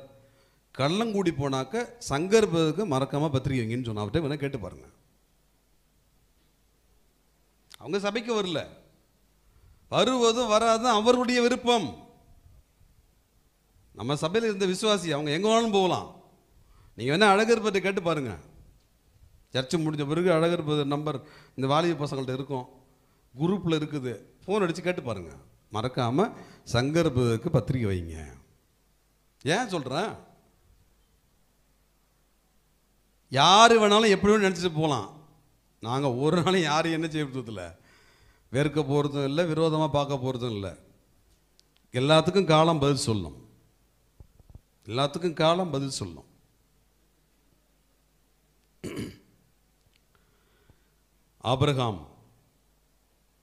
கள்ளங்கூடி போனாக்க சங்கர் பதருக்கு மறக்காமல் பத்திரிக்கைங்கன்னு சொன்ன அவர்கிட்ட வேணால் கேட்டு பாருங்கள் அவங்க சபைக்கு வரல வருவதும் வராதும் அவருடைய விருப்பம் நம்ம சபையில் இருந்த விசுவாசி அவங்க எங்கே வேணாலும் போகலாம் நீங்கள் வேணால் அழகர் பற்றி கேட்டு பாருங்கள் சர்ச்சு முடிஞ்ச பிறகு அழகர் நம்பர் இந்த வாலிப பசங்கள்ட்ட இருக்கும் குரூப்பில் இருக்குது ஃபோன் அடித்து கேட்டு பாருங்கள் மறக்காமல் சங்கர்பதற்கு பத்திரிக்கை வைங்க ஏன் சொல்கிறேன் யார் வேணாலும் எப்படி வேணும் நினச்சிட்டு போகலாம் நாங்கள் ஒரு நாளும் யாரும் என்ன செய்யறதில்ல வெறுக்க போகிறதும் இல்லை விரோதமாக பார்க்க போகிறதும் இல்லை எல்லாத்துக்கும் காலம் பதில் சொல்லணும் எல்லாத்துக்கும் காலம் பதில் சொல்லணும் ஆபிரகாம்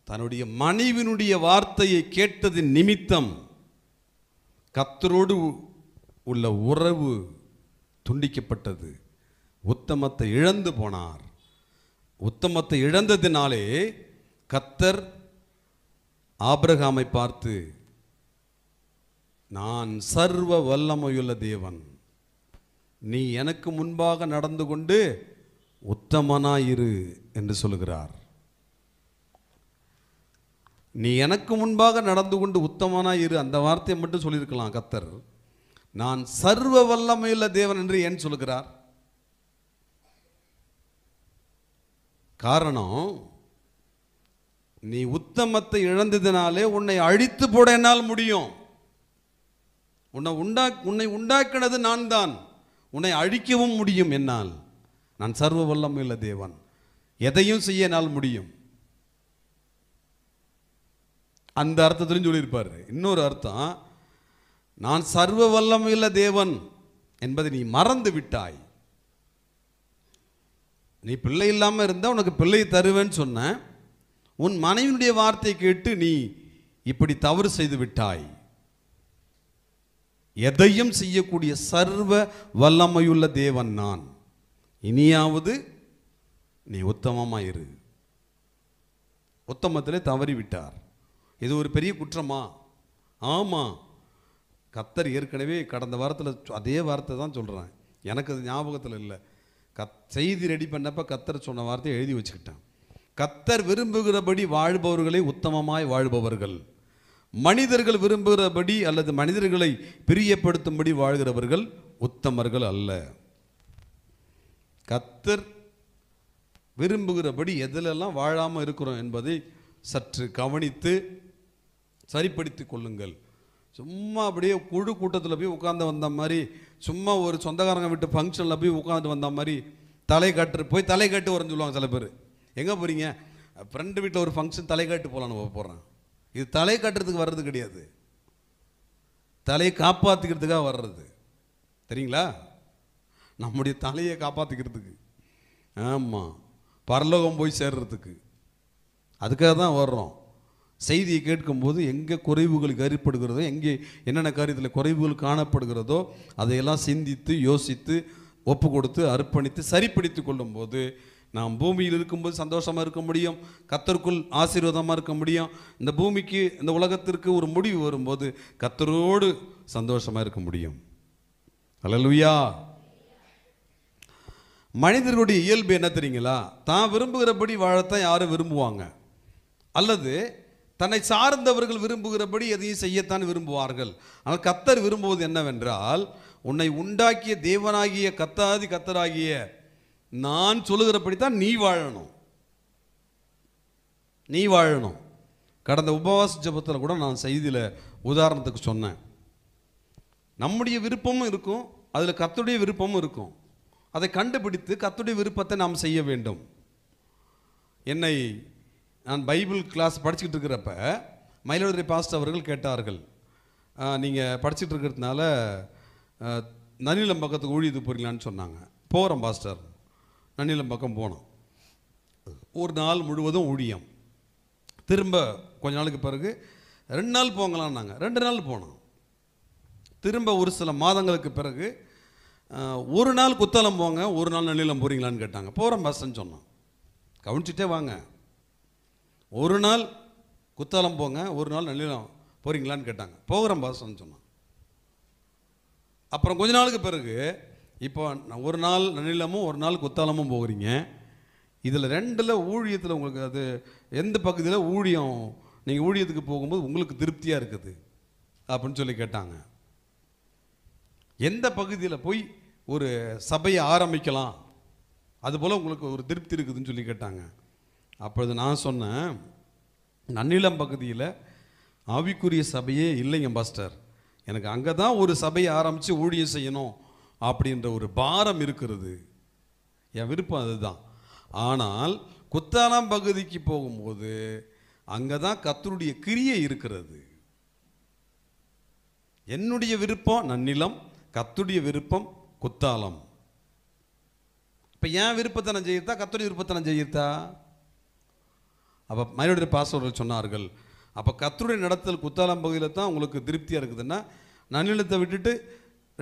தன்னுடைய மனைவினுடைய வார்த்தையை கேட்டதின் நிமித்தம் கத்தரோடு உள்ள உறவு துண்டிக்கப்பட்டது உத்தமத்தை இழந்து போனார் உத்தமத்தை இழந்ததினாலே கத்தர் ஆபிரகாமை பார்த்து நான் சர்வ வல்லமையுள்ள தேவன் நீ எனக்கு முன்பாக நடந்து கொண்டு உத்தமனாயிரு என்று சொல்கிறார் நீ எனக்கு முன்பாக நடந்து கொண்டு உத்தமனாயிரு அந்த வார்த்தையை மட்டும் சொல்லியிருக்கலாம் கத்தர் நான் சர்வ வல்லமையுள்ள தேவன் என்று ஏன் சொல்கிறார் காரணம் நீ உத்தமத்தை இழந்ததினாலே உன்னை அழித்து போட என்னால் முடியும் உன்னை உண்டா உன்னை உண்டாக்கினது நான் தான் உன்னை அழிக்கவும் முடியும் என்னால் நான் சர்வ வல்லம் இல்லை தேவன் எதையும் செய்ய என்னால் முடியும் அந்த அர்த்தத்திலும் சொல்லியிருப்பார் இன்னொரு அர்த்தம் நான் சர்வ வல்லம் இல்லை தேவன் என்பதை நீ மறந்து விட்டாய் நீ பிள்ளை இல்லாமல் இருந்தால் உனக்கு பிள்ளை தருவேன்னு சொன்னேன் உன் மனைவினுடைய வார்த்தை கேட்டு நீ இப்படி தவறு செய்து விட்டாய் எதையும் செய்யக்கூடிய சர்வ வல்லமையுள்ள தேவன் நான் இனியாவது நீ உத்தமமாக இரு உத்தமத்தில் தவறிவிட்டார் இது ஒரு பெரிய குற்றமா ஆமாம் கத்தர் ஏற்கனவே கடந்த வாரத்தில் அதே வார்த்தை தான் சொல்கிறேன் எனக்கு அது ஞாபகத்தில் இல்லை கத் செய்தி ரெடி பண்ணப்போ கத்தர் சொன்ன வார்த்தையை எழுதி வச்சுக்கிட்டேன் கத்தர் விரும்புகிறபடி வாழ்பவர்களை உத்தமமாய் வாழ்பவர்கள் மனிதர்கள் விரும்புகிறபடி அல்லது மனிதர்களை பிரியப்படுத்தும்படி வாழ்கிறவர்கள் உத்தமர்கள் அல்ல கத்தர் விரும்புகிறபடி எதிலெல்லாம் வாழாமல் இருக்கிறோம் என்பதை சற்று கவனித்து சரிப்படுத்தி கொள்ளுங்கள் சும்மா அப்படியே குழு கூட்டத்தில் போய் உட்கார்ந்து வந்த மாதிரி சும்மா ஒரு சொந்தக்காரங்க விட்டு ஃபங்க்ஷனில் போய் உட்காந்து வந்த மாதிரி தலை கட்டு போய் தலை கட்டு வரன்னு சொல்லுவாங்க சில பேர் எங்கே போகிறீங்க ஃப்ரெண்டு வீட்டில் ஒரு ஃபங்க்ஷன் தலை கட்டு போகலான்னு போகிறேன் இது தலை கட்டுறதுக்கு வர்றது கிடையாது தலையை காப்பாற்றிக்கிறதுக்காக வர்றது சரிங்களா நம்முடைய தலையை காப்பாற்றிக்கிறதுக்கு ஆமாம் பரலோகம் போய் சேர்றதுக்கு அதுக்காக தான் வர்றோம் செய்தியை கேட்கும்போது எங்கே குறைவுகளுக்கு ஏற்படுகிறதோ எங்கே என்னென்ன காரியத்தில் குறைவுகள் காணப்படுகிறதோ அதையெல்லாம் சிந்தித்து யோசித்து ஒப்பு கொடுத்து அர்ப்பணித்து சரிப்படுத்தி கொள்ளும்போது நாம் பூமியில் இருக்கும்போது சந்தோஷமாக இருக்க முடியும் கத்தருக்குள் ஆசீர்வாதமாக இருக்க முடியும் இந்த பூமிக்கு இந்த உலகத்திற்கு ஒரு முடிவு வரும்போது கத்தரோடு சந்தோஷமாக இருக்க முடியும் அலலுயா மனிதர்களுடைய இயல்பு என்ன தெரியுங்களா தான் விரும்புகிறபடி வாழத்தான் யாரும் விரும்புவாங்க அல்லது தன்னை சார்ந்தவர்கள் விரும்புகிறபடி எதையும் செய்யத்தான் விரும்புவார்கள் ஆனால் கத்தர் விரும்புவது என்னவென்றால் உன்னை உண்டாக்கிய தேவனாகிய கத்தாதி கத்தராகிய நான் சொல்லுகிறபடி தான் நீ வாழணும் நீ வாழணும் கடந்த உபவாச ஜபத்தில் கூட நான் செய்தியில் உதாரணத்துக்கு சொன்னேன் நம்முடைய விருப்பமும் இருக்கும் அதில் கத்துடைய விருப்பமும் இருக்கும் அதை கண்டுபிடித்து கத்துடைய விருப்பத்தை நாம் செய்ய வேண்டும் என்னை நான் பைபிள் கிளாஸ் படிச்சுட்டு இருக்கிறப்ப மயிலாடுதுறை பாஸ்ட் அவர்கள் கேட்டார்கள் நீங்கள் படிச்சுட்டு இருக்கிறதுனால நன்னிலம் பக்கத்துக்கு ஊழியது போகிறீங்களான்னு சொன்னாங்க போகிறோம் பாஸ்டர் நன்னிலம் பக்கம் போனோம் ஒரு நாள் முழுவதும் ஊழியம் திரும்ப கொஞ்ச நாளுக்கு பிறகு ரெண்டு நாள் போங்கலான்னாங்க ரெண்டு நாள் போனோம் திரும்ப ஒரு சில மாதங்களுக்கு பிறகு ஒரு நாள் குத்தாலம் போங்க ஒரு நாள் நன்னிலம் போகிறீங்களான்னு கேட்டாங்க போகிறோம் பாஸ்டர்ன்னு சொன்னோம் கவனிச்சிட்டே வாங்க ஒரு நாள் குத்தாலம் போங்க ஒரு நாள் நள்ளிலம் போகிறீங்களான்னு கேட்டாங்க போகிறோம் பாசம்னு சொன்னான் அப்புறம் கொஞ்ச நாளுக்கு பிறகு இப்போ ஒரு நாள் நன்னிலமும் ஒரு நாள் குத்தாலமும் போகிறீங்க இதில் ரெண்டில் ஊழியத்தில் உங்களுக்கு அது எந்த பகுதியில் ஊழியம் நீங்கள் ஊழியத்துக்கு போகும்போது உங்களுக்கு திருப்தியாக இருக்குது அப்படின்னு சொல்லி கேட்டாங்க எந்த பகுதியில் போய் ஒரு சபையை ஆரம்பிக்கலாம் அதுபோல் உங்களுக்கு ஒரு திருப்தி இருக்குதுன்னு சொல்லி கேட்டாங்க அப்பொழுது நான் சொன்னேன் நன்னிலம் பகுதியில் ஆவிக்குரிய சபையே இல்லைங்க பாஸ்டர் எனக்கு அங்கே தான் ஒரு சபையை ஆரம்பித்து ஊழியம் செய்யணும் அப்படின்ற ஒரு பாரம் இருக்கிறது என் விருப்பம் அதுதான் ஆனால் குத்தாலம் பகுதிக்கு போகும்போது அங்கே தான் கத்தருடைய கிரியை இருக்கிறது என்னுடைய விருப்பம் நன்னிலம் கத்துடைய விருப்பம் குத்தாலம் இப்போ என் விருப்பத்தை நான் கத்துடைய விருப்பத்தை நான் அப்போ மயிலோடு பாஸ்டர்கள் சொன்னார்கள் அப்போ கத்தருடைய நடத்தல் குத்தாலம் பகுதியில் தான் உங்களுக்கு திருப்தியாக இருக்குதுன்னா நன்னிலத்தை விட்டுட்டு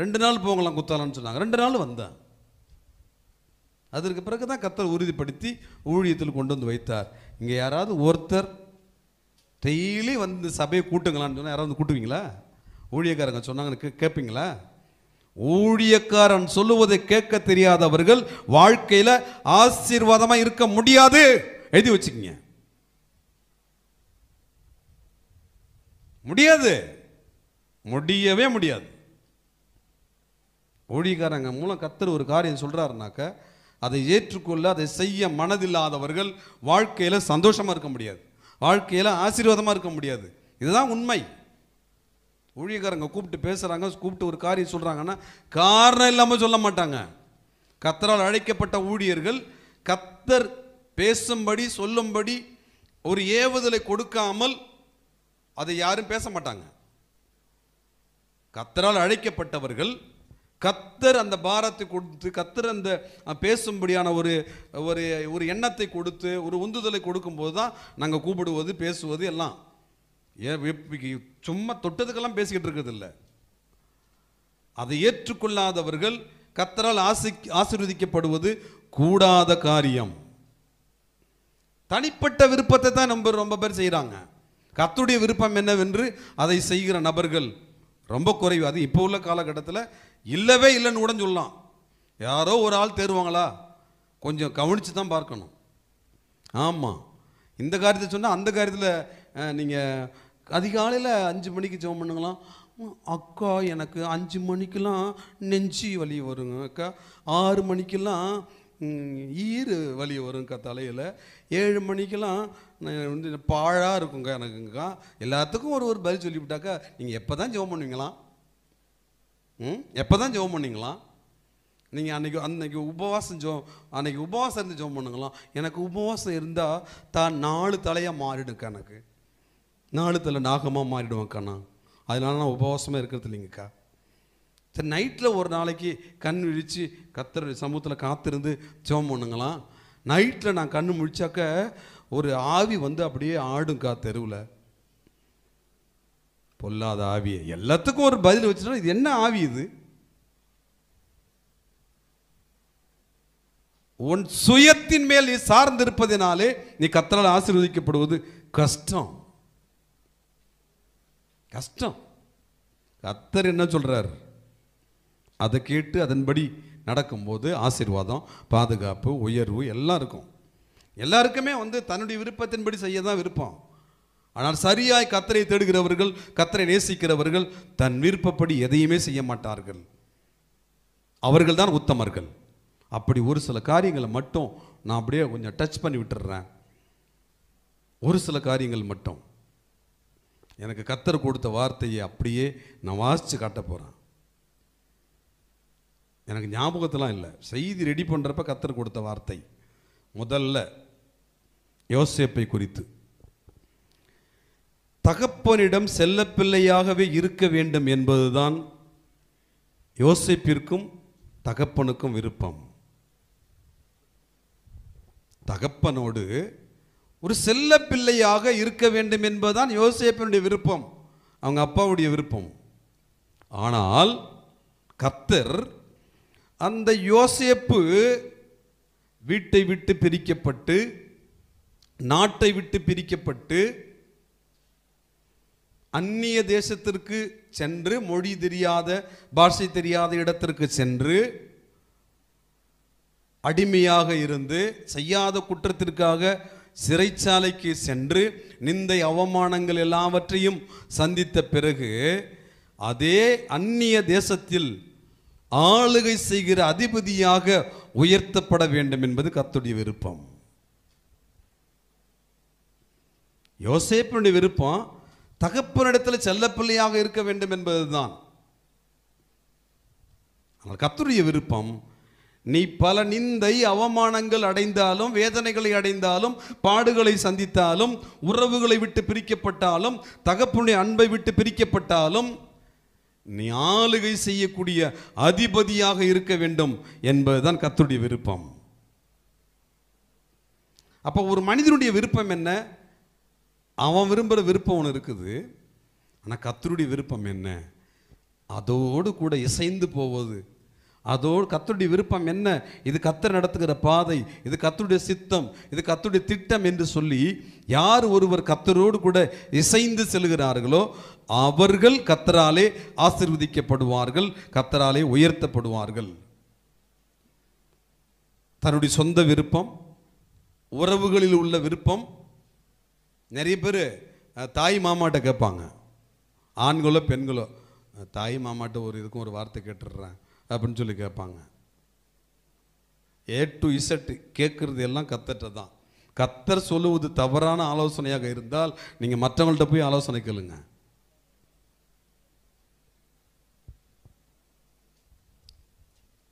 ரெண்டு நாள் போகலாம் குத்தாலம்னு சொன்னாங்க ரெண்டு நாள் வந்தேன் அதற்கு பிறகு தான் கத்தர் உறுதிப்படுத்தி ஊழியத்தில் கொண்டு வந்து வைத்தார் இங்கே யாராவது ஒருத்தர் டெய்லி வந்து சபையை கூட்டுங்களான்னு சொன்னால் யாராவது கூட்டுவீங்களா ஊழியக்காரங்க சொன்னாங்கன்னு கே கேட்பீங்களா ஊழியக்காரன் சொல்லுவதை கேட்க தெரியாதவர்கள் வாழ்க்கையில் ஆசீர்வாதமாக இருக்க முடியாது எழுதி வச்சுக்கோங்க முடியாது முடியவே முடியாது ஊழியக்காரங்க மூலம் கத்தர் ஒரு காரியம் சொல்றாருனாக்க அதை ஏற்றுக்கொள்ள அதை செய்ய மனதில்லாதவர்கள் வாழ்க்கையில் சந்தோஷமாக இருக்க முடியாது வாழ்க்கையில் ஆசீர்வாதமாக இருக்க முடியாது இதுதான் உண்மை ஊழியக்காரங்க கூப்பிட்டு பேசுகிறாங்க கூப்பிட்டு ஒரு காரியம் சொல்கிறாங்கன்னா காரணம் இல்லாமல் சொல்ல மாட்டாங்க கத்தரால் அழைக்கப்பட்ட ஊழியர்கள் கத்தர் பேசும்படி சொல்லும்படி ஒரு ஏவுதலை கொடுக்காமல் அதை யாரும் பேச மாட்டாங்க கத்தரால் அழைக்கப்பட்டவர்கள் கத்தர் அந்த பாரத்தை கொடுத்து கத்தர் அந்த பேசும்படியான ஒரு ஒரு ஒரு எண்ணத்தை கொடுத்து ஒரு உந்துதலை கொடுக்கும்போது தான் நாங்கள் கூப்பிடுவது பேசுவது எல்லாம் ஏன் சும்மா தொட்டதுக்கெல்லாம் பேசிக்கிட்டு இருக்கிறது இல்லை அதை ஏற்றுக்கொள்ளாதவர்கள் கத்தரால் ஆசி ஆசீர்வதிக்கப்படுவது கூடாத காரியம் தனிப்பட்ட விருப்பத்தை தான் நம்ம ரொம்ப பேர் செய்கிறாங்க கத்துடைய விருப்பம் என்னவென்று அதை செய்கிற நபர்கள் ரொம்ப குறைவு அது இப்போ உள்ள காலகட்டத்தில் இல்லவே இல்லைன்னு கூட சொல்லலாம் யாரோ ஒரு ஆள் தேருவாங்களா கொஞ்சம் கவனித்து தான் பார்க்கணும் ஆமாம் இந்த காரியத்தை சொன்னால் அந்த காரியத்தில் நீங்கள் அதிகாலையில் அஞ்சு மணிக்கு ஜெபம் பண்ணுங்களாம் அக்கா எனக்கு அஞ்சு மணிக்கெலாம் நெஞ்சு வலி வருங்க அக்கா ஆறு மணிக்கெல்லாம் ஈர் வலி வரும்க்கா தலையில் ஏழு மணிக்கெல்லாம் வந்து பாழாக இருக்குங்க எனக்குங்கக்கா எல்லாத்துக்கும் ஒரு ஒரு பதில் சொல்லிவிட்டாக்கா நீங்கள் எப்போ தான் ஜெபம் பண்ணுவீங்களாம் ம் எப்போ தான் ஜெபம் பண்ணிங்களாம் நீங்கள் அன்றைக்கி அன்றைக்கி உபவாசம் ஜோ அன்றைக்கி உபவாசம் இருந்து ஜோம் பண்ணுங்களாம் எனக்கு உபவாசம் இருந்தால் தான் நாலு தலையாக மாறிடுக்கா எனக்கு நாலு தலை நாகமாக மாறிடுவேன் நான் அதனால நான் உபவாசமாக இருக்கிறது இல்லைங்கக்கா சரி நைட்டில் ஒரு நாளைக்கு கண் விழித்து கத்திர சமூகத்தில் காத்திருந்து ஜோம் பண்ணுங்களாம் நைட்டில் நான் கண் முழிச்சாக்க ஒரு ஆவி வந்து அப்படியே கா தெருவில் பொல்லாத ஆவியை எல்லாத்துக்கும் ஒரு பதில் வச்சுட்டோம் இது என்ன ஆவி இது உன் சுயத்தின் மேல் நீ சார்ந்திருப்பதினாலே நீ கத்தரால் ஆசீர்வதிக்கப்படுவது கஷ்டம் கஷ்டம் கத்தர் என்ன சொல்றாரு அதை கேட்டு அதன்படி நடக்கும்போது ஆசிர்வாதம் பாதுகாப்பு உயர்வு எல்லாம் இருக்கும் எல்லாருக்குமே வந்து தன்னுடைய விருப்பத்தின்படி செய்ய தான் விருப்பம் ஆனால் சரியாய் கத்தரை தேடுகிறவர்கள் கத்தரை நேசிக்கிறவர்கள் தன் விருப்பப்படி எதையுமே செய்ய மாட்டார்கள் அவர்கள் தான் உத்தமர்கள் அப்படி ஒரு சில காரியங்களை மட்டும் நான் அப்படியே கொஞ்சம் டச் பண்ணி விட்டுடுறேன் ஒரு சில காரியங்கள் மட்டும் எனக்கு கத்தர் கொடுத்த வார்த்தையை அப்படியே நான் வாசித்து காட்ட போகிறேன் எனக்கு ஞாபகத்தெலாம் இல்லை செய்தி ரெடி பண்ணுறப்ப கத்தர் கொடுத்த வார்த்தை முதல்ல யோசேப்பை குறித்து தகப்பனிடம் செல்லப்பிள்ளையாகவே இருக்க வேண்டும் என்பதுதான் யோசிப்பிற்கும் தகப்பனுக்கும் விருப்பம் தகப்பனோடு ஒரு செல்ல பிள்ளையாக இருக்க வேண்டும் என்பதுதான் யோசேப்பனுடைய விருப்பம் அவங்க அப்பாவுடைய விருப்பம் ஆனால் கத்தர் அந்த யோசேப்பு வீட்டை விட்டு பிரிக்கப்பட்டு நாட்டை விட்டு பிரிக்கப்பட்டு அந்நிய தேசத்திற்கு சென்று மொழி தெரியாத பாஷை தெரியாத இடத்திற்கு சென்று அடிமையாக இருந்து செய்யாத குற்றத்திற்காக சிறைச்சாலைக்கு சென்று நிந்தை அவமானங்கள் எல்லாவற்றையும் சந்தித்த பிறகு அதே அந்நிய தேசத்தில் ஆளுகை செய்கிற அதிபதியாக உயர்த்தப்பட வேண்டும் என்பது கத்துடைய விருப்பம் யோசேப்பினுடைய விருப்பம் தகப்பனிடத்தில் செல்லப்பிள்ளையாக இருக்க வேண்டும் என்பதுதான் ஆனால் கத்துடைய விருப்பம் நீ பல நிந்தை அவமானங்கள் அடைந்தாலும் வேதனைகளை அடைந்தாலும் பாடுகளை சந்தித்தாலும் உறவுகளை விட்டு பிரிக்கப்பட்டாலும் தகப்பனுடைய அன்பை விட்டு பிரிக்கப்பட்டாலும் நீ ஆளுகை செய்யக்கூடிய அதிபதியாக இருக்க வேண்டும் என்பதுதான் கத்துடைய விருப்பம் அப்போ ஒரு மனிதனுடைய விருப்பம் என்ன அவன் விரும்புகிற விருப்பம் ஒன்று இருக்குது ஆனால் கத்தருடைய விருப்பம் என்ன அதோடு கூட இசைந்து போவது அதோடு கத்தருடைய விருப்பம் என்ன இது கத்தர் நடத்துகிற பாதை இது கத்தருடைய சித்தம் இது கத்தருடைய திட்டம் என்று சொல்லி யார் ஒருவர் கத்தரோடு கூட இசைந்து செல்கிறார்களோ அவர்கள் கத்தராலே ஆசிர்வதிக்கப்படுவார்கள் கத்தராலே உயர்த்தப்படுவார்கள் தன்னுடைய சொந்த விருப்பம் உறவுகளில் உள்ள விருப்பம் நிறைய பேர் தாய் மாமாட்ட கேட்பாங்க ஆண்களோ பெண்களோ தாய் மாமாட்ட ஒரு இதுக்கும் ஒரு வார்த்தை கேட்டுடுறேன் அப்படின்னு சொல்லி கேட்பாங்க ஏ டு இசட் கேட்குறது எல்லாம் கத்தட்ட தான் கத்தர் சொல்லுவது தவறான ஆலோசனையாக இருந்தால் நீங்கள் மற்றவங்கள்ட்ட போய் ஆலோசனை கேளுங்கள்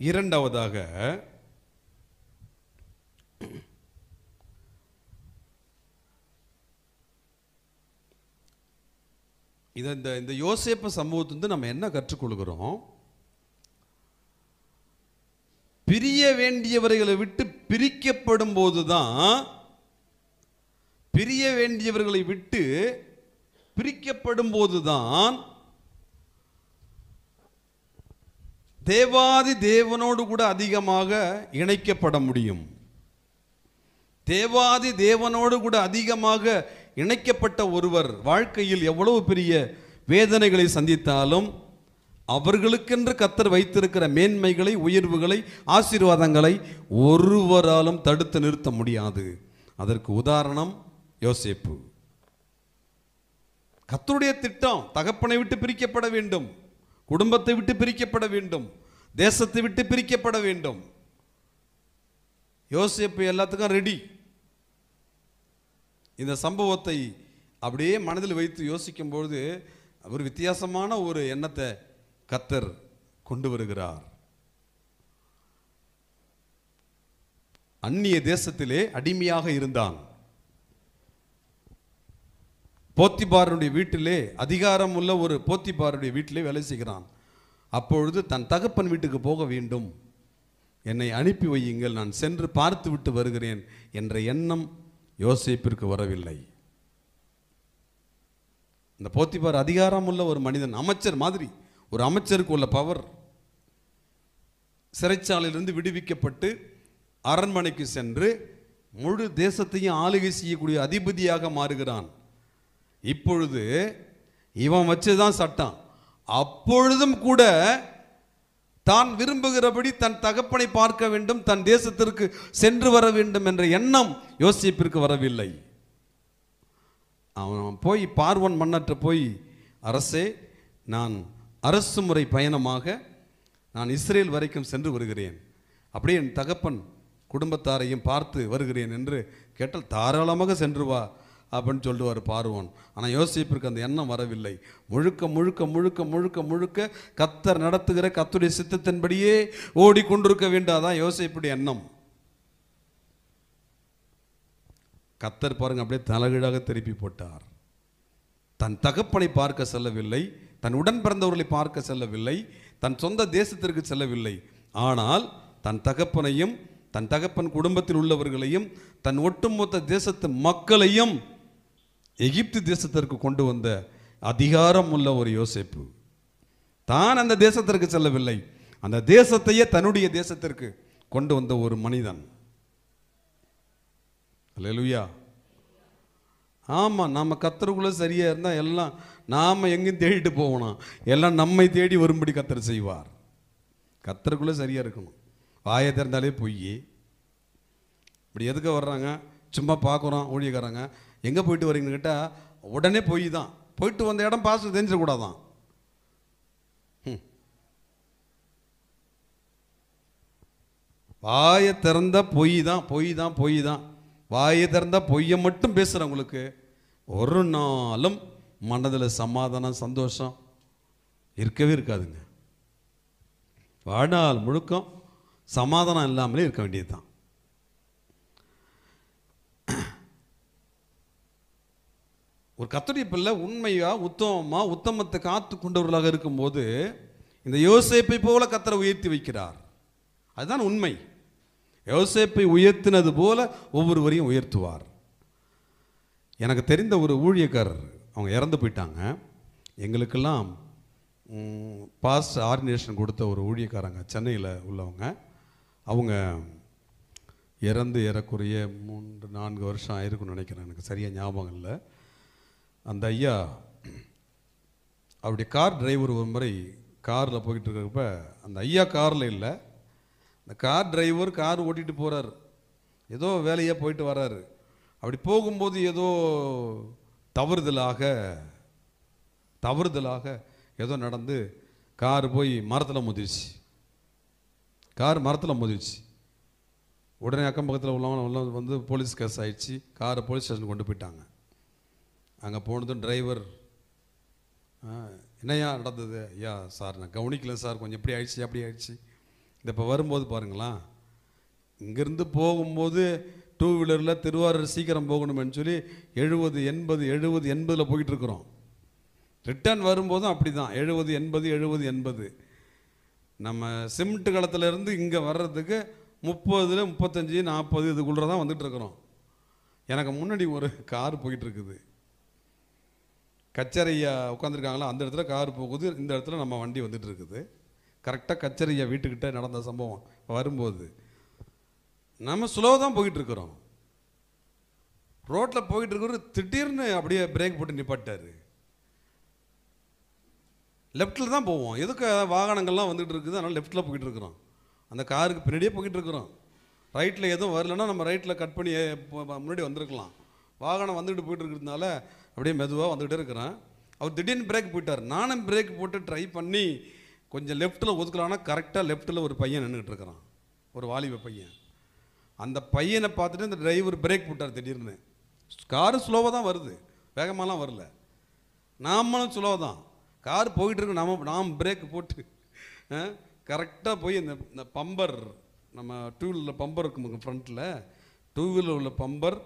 இரண்டாவதாக இதை இந்த இந்த யோசேப்பு சம்பவத்திலிருந்து நம்ம என்ன கற்றுக்கொள்கிறோம் பிரிய வேண்டியவர்களை விட்டு பிரிக்கப்படும் போது தான் பிரிய வேண்டியவர்களை விட்டு பிரிக்கப்படும் போதுதான் தேவாதி தேவனோடு கூட அதிகமாக இணைக்கப்பட முடியும் தேவாதி தேவனோடு கூட அதிகமாக இணைக்கப்பட்ட ஒருவர் வாழ்க்கையில் எவ்வளவு பெரிய வேதனைகளை சந்தித்தாலும் அவர்களுக்கென்று கத்தர் வைத்திருக்கிற மேன்மைகளை உயர்வுகளை ஆசீர்வாதங்களை ஒருவராலும் தடுத்து நிறுத்த முடியாது அதற்கு உதாரணம் யோசேப்பு கத்தருடைய திட்டம் தகப்பனை விட்டு பிரிக்கப்பட வேண்டும் குடும்பத்தை விட்டு பிரிக்கப்பட வேண்டும் தேசத்தை விட்டு பிரிக்கப்பட வேண்டும் யோசிப்பு எல்லாத்துக்கும் ரெடி இந்த சம்பவத்தை அப்படியே மனதில் வைத்து யோசிக்கும்பொழுது ஒரு வித்தியாசமான ஒரு எண்ணத்தை கத்தர் கொண்டு வருகிறார் அந்நிய தேசத்திலே அடிமையாக இருந்தான் போத்திபாருடைய வீட்டிலே அதிகாரம் உள்ள ஒரு போத்திபாருடைய வீட்டிலே வேலை செய்கிறான் அப்பொழுது தன் தகப்பன் வீட்டுக்கு போக வேண்டும் என்னை அனுப்பி வையுங்கள் நான் சென்று பார்த்து விட்டு வருகிறேன் என்ற எண்ணம் யோசிப்பிற்கு வரவில்லை இந்த போத்திபார் அதிகாரம் உள்ள ஒரு மனிதன் அமைச்சர் மாதிரி ஒரு அமைச்சருக்கு உள்ள பவர் சிறைச்சாலையிலிருந்து விடுவிக்கப்பட்டு அரண்மனைக்கு சென்று முழு தேசத்தையும் ஆளுகை செய்யக்கூடிய அதிபதியாக மாறுகிறான் இப்பொழுது இவன் வச்சுதான் சட்டம் அப்பொழுதும் கூட தான் விரும்புகிறபடி தன் தகப்பனை பார்க்க வேண்டும் தன் தேசத்திற்கு சென்று வர வேண்டும் என்ற எண்ணம் யோசிப்பிற்கு வரவில்லை அவன் போய் பார்வன் மன்னற்ற போய் அரசே நான் அரசு முறை பயணமாக நான் இஸ்ரேல் வரைக்கும் சென்று வருகிறேன் அப்படியே என் தகப்பன் குடும்பத்தாரையும் பார்த்து வருகிறேன் என்று கேட்டால் தாராளமாக சென்று வா அப்படின்னு சொல்லுவார் பார்வோன் ஆனால் யோசிப்பிற்கு அந்த எண்ணம் வரவில்லை முழுக்க முழுக்க முழுக்க முழுக்க முழுக்க கத்தர் நடத்துகிற கத்துடைய சித்தத்தின்படியே ஓடிக்கொண்டிருக்க வேண்டாதான் யோசிப்புடைய எண்ணம் கத்தர் பாருங்க அப்படியே தலகீழாக திருப்பி போட்டார் தன் தகப்பனை பார்க்க செல்லவில்லை தன் உடன் பிறந்தவர்களை பார்க்க செல்லவில்லை தன் சொந்த தேசத்திற்கு செல்லவில்லை ஆனால் தன் தகப்பனையும் தன் தகப்பன் குடும்பத்தில் உள்ளவர்களையும் தன் ஒட்டுமொத்த தேசத்து மக்களையும் எகிப்து தேசத்திற்கு கொண்டு வந்த அதிகாரம் உள்ள ஒரு யோசிப்பு தான் அந்த தேசத்திற்கு செல்லவில்லை அந்த தேசத்தையே தன்னுடைய தேசத்திற்கு கொண்டு வந்த ஒரு மனிதன் லெலுயா ஆமாம் நாம் கத்தருக்குள்ளே சரியாக இருந்தால் எல்லாம் நாம் எங்கேயும் தேடிட்டு போகணும் எல்லாம் நம்மை தேடி வரும்படி கத்தர் செய்வார் கத்தருக்குள்ளே சரியாக இருக்கணும் வாயை திறந்தாலே பொய் இப்படி எதுக்கு வர்றாங்க சும்மா பார்க்குறோம் ஊழியக்காரங்க எங்கே போயிட்டு வரீங்கன்னு கேட்டால் உடனே போய் தான் போயிட்டு வந்த இடம் பாசு தெரிஞ்சிடக்கூடாதான் வாயை திறந்த பொய் தான் பொய் தான் பொய் தான் வாயை திறந்த பொய்யை மட்டும் பேசுகிறேன் உங்களுக்கு ஒரு நாளும் மனதில் சமாதானம் சந்தோஷம் இருக்கவே இருக்காதுங்க வாழ்நாள் முழுக்கம் சமாதானம் இல்லாமலே இருக்க வேண்டியது தான் ஒரு கத்தடி பிள்ளை உண்மையாக உத்தமமாக உத்தமத்தை காத்து கொண்டவர்களாக இருக்கும்போது இந்த யோசேப்பை போல கத்தரை உயர்த்தி வைக்கிறார் அதுதான் உண்மை யோசேப்பை உயர்த்தினது போல ஒவ்வொருவரையும் உயர்த்துவார் எனக்கு தெரிந்த ஒரு ஊழியக்காரர் அவங்க இறந்து போயிட்டாங்க எங்களுக்கெல்லாம் பாஸ்ட் ஆர்டினேஷன் கொடுத்த ஒரு ஊழியக்காரங்க சென்னையில் உள்ளவங்க அவங்க இறந்து ஏறக்குறைய மூன்று நான்கு வருஷம் ஆயிருக்குன்னு நினைக்கிறேன் எனக்கு சரியாக ஞாபகம் இல்லை அந்த ஐயா அவருடைய கார் டிரைவர் ஒரு முறை காரில் போய்கிட்டு இருக்கிறப்ப அந்த ஐயா காரில் இல்லை அந்த கார் டிரைவர் கார் ஓட்டிகிட்டு போகிறார் ஏதோ வேலையாக போயிட்டு வர்றாரு அப்படி போகும்போது ஏதோ தவறுதலாக தவறுதலாக ஏதோ நடந்து கார் போய் மரத்தில் மோதிருச்சு கார் மரத்தில் மோதிருச்சு உடனே அக்கம் பக்கத்தில் உள்ளவங்க உள்ள வந்து போலீஸ் கேஸ் ஆயிடுச்சு காரை போலீஸ் ஸ்டேஷன் கொண்டு போயிட்டாங்க அங்கே போனதும் டிரைவர் என்னையா நடந்தது ஐயா சார் நான் கவனிக்கல சார் கொஞ்சம் எப்படி ஆயிடுச்சு அப்படி ஆயிடுச்சு இந்த இப்போ வரும்போது பாருங்களேன் இங்கேருந்து போகும்போது டூ வீலரில் திருவாரூர் சீக்கிரம் போகணும்னு சொல்லி எழுபது எண்பது எழுபது எண்பதில் போயிட்டுருக்குறோம் ரிட்டர்ன் வரும்போதும் அப்படி தான் எழுபது எண்பது எழுபது எண்பது நம்ம சிமெண்ட் களத்துலேருந்து இங்கே வர்றதுக்கு முப்பதில் முப்பத்தஞ்சு நாற்பது இதுக்குள்ளே தான் வந்துட்டுருக்குறோம் எனக்கு முன்னாடி ஒரு கார் போயிட்டுருக்குது கச்சரையா உட்காந்துருக்காங்களா அந்த இடத்துல கார் போகுது இந்த இடத்துல நம்ம வண்டி வந்துட்டு இருக்குது கரெக்டாக கச்சரையா வீட்டுக்கிட்ட நடந்த சம்பவம் வரும்போது நம்ம ஸ்லோவாக தான் போயிட்டு இருக்கிறோம் ரோட்டில் போயிட்டு இருக்கிற திடீர்னு அப்படியே பிரேக் போட்டு நிப்பாட்டாரு லெஃப்ட்டில் தான் போவோம் எதுக்கு வாகனங்கள்லாம் வந்துட்டு இருக்குது அதனால் லெஃப்ட்டில் போயிட்டு இருக்கிறோம் அந்த காருக்கு பின்னாடியே போயிட்டு இருக்கிறோம் ரைட்டில் எதுவும் வரலன்னா நம்ம ரைட்டில் கட் பண்ணி முன்னாடி வந்திருக்கலாம் வாகனம் வந்துட்டு போயிட்டு இருக்கிறதுனால அப்படியே மெதுவாக வந்துகிட்டே இருக்கிறேன் அவர் திடீர்னு பிரேக் போயிட்டார் நானும் பிரேக் போட்டு ட்ரை பண்ணி கொஞ்சம் லெஃப்ட்டில் ஒதுக்கலான்னா கரெக்டாக லெஃப்ட்டில் ஒரு பையன் நின்றுக்கிட்டு இருக்கிறான் ஒரு வாலிப பையன் அந்த பையனை பார்த்துட்டு இந்த டிரைவர் பிரேக் போட்டார் திடீர்னு காரு ஸ்லோவாக தான் வருது வேகமாலாம் வரல நாமளும் ஸ்லோவாக தான் கார் போயிட்டு இருக்கு நாம நாம் பிரேக் போட்டு கரெக்டாக போய் இந்த இந்த பம்பர் நம்ம டூ வீலரில் பம்பர் இருக்கும் ஃப்ரண்ட்டில் டூ வீலர் உள்ள பம்பர்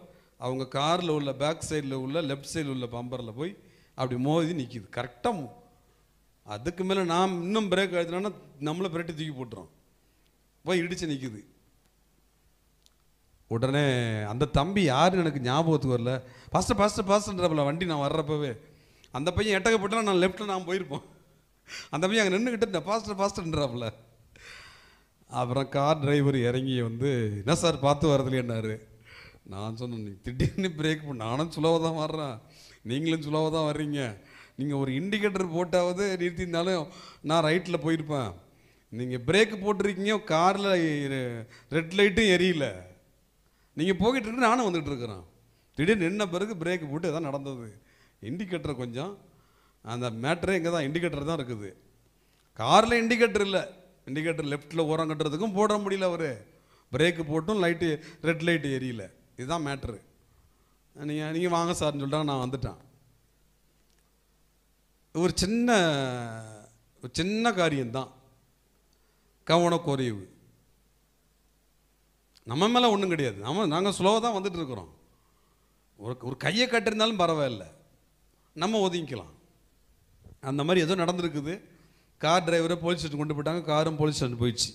அவங்க காரில் உள்ள பேக் சைடில் உள்ள லெஃப்ட் சைடில் உள்ள பம்பரில் போய் அப்படி மோதி நிற்கிது கரெக்டாக அதுக்கு மேலே நாம் இன்னும் பிரேக் அழுத்தினோன்னா நம்மளை பிரட்டி தூக்கி போட்டுறோம் போய் இடித்து நிற்கிது உடனே அந்த தம்பி யாருன்னு எனக்கு ஞாபகத்துக்கு வரல ஃபஸ்ட்டு ஃபஸ்ட்டு ஃபஸ்ட்டுன்றப்பல வண்டி நான் வர்றப்பவே அந்த பையன் எட்டகப்பட்டா நான் லெஃப்ட்டில் நான் போயிருப்போம் அந்த பையன் அங்கே நின்றுக்கிட்டு இந்த ஃபாஸ்ட்டு ஃபாஸ்ட்டுன்றாப்புல அப்புறம் கார் டிரைவர் இறங்கி வந்து என்ன சார் பார்த்து வரதுலேன்னாரு நான் சொன்னேன் நீ திடீர்னு பிரேக் பண்ண நானும் சுலவாக தான் வர்றேன் நீங்களும் சுலவாக தான் வர்றீங்க நீங்கள் ஒரு இண்டிகேட்டர் போட்டாவது நிறுத்தியிருந்தாலும் நான் ரைட்டில் போயிருப்பேன் நீங்கள் பிரேக்கு போட்டிருக்கீங்க காரில் ரெட் லைட்டும் எரியல நீங்கள் போய்கிட்டு இருக்கு நானும் வந்துகிட்டு இருக்கிறேன் திடீர்னு நின்ன பிறகு பிரேக்கு போட்டு எதாவது நடந்தது இண்டிகேட்டர் கொஞ்சம் அந்த மேட்ரே இங்கே தான் இண்டிகேட்டர் தான் இருக்குது காரில் இண்டிகேட்டர் இல்லை இண்டிகேட்டர் லெஃப்ட்டில் ஓரம் கட்டுறதுக்கும் போட முடியல அவர் பிரேக்கு போட்டும் லைட்டு ரெட் லைட்டு எரியலை இதுதான் மேட்ரு நீங்கள் நீங்கள் வாங்க சார்னு சொல்லிட்டாங்க நான் வந்துட்டேன் ஒரு சின்ன ஒரு சின்ன காரியம்தான் கவனக்குறைவு நம்ம மேலே ஒன்றும் கிடையாது நம்ம நாங்கள் ஸ்லோவாக தான் வந்துட்டு இருக்கிறோம் ஒரு ஒரு கையை கட்டிருந்தாலும் பரவாயில்ல நம்ம ஒதுங்கிக்கலாம் அந்த மாதிரி எதுவும் நடந்திருக்குது கார் டிரைவரை போலீஸ் ஸ்டேஷன் கொண்டு போயிட்டாங்க காரும் போலீஸ் ஸ்டேஷன் போயிடுச்சு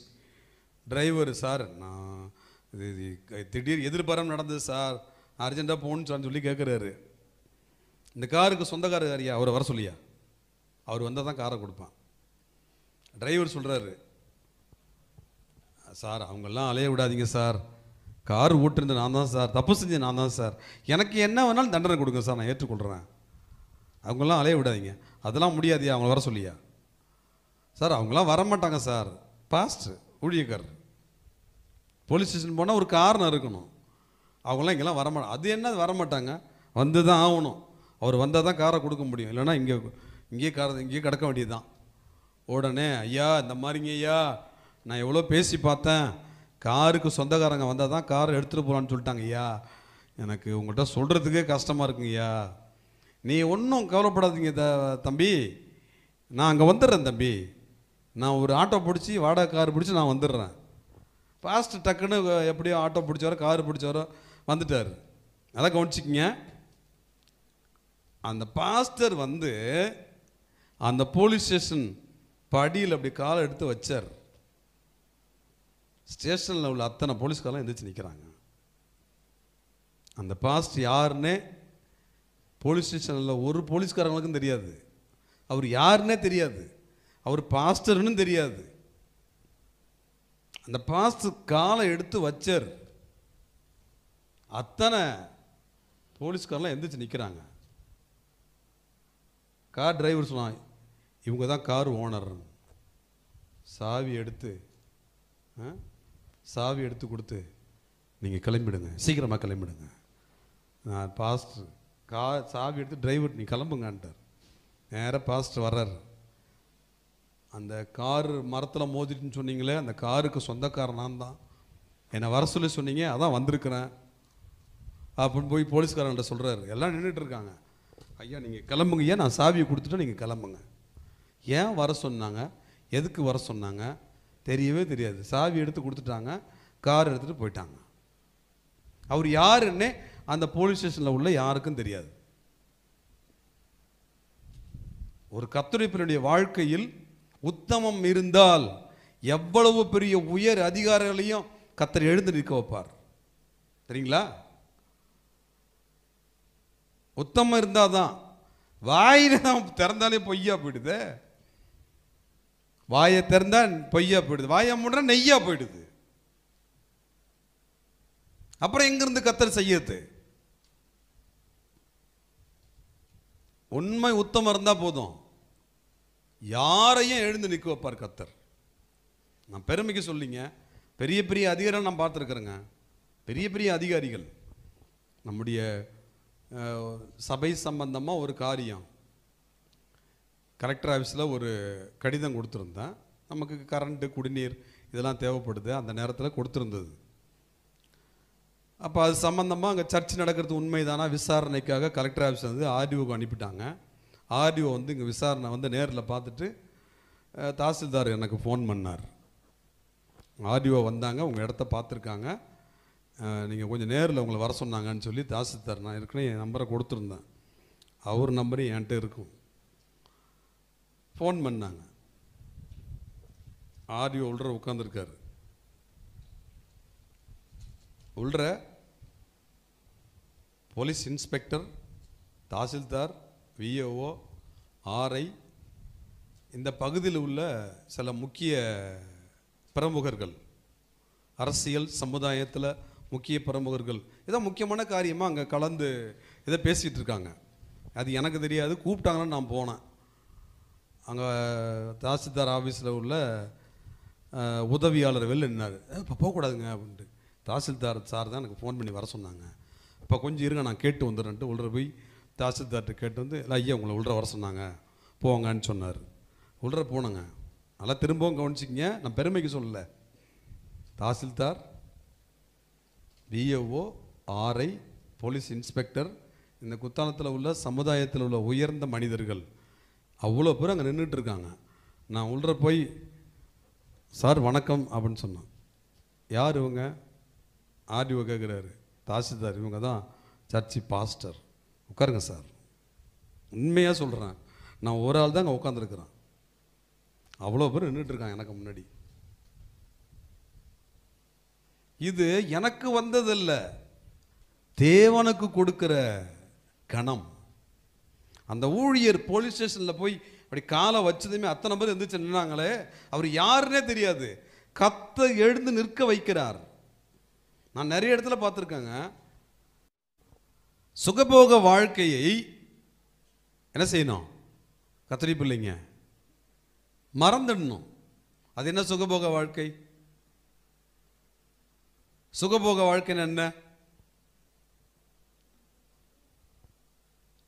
டிரைவர் சார் நான் இது திடீர் எதிர்பாரம் நடந்தது சார் அர்ஜென்ட்டாக போகணுன்னு சார்னு சொல்லி கேட்குறாரு இந்த காருக்கு சொந்தக்காரர் யாரியா அவரை வர சொல்லியா அவர் வந்தால் தான் காரை கொடுப்பான் டிரைவர் சொல்கிறாரு சார் அவங்கெல்லாம் அலைய விடாதீங்க சார் கார் ஓட்டிருந்த நான் தான் சார் தப்பு செஞ்சு நான் தான் சார் எனக்கு என்ன வேணாலும் தண்டனை கொடுங்க சார் நான் ஏற்றுக்கொள்கிறேன் அவங்களாம் அலைய விடாதீங்க அதெல்லாம் முடியாதியா அவங்கள வர சொல்லியா சார் அவங்களாம் வரமாட்டாங்க சார் பாஸ்ட் ஊழியக்காரர் போலீஸ் ஸ்டேஷன் போனால் ஒரு காரணம் இருக்கணும் அவங்களாம் இங்கெல்லாம் வரமாட்டாங்க அது என்ன வரமாட்டாங்க வந்து தான் ஆகணும் அவர் வந்தால் தான் காரை கொடுக்க முடியும் இல்லைனா இங்கே இங்கேயே காரை இங்கேயே கிடக்க வேண்டியது தான் உடனே ஐயா இந்த மாதிரிங்க ஐயா நான் எவ்வளோ பேசி பார்த்தேன் காருக்கு சொந்தக்காரங்க வந்தால் தான் கார் எடுத்துகிட்டு போகலான்னு சொல்லிட்டாங்க ஐயா எனக்கு உங்கள்கிட்ட சொல்கிறதுக்கே கஷ்டமாக இருக்குங்கய்யா நீ ஒன்றும் கவலைப்படாதீங்க த தம்பி நான் அங்கே வந்துடுறேன் தம்பி நான் ஒரு ஆட்டோ பிடிச்சி வாடகை கார் பிடிச்சி நான் வந்துடுறேன் ஃபாஸ்ட்டு டக்குன்னு எப்படியும் ஆட்டோ பிடிச்சாரோ கார் பிடிச்சாரோ வந்துட்டார் அதான் கவனிச்சிக்கிங்க அந்த பாஸ்டர் வந்து அந்த போலீஸ் ஸ்டேஷன் படியில் அப்படி காலை எடுத்து வச்சார் ஸ்டேஷனில் உள்ள அத்தனை போலீஸ்காரெலாம் எந்திரிச்சு நிற்கிறாங்க அந்த பாஸ்ட் யாருன்னே போலீஸ் ஸ்டேஷனில் ஒரு போலீஸ்காரங்களுக்கும் தெரியாது அவர் யாருன்னே தெரியாது அவர் பாஸ்டர்னு தெரியாது அந்த பாஸ்டர் காலை எடுத்து வச்சர் அத்தனை போலீஸ்காரெலாம் எந்திரிச்சு நிற்கிறாங்க கார் டிரைவர் சொன்னான் இவங்க தான் கார் ஓனர் சாவி எடுத்து சாவி எடுத்து கொடுத்து நீங்கள் கிளம்பிடுங்க சீக்கிரமாக கிளம்பிடுங்க நான் பாஸ்ட்ரு கா சாவி எடுத்து டிரைவர் நீ கிளம்புங்கன்ட்டார் நேராக பாஸ்ட்ரு வர்றார் அந்த கார் மரத்தில் மோதிட்டுன்னு சொன்னீங்களே அந்த காருக்கு சொந்தக்காரனான் தான் என்னை வர சொல்லி சொன்னீங்க அதான் வந்திருக்கிறேன் அப்படின்னு போய் போலீஸ்காரன்ட்ட சொல்கிறார் எல்லாம் நின்றுட்டு இருக்காங்க ஐயா நீங்கள் கிளம்புங்க ஏன் நான் சாவியை கொடுத்துட்டா நீங்கள் கிளம்புங்க ஏன் வர சொன்னாங்க எதுக்கு வர சொன்னாங்க தெரியவே தெரியாது சாவி எடுத்து கொடுத்துட்டாங்க கார் எடுத்துகிட்டு போயிட்டாங்க அவர் யாருன்னே அந்த போலீஸ் ஸ்டேஷனில் உள்ள யாருக்கும் தெரியாது ஒரு கத்துரைப்பினுடைய வாழ்க்கையில் உத்தமம் இருந்தால் எவ்வளவு பெரிய உயர் அதிகாரிகளையும் கத்தர் எழுந்து நிற்க வைப்பார் சரிங்களா உத்தமம் இருந்தால் தான் வாயில் திறந்தாலே பொய்யா போயிடுது வாயை திறந்தால் பொய்யா போயிடுது வாயை மூடுறா நெய்யா போயிடுது அப்புறம் எங்கிருந்து கத்தர் செய்யறது உண்மை உத்தமம் இருந்தால் போதும் யாரையும் எழுந்து நிற்க வைப்பார் கத்தர் நான் பெருமைக்கு சொல்லிங்க பெரிய பெரிய அதிகாரம் நான் பார்த்துருக்குறேங்க பெரிய பெரிய அதிகாரிகள் நம்முடைய சபை சம்பந்தமாக ஒரு காரியம் கலெக்டர் ஆஃபீஸில் ஒரு கடிதம் கொடுத்துருந்தேன் நமக்கு கரண்ட்டு குடிநீர் இதெல்லாம் தேவைப்படுது அந்த நேரத்தில் கொடுத்துருந்தது அப்போ அது சம்மந்தமாக அங்கே சர்ச் நடக்கிறது உண்மைதானா விசாரணைக்காக கலெக்டர் ஆஃபீஸ் வந்து ஆர்டிஓக்கு அனுப்பிட்டாங்க ஆர்டிஓ வந்து இங்கே விசாரணை வந்து நேரில் பார்த்துட்டு தாசில்தார் எனக்கு ஃபோன் பண்ணார் ஆர்டிஓ வந்தாங்க உங்கள் இடத்த பார்த்துருக்காங்க நீங்கள் கொஞ்சம் நேரில் உங்களை வர சொன்னாங்கன்னு சொல்லி தாசில்தார் நான் ஏற்கனவே என் நம்பரை கொடுத்துருந்தேன் அவர் நம்பரும் என்கிட்ட இருக்கும் ஃபோன் பண்ணாங்க ஆர்டிஓ உள்ற உட்காந்துருக்காரு உள்ற police inspector tahsildar VAO RI இந்த பகுதியில் உள்ள சில முக்கிய பிரமுகர்கள் அரசியல் சமுதாயத்தில் முக்கிய பிரமுகர்கள் இதான் முக்கியமான காரியமாக அங்கே கலந்து இதை பேசிகிட்டு இருக்காங்க அது எனக்கு தெரியாது கூப்பிட்டாங்கன்னு நான் போனேன் அங்கே தாசில்தார் ஆஃபீஸில் உள்ள உதவியாளர் வெளில நின்னார் இப்போ போகக்கூடாதுங்க அப்படின்ட்டு தாசில்தார் சார் தான் எனக்கு ஃபோன் பண்ணி வர சொன்னாங்க இப்போ கொஞ்சம் இருங்க நான் கேட்டு வந்துடுறேன்ட்டு உள்ளே போய் தாசில்தார்கிட்ட கேட்டு வந்து இல்லை ஐயா உங்களை உள்ளற வர சொன்னாங்க போங்கன்னு சொன்னார் உள்ளற போனங்க நல்லா திரும்பவும் கவனிச்சிக்கிங்க நான் பெருமைக்கு சொல்லல தாசில்தார் டிஓஓ ஆர்ஐ போலீஸ் இன்ஸ்பெக்டர் இந்த குத்தாலத்தில் உள்ள சமுதாயத்தில் உள்ள உயர்ந்த மனிதர்கள் அவ்வளோ பேர் அங்கே நின்றுட்டு இருக்காங்க நான் உள்ளற போய் சார் வணக்கம் அப்படின்னு சொன்னேன் யார் இவங்க ஆர்டிஓ கேட்குறாரு தாசில்தார் இவங்க தான் சர்ச்சி பாஸ்டர் உட்காருங்க சார் உண்மையாக சொல்கிறேன் நான் ஒரு ஆள் தான் அங்கே உட்காந்துருக்குறேன் அவ்வளோ பேர் நின்றுட்டுருக்காங்க எனக்கு முன்னாடி இது எனக்கு வந்ததில்லை தேவனுக்கு கொடுக்குற கணம் அந்த ஊழியர் போலீஸ் ஸ்டேஷனில் போய் அப்படி காலை வச்சதுமே அத்தனை பேர் எந்திரிச்சு நின்னாங்களே அவர் யாருன்னே தெரியாது கத்தை எழுந்து நிற்க வைக்கிறார் நான் நிறைய இடத்துல பார்த்துருக்கேங்க சுகபோக வாழ்க்கையை என்ன செய்யணும் கத்திரி பிள்ளைங்க மறந்துடணும் அது என்ன சுகபோக வாழ்க்கை சுகபோக வாழ்க்கை என்ன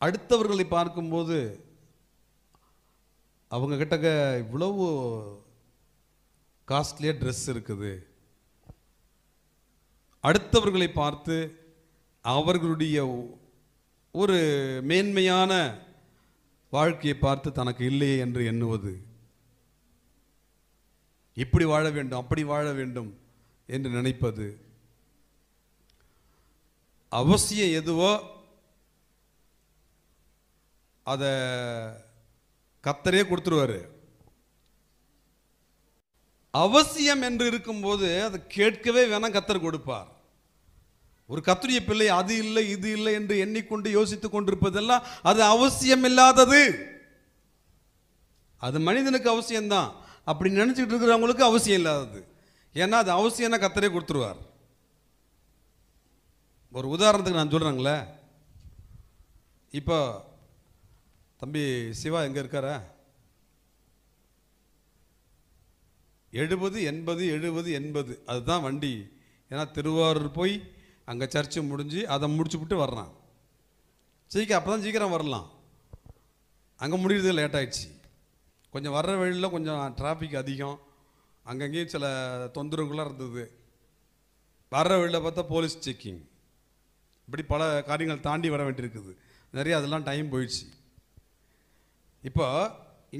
அடுத்தவர்களை பார்க்கும்போது அவங்க கிட்டக்க இவ்வளவு காஸ்ட்லியாக ட்ரெஸ் இருக்குது அடுத்தவர்களை பார்த்து அவர்களுடைய ஒரு மேன்மையான வாழ்க்கையை பார்த்து தனக்கு இல்லையே என்று எண்ணுவது இப்படி வாழ வேண்டும் அப்படி வாழ வேண்டும் என்று நினைப்பது அவசியம் எதுவோ அதை கத்தரே கொடுத்துருவார் அவசியம் என்று இருக்கும்போது அதை கேட்கவே வேணாம் கத்தர் கொடுப்பார் ஒரு கத்துடைய பிள்ளை அது இல்லை இது இல்லை என்று எண்ணிக்கொண்டு யோசித்துக் கொண்டிருப்பதெல்லாம் அது அவசியம் இல்லாதது அது மனிதனுக்கு அவசியம்தான் அப்படி நினச்சிக்கிட்டு இருக்கிறவங்களுக்கு அவசியம் இல்லாதது ஏன்னா அது அவசியம்னா கத்தரே கொடுத்துருவார் ஒரு உதாரணத்துக்கு நான் சொல்கிறேங்களே இப்போ தம்பி சிவா எங்கே இருக்கார எழுபது எண்பது எழுபது எண்பது அதுதான் வண்டி ஏன்னா திருவாரூர் போய் அங்கே சர்ச்சு முடிஞ்சு அதை முடிச்சு விட்டு வர்றான் சீக்கிரம் அப்போ தான் சீக்கிரம் வரலாம் அங்கே முடிகிறது லேட் ஆகிடுச்சு கொஞ்சம் வர்ற வழியில் கொஞ்சம் டிராஃபிக் அதிகம் அங்கங்கேயும் சில தொந்தரவுகளாக இருந்தது வர்ற வழியில் பார்த்தா போலீஸ் செக்கிங் இப்படி பல காரியங்கள் தாண்டி வர வேண்டியிருக்குது நிறைய அதெல்லாம் டைம் போயிடுச்சு இப்போ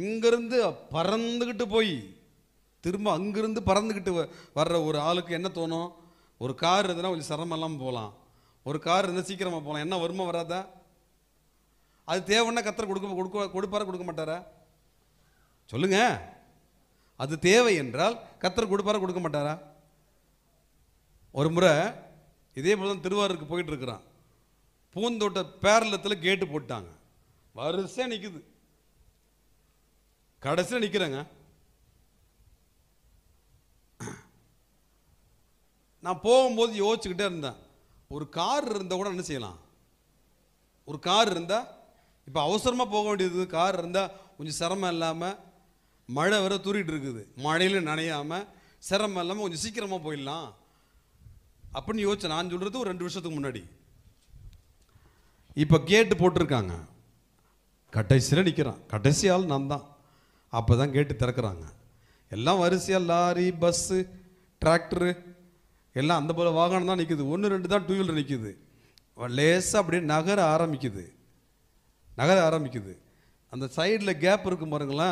இங்கேருந்து பறந்துக்கிட்டு போய் திரும்ப அங்கேருந்து பறந்துக்கிட்டு வர்ற ஒரு ஆளுக்கு என்ன தோணும் ஒரு கார் இருந்ததுன்னா கொஞ்சம் சிரமம்லாம் போகலாம் ஒரு கார் இருந்தால் சீக்கிரமாக போகலாம் என்ன வருமா வராதா அது தேவைன்னா கத்தரை கொடுக்க கொடுக்க கொடுப்பாரா கொடுக்க மாட்டாரா சொல்லுங்க அது தேவை என்றால் கத்தர் கொடுப்பாரா கொடுக்க மாட்டாரா ஒரு முறை இதே போல தான் திருவாரூருக்கு போயிட்டு இருக்கிறான் பூந்தோட்ட பேரலத்தில் கேட்டு போட்டாங்க வரிசையாக நிற்குது கடைசியில் நிற்கிறேங்க நான் போகும்போது யோசிச்சுக்கிட்டே இருந்தேன் ஒரு கார் இருந்தால் கூட என்ன செய்யலாம் ஒரு கார் இருந்தால் இப்போ அவசரமாக போக வேண்டியது கார் இருந்தால் கொஞ்சம் சிரமம் இல்லாமல் மழை வர தூரிட்டு இருக்குது மழையில் நனையாமல் சிரமம் இல்லாமல் கொஞ்சம் சீக்கிரமாக போயிடலாம் அப்படின்னு யோசிச்சேன் நான் சொல்கிறது ஒரு ரெண்டு வருஷத்துக்கு முன்னாடி இப்போ கேட்டு போட்டிருக்காங்க கடைசியில் நிற்கிறான் கடைசி ஆள் நான் தான் அப்போ தான் கேட்டு திறக்கிறாங்க எல்லாம் வரிசையாக லாரி பஸ்ஸு டிராக்டரு எல்லாம் அந்த போல் வாகனம் தான் நிற்கிது ஒன்று ரெண்டு தான் டூ வீலர் நிற்கிது லேசாக அப்படியே நகர ஆரம்பிக்குது நகர ஆரம்பிக்குது அந்த சைடில் கேப் இருக்கும் பாருங்களா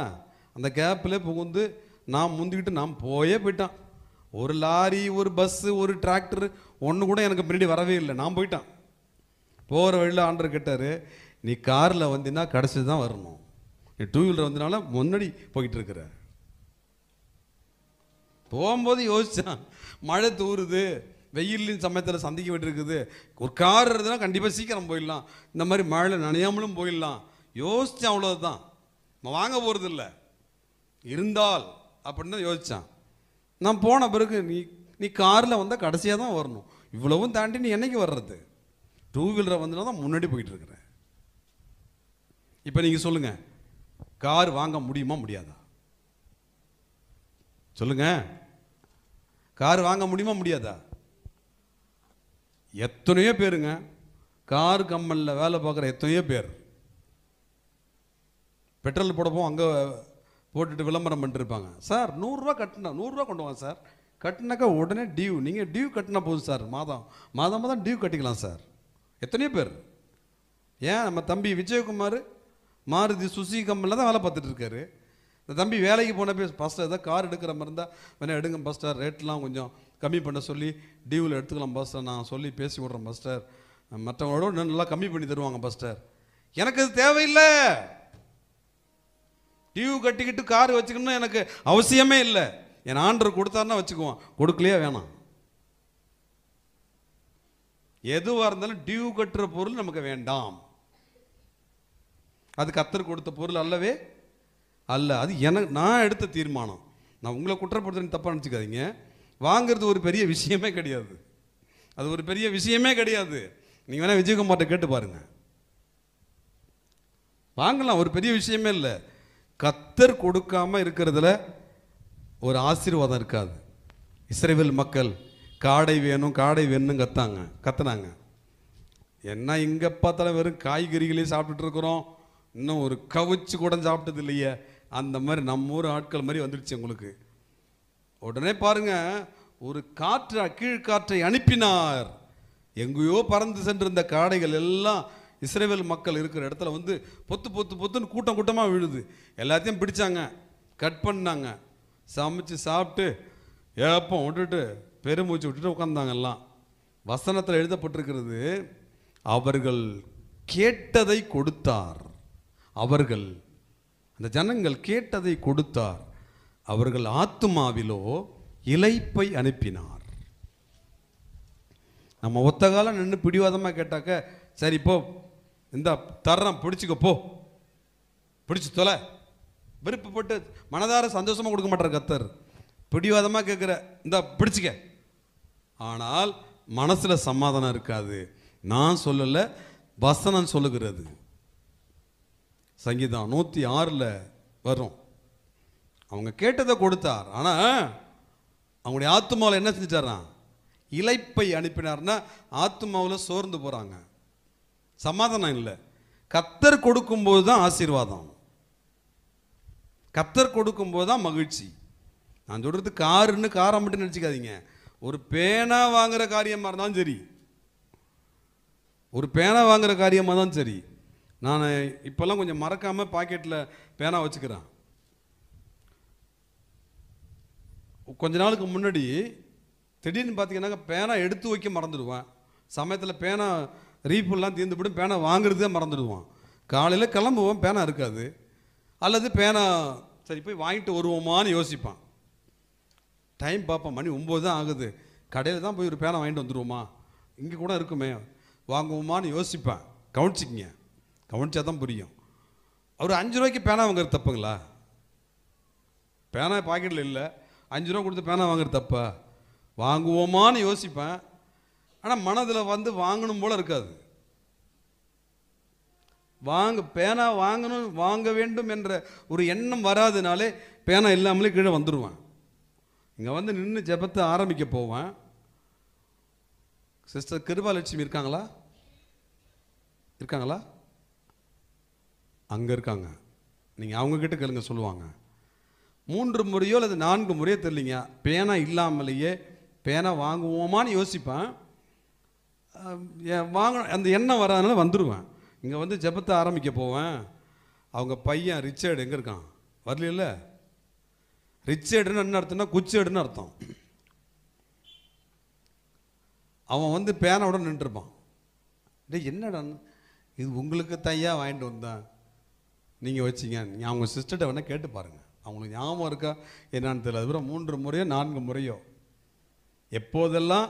அந்த கேப்பில் புகுந்து நாம் முந்திக்கிட்டு நாம் போயே போயிட்டான் ஒரு லாரி ஒரு பஸ்ஸு ஒரு டிராக்டர் ஒன்று கூட எனக்கு பின்னாடி வரவே இல்லை நான் போயிட்டான் போகிற வழியில் ஆண்டர் கேட்டார் நீ காரில் வந்தீங்கன்னா கடைசி தான் வரணும் நீ டூ வீலர் வந்தனால முன்னாடி போய்கிட்டு இருக்கிற போகும்போது யோசித்தான் மழை தூருது வெயிலின் சமயத்தில் சந்திக்க வேண்டியிருக்குது ஒரு கார் இருந்ததுன்னா கண்டிப்பாக சீக்கிரம் போயிடலாம் இந்த மாதிரி மழை நனையாமலும் போயிடலாம் யோசித்தேன் அவ்வளோதான் நம்ம வாங்க போகிறது இல்லை இருந்தால் அப்படின்னு தான் யோசித்தான் நான் போன பிறகு நீ நீ காரில் வந்தால் கடைசியாக தான் வரணும் இவ்வளவும் தாண்டி நீ என்னைக்கு வர்றது டூ வீலரை வந்தால் தான் முன்னாடி இருக்கிறேன் இப்போ நீங்கள் சொல்லுங்கள் கார் வாங்க முடியுமா முடியாதா சொல்லுங்கள் கார் வாங்க முடியுமா முடியாதா எத்தனையோ பேருங்க கார் கம்பெனியில் வேலை பார்க்குற எத்தனையோ பேர் பெட்ரோல் போடப்போ அங்கே போட்டுட்டு விளம்பரம் இருப்பாங்க சார் நூறுரூவா கட்டினா நூறுரூவா கொண்டு வாங்க சார் கட்டினாக்கா உடனே டியூ நீங்கள் டியூ கட்டினா போதும் சார் மாதம் மாதம் மாதம் டியூ கட்டிக்கலாம் சார் எத்தனையோ பேர் ஏன் நம்ம தம்பி விஜயகுமார் மாருதி சுசி கம்பனில் தான் வேலை பார்த்துட்டு இருக்காரு இந்த தம்பி வேலைக்கு போனப்போ ஃபஸ்ட்டு எதாவது கார் எடுக்கிற மாதிரி இருந்தால் வேணா எடுங்க பஸ்டர் ரேட்லாம் கொஞ்சம் கம்மி பண்ண சொல்லி டியூவில் எடுத்துக்கலாம் பஸ்டர் நான் சொல்லி பேசி விட்றேன் பஸ்டர் மற்றவங்களோட இன்னும் நல்லா கம்மி பண்ணி தருவாங்க பஸ்டர் எனக்கு அது தேவையில்லை டியூ கட்டிக்கிட்டு கார் வச்சுக்கணும்னு எனக்கு அவசியமே இல்லை என் ஆண்டர் கொடுத்தாருன்னா வச்சுக்குவோம் கொடுக்கலையே வேணாம் எதுவாக இருந்தாலும் டியூ கட்டுற பொருள் நமக்கு வேண்டாம் அது கத்தர் கொடுத்த பொருள் அல்லவே அல்ல அது எனக்கு நான் எடுத்த தீர்மானம் நான் உங்களை குற்றப்படுத்துறேன்னு தப்பாக நினச்சிக்காதீங்க வாங்கிறது ஒரு பெரிய விஷயமே கிடையாது அது ஒரு பெரிய விஷயமே கிடையாது நீங்கள் வேணால் விஜயகுமார்கிட்ட கேட்டு பாருங்கள் வாங்கலாம் ஒரு பெரிய விஷயமே இல்லை கத்தர் கொடுக்காமல் இருக்கிறதுல ஒரு ஆசீர்வாதம் இருக்காது இஸ்ரேவில் மக்கள் காடை வேணும் காடை வேணும்னு கத்தாங்க கத்துனாங்க என்ன இங்கே பார்த்தாலும் வெறும் காய்கறிகளையும் சாப்பிட்டுட்டு இருக்கிறோம் இன்னும் ஒரு கவிச்சு கூட சாப்பிட்டது இல்லையே அந்த மாதிரி நம்ம ஊர் ஆட்கள் மாதிரி வந்துடுச்சு உங்களுக்கு உடனே பாருங்க ஒரு காற்று கீழ்காற்றை அனுப்பினார் எங்கேயோ பறந்து சென்றிருந்த காடைகள் எல்லாம் இஸ்ரேவேல் மக்கள் இருக்கிற இடத்துல வந்து பொத்து பொத்து பொத்துன்னு கூட்டம் கூட்டமாக விழுது எல்லாத்தையும் பிடிச்சாங்க கட் பண்ணாங்க சமைச்சு சாப்பிட்டு ஏப்பம் விட்டுட்டு பெருமூச்சு விட்டுட்டு உட்காந்தாங்க எல்லாம் வசனத்தில் எழுதப்பட்டிருக்கிறது அவர்கள் கேட்டதை கொடுத்தார் அவர்கள் அந்த ஜனங்கள் கேட்டதை கொடுத்தார் அவர்கள் ஆத்துமாவிலோ இலைப்பை அனுப்பினார் நம்ம ஒத்த காலம் நின்று பிடிவாதமாக கேட்டாக்க சரி போ இந்த தர்றேன் பிடிச்சிக்க போ பிடிச்சி தொலை விருப்பப்பட்டு மனதார சந்தோஷமாக கொடுக்க மாட்டார் கத்தர் பிடிவாதமாக கேட்குற இந்த பிடிச்சிக்க ஆனால் மனசில் சமாதானம் இருக்காது நான் சொல்லலை வசனம் சொல்லுகிறது சங்கீதம் நூற்றி ஆறில் வரும் அவங்க கேட்டதை கொடுத்தார் ஆனால் அவங்களுடைய ஆத்மாவில் என்ன செஞ்சிட்டாரா இழைப்பை அனுப்பினார்னா ஆத்மாவில் சோர்ந்து போகிறாங்க சமாதானம் இல்லை கத்தர் கொடுக்கும்போது தான் ஆசீர்வாதம் கத்தர் கொடுக்கும்போது தான் மகிழ்ச்சி நான் சொல்கிறது காருன்னு காரை மட்டும் நினச்சிக்காதீங்க ஒரு பேனா வாங்குற காரியமாக இருந்தாலும் சரி ஒரு பேனா வாங்குகிற காரியமாக தான் சரி நான் இப்போல்லாம் கொஞ்சம் மறக்காமல் பாக்கெட்டில் பேனா வச்சுக்கிறேன் கொஞ்ச நாளுக்கு முன்னாடி திடீர்னு பார்த்தீங்கன்னாக்க பேனா எடுத்து வைக்க மறந்துடுவேன் சமயத்தில் பேனா ரீஃபுல்லாம் தீர்ந்து போய்டும் பேனா வாங்குறதே மறந்துடுவான் காலையில் கிளம்புவோம் பேனா இருக்காது அல்லது பேனா சரி போய் வாங்கிட்டு வருவோமான்னு யோசிப்பான் டைம் பார்ப்பேன் மணி ஒம்பது தான் ஆகுது கடையில் தான் போய் ஒரு பேனா வாங்கிட்டு வந்துடுவோமா இங்கே கூட இருக்குமே வாங்குவோமான்னு யோசிப்பேன் கவனிச்சிக்கிங்க கவனிச்சா தான் புரியும் அவர் அஞ்சு ரூபாய்க்கு பேனா வாங்குறது தப்புங்களா பேனா பாக்கெட்டில் இல்லை அஞ்சு ரூபா கொடுத்து பேனா வாங்குறது தப்பா வாங்குவோமான்னு யோசிப்பேன் ஆனால் மனதில் வந்து வாங்கணும் போல் இருக்காது வாங்க பேனா வாங்கணும் வாங்க வேண்டும் என்ற ஒரு எண்ணம் வராதுனாலே பேனா இல்லாமலே கீழே வந்துடுவேன் இங்கே வந்து நின்று ஜபத்தை ஆரம்பிக்க போவேன் சிஸ்டர் கிருபாலட்சுமி இருக்காங்களா இருக்காங்களா அங்கே இருக்காங்க நீங்கள் அவங்கக்கிட்ட கேளுங்க சொல்லுவாங்க மூன்று முறையோ அல்லது நான்கு முறையோ தெரிலிங்க பேனா இல்லாமலேயே பேனா வாங்குவோமான்னு யோசிப்பேன் வாங்க அந்த எண்ணம் வராதனால வந்துடுவேன் இங்கே வந்து ஜபத்தை ஆரம்பிக்க போவேன் அவங்க பையன் ரிச்சர்டு எங்கே இருக்கான் வரலையில்ல ரிச்சர்டுன்னு என்ன அர்த்தம்னா குச்சேடுன்னு அர்த்தம் அவன் வந்து பேனாவோட நின்றுருப்பான் டே என்னடா இது உங்களுக்கு தையாக வாங்கிட்டு வந்தான் நீங்கள் வச்சிங்க அவங்க சிஸ்டர்கிட்ட வேணால் கேட்டு பாருங்கள் அவங்களுக்கு ஞாபகம் இருக்கா என்னான்னு தெரியல அதுக்கப்புறம் மூன்று முறையோ நான்கு முறையோ எப்போதெல்லாம்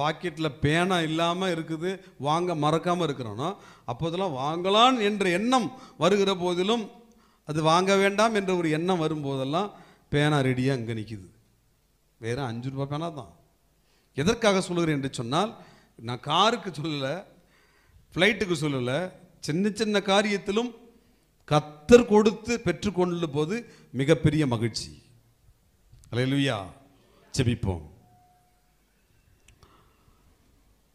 பாக்கெட்டில் பேனா இல்லாமல் இருக்குது வாங்க மறக்காமல் இருக்கிறோனோ அப்போதெல்லாம் வாங்கலாம் என்ற எண்ணம் வருகிற போதிலும் அது வாங்க வேண்டாம் என்ற ஒரு எண்ணம் வரும்போதெல்லாம் பேனா ரெடியாக அங்கே நிற்கிது வேறு அஞ்சு ரூபா பேனா தான் எதற்காக சொல்கிறேன் என்று சொன்னால் நான் காருக்கு சொல்லலை ஃப்ளைட்டுக்கு சொல்லலை சின்ன சின்ன காரியத்திலும் கத்தர் கொடுத்து பெற்றுக்கொள்ளும் போது மிகப்பெரிய மகிழ்ச்சி அலையலுயா செபிப்போம்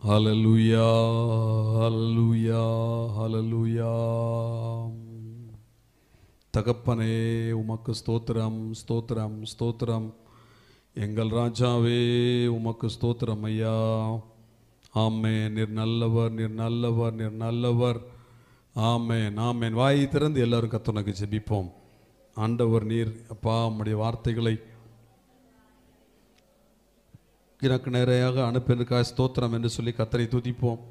ஹலலுயா ஹலலுயா ஹலலுயா தகப்பனே உமக்கு ஸ்தோத்திரம் ஸ்தோத்திரம் ஸ்தோத்திரம் எங்கள் ராஜாவே உமக்கு ஸ்தோத்திரம் ஐயா ஆமே நீர் நல்லவர் நீர் நல்லவர் நீர் நல்லவர் ஆமேன் ஆமேன் வாயை திறந்து எல்லோரும் கத்துனக்கு ஜெபிப்போம் ஆண்டவர் நீர் அப்பா உம்முடைய வார்த்தைகளை எனக்கு நேரையாக அனுப்பினருக்கா ஸ்தோத்திரம் என்று சொல்லி கத்தரை துதிப்போம்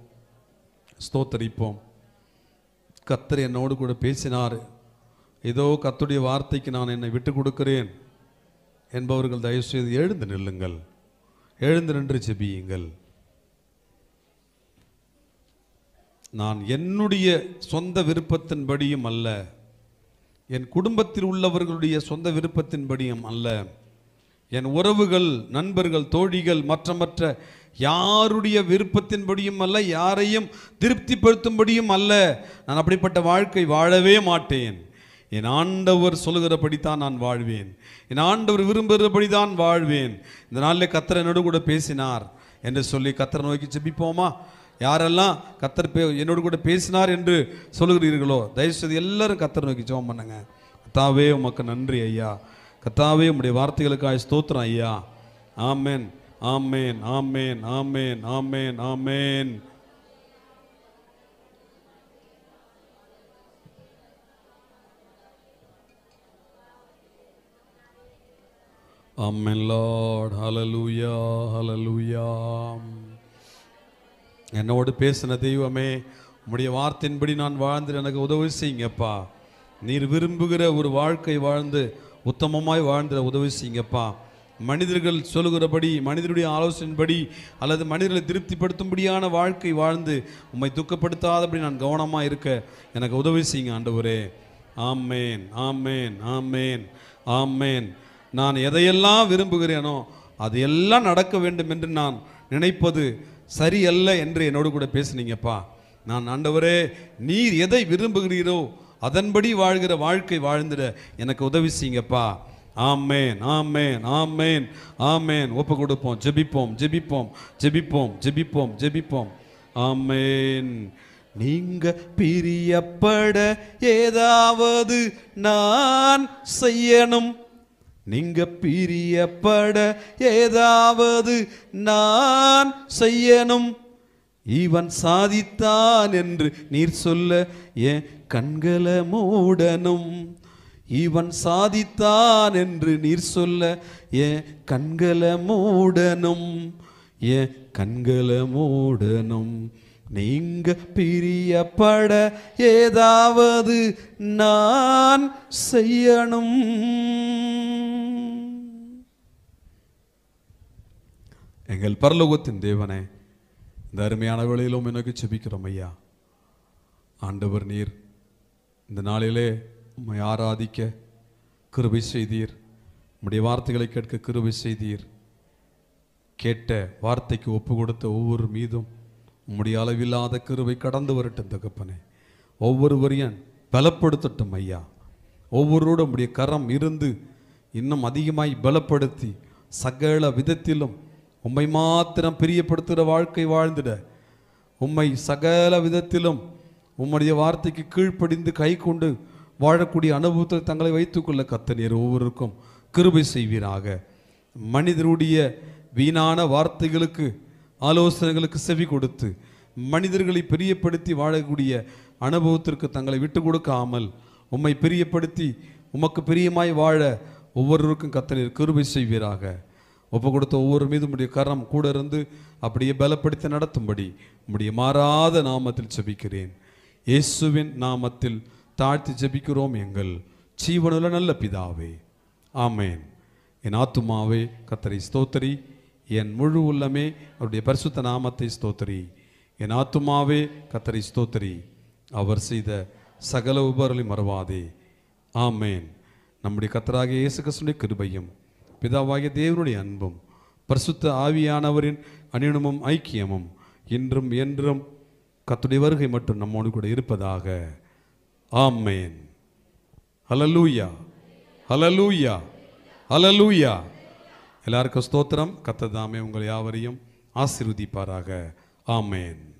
ஸ்தோத்தரிப்போம் கத்தர் என்னோடு கூட பேசினார் ஏதோ கத்துடைய வார்த்தைக்கு நான் என்னை விட்டு கொடுக்கிறேன் என்பவர்கள் தயவுசெய்து எழுந்து நில்லுங்கள் எழுந்து நின்று செபியுங்கள் நான் என்னுடைய சொந்த விருப்பத்தின்படியும் அல்ல என் குடும்பத்தில் உள்ளவர்களுடைய சொந்த விருப்பத்தின்படியும் அல்ல என் உறவுகள் நண்பர்கள் தோழிகள் மற்றமற்ற யாருடைய விருப்பத்தின்படியும் அல்ல யாரையும் திருப்திப்படுத்தும்படியும் அல்ல நான் அப்படிப்பட்ட வாழ்க்கை வாழவே மாட்டேன் என் ஆண்டவர் சொல்லுகிறபடி தான் நான் வாழ்வேன் என் ஆண்டவர் விரும்புகிறபடி தான் வாழ்வேன் இந்த நாளில் கத்திர நடு கூட பேசினார் என்று சொல்லி கத்திர நோக்கி செபிப்போமா யாரெல்லாம் கத்தர் பே என்னோடு கூட பேசினார் என்று சொல்லுகிறீர்களோ தயவுசெய்து எல்லாரும் கத்தர் நோக்கி ஜோம் பண்ணுங்க கத்தாவே உமக்கு நன்றி ஐயா கத்தாவே உம்முடைய வார்த்தைகளுக்காக ஸ்தோத்திரம் ஐயா ஆமேன் ஆமேன் ஆமேன் ஆமேன் ஆமேன் ஆமேன் Amen, Lord. Hallelujah. Hallelujah. என்னோடு பேசின தெய்வமே உம்முடைய வார்த்தையின்படி நான் வாழ்ந்து எனக்கு உதவி செய்யுங்கப்பா நீர் விரும்புகிற ஒரு வாழ்க்கை வாழ்ந்து உத்தமமாய் வாழ்ந்து உதவி செய்யுங்கப்பா மனிதர்கள் சொல்லுகிறபடி மனிதருடைய ஆலோசனைப்படி அல்லது மனிதர்களை திருப்திப்படுத்தும்படியான வாழ்க்கை வாழ்ந்து உம்மை துக்கப்படுத்தாதபடி நான் கவனமாக இருக்க எனக்கு உதவி செய்யுங்க ஆண்டவரே ஆமேன் ஆமேன் ஆமேன் ஆமேன் நான் எதையெல்லாம் விரும்புகிறேனோ அது எல்லாம் நடக்க வேண்டும் என்று நான் நினைப்பது சரியல்ல என்று என்னோடு கூட பேசுனீங்கப்பா நான் ஆண்டவரே நீர் எதை விரும்புகிறீரோ அதன்படி வாழ்கிற வாழ்க்கை வாழ்ந்துட எனக்கு உதவி செய்யுங்கப்பா ஆமேன் ஆமேன் ஆமேன் ஆமேன் ஒப்பு கொடுப்போம் ஜெபிப்போம் ஜெபிப்போம் ஜெபிப்போம் ஜெபிப்போம் ஜெபிப்போம் ஆமேன் நீங்க பிரியப்பட ஏதாவது நான் செய்யணும் நீங்க பிரியப்பட ஏதாவது நான் செய்யணும் இவன் சாதித்தான் என்று நீர் சொல்ல ஏன் கண்களை மூடனும் இவன் சாதித்தான் என்று நீர் சொல்ல ஏன் கண்களை மூடனும் ஏன் கண்களை மூடனும் நீங்க பிரியப்பட ஏதாவது நான் செய்யணும் எங்கள் பரலோகத்தின் தேவனே இந்த அருமையான வேளையிலும் எனக்கு செபிக்கிறோம் ஐயா ஆண்டவர் நீர் இந்த நாளிலே உண்மை ஆராதிக்க கிருபை செய்தீர் உம்முடைய வார்த்தைகளை கேட்க கிருபை செய்தீர் கேட்ட வார்த்தைக்கு ஒப்பு கொடுத்த ஒவ்வொரு மீதும் உம்முடைய அளவில்லாத கிருவை கடந்து வரட்டும் தகப்பனே ஒவ்வொருவரையும் பலப்படுத்தட்டும் ஐயா ஒவ்வொருவரோட உடைய கரம் இருந்து இன்னும் அதிகமாய் பலப்படுத்தி சகல விதத்திலும் உம்மை மாத்திரம் பிரியப்படுத்துகிற வாழ்க்கை வாழ்ந்துட உம்மை சகல விதத்திலும் உம்முடைய வார்த்தைக்கு கீழ்ப்படிந்து கை கொண்டு வாழக்கூடிய அனுபவத்தை தங்களை வைத்துக்கொள்ள கத்தனியர் ஒவ்வொருக்கும் கிருபை செய்வீராக மனிதருடைய வீணான வார்த்தைகளுக்கு ஆலோசனைகளுக்கு செவி கொடுத்து மனிதர்களை பெரியப்படுத்தி வாழக்கூடிய அனுபவத்திற்கு தங்களை விட்டு கொடுக்காமல் உம்மை பெரியப்படுத்தி உமக்கு பிரியமாய் வாழ ஒவ்வொருவருக்கும் கத்தனீர் கிருபை செய்வீராக ஒப்பு கொடுத்த ஒவ்வொரு மீது உடைய கரம் கூட இருந்து அப்படியே பலப்படுத்தி நடத்தும்படி உடைய மாறாத நாமத்தில் ஜபிக்கிறேன் இயேசுவின் நாமத்தில் தாழ்த்தி ஜபிக்கிறோம் எங்கள் ஜீவனுள்ள நல்ல பிதாவே ஆமேன் என் ஆத்துமாவே கத்தரை ஸ்தோத்தரி என் முழு உள்ளமே அவருடைய பரிசுத்த நாமத்தை ஸ்தோத்திரி என் ஆத்துமாவே கத்தரி ஸ்தோத்திரி அவர் செய்த சகல உபரலி மறவாதே ஆமேன் நம்முடைய கத்தராகிய இயேசு கிருஷ்ணனுடைய கிருபையும் பிதாவாகிய தேவனுடைய அன்பும் பரிசுத்த ஆவியானவரின் அனிணமும் ஐக்கியமும் இன்றும் என்றும் கத்துடைய வருகை மட்டும் நம்மோடு கூட இருப்பதாக ஆமேன் ஹலலூயா ஹலலூயா ஹலலூயா எல்லாருக்கும் ஸ்தோத்திரம் கத்ததாமே உங்கள் யாவரையும் ஆசிர்வதிப்பாராக ஆமேன்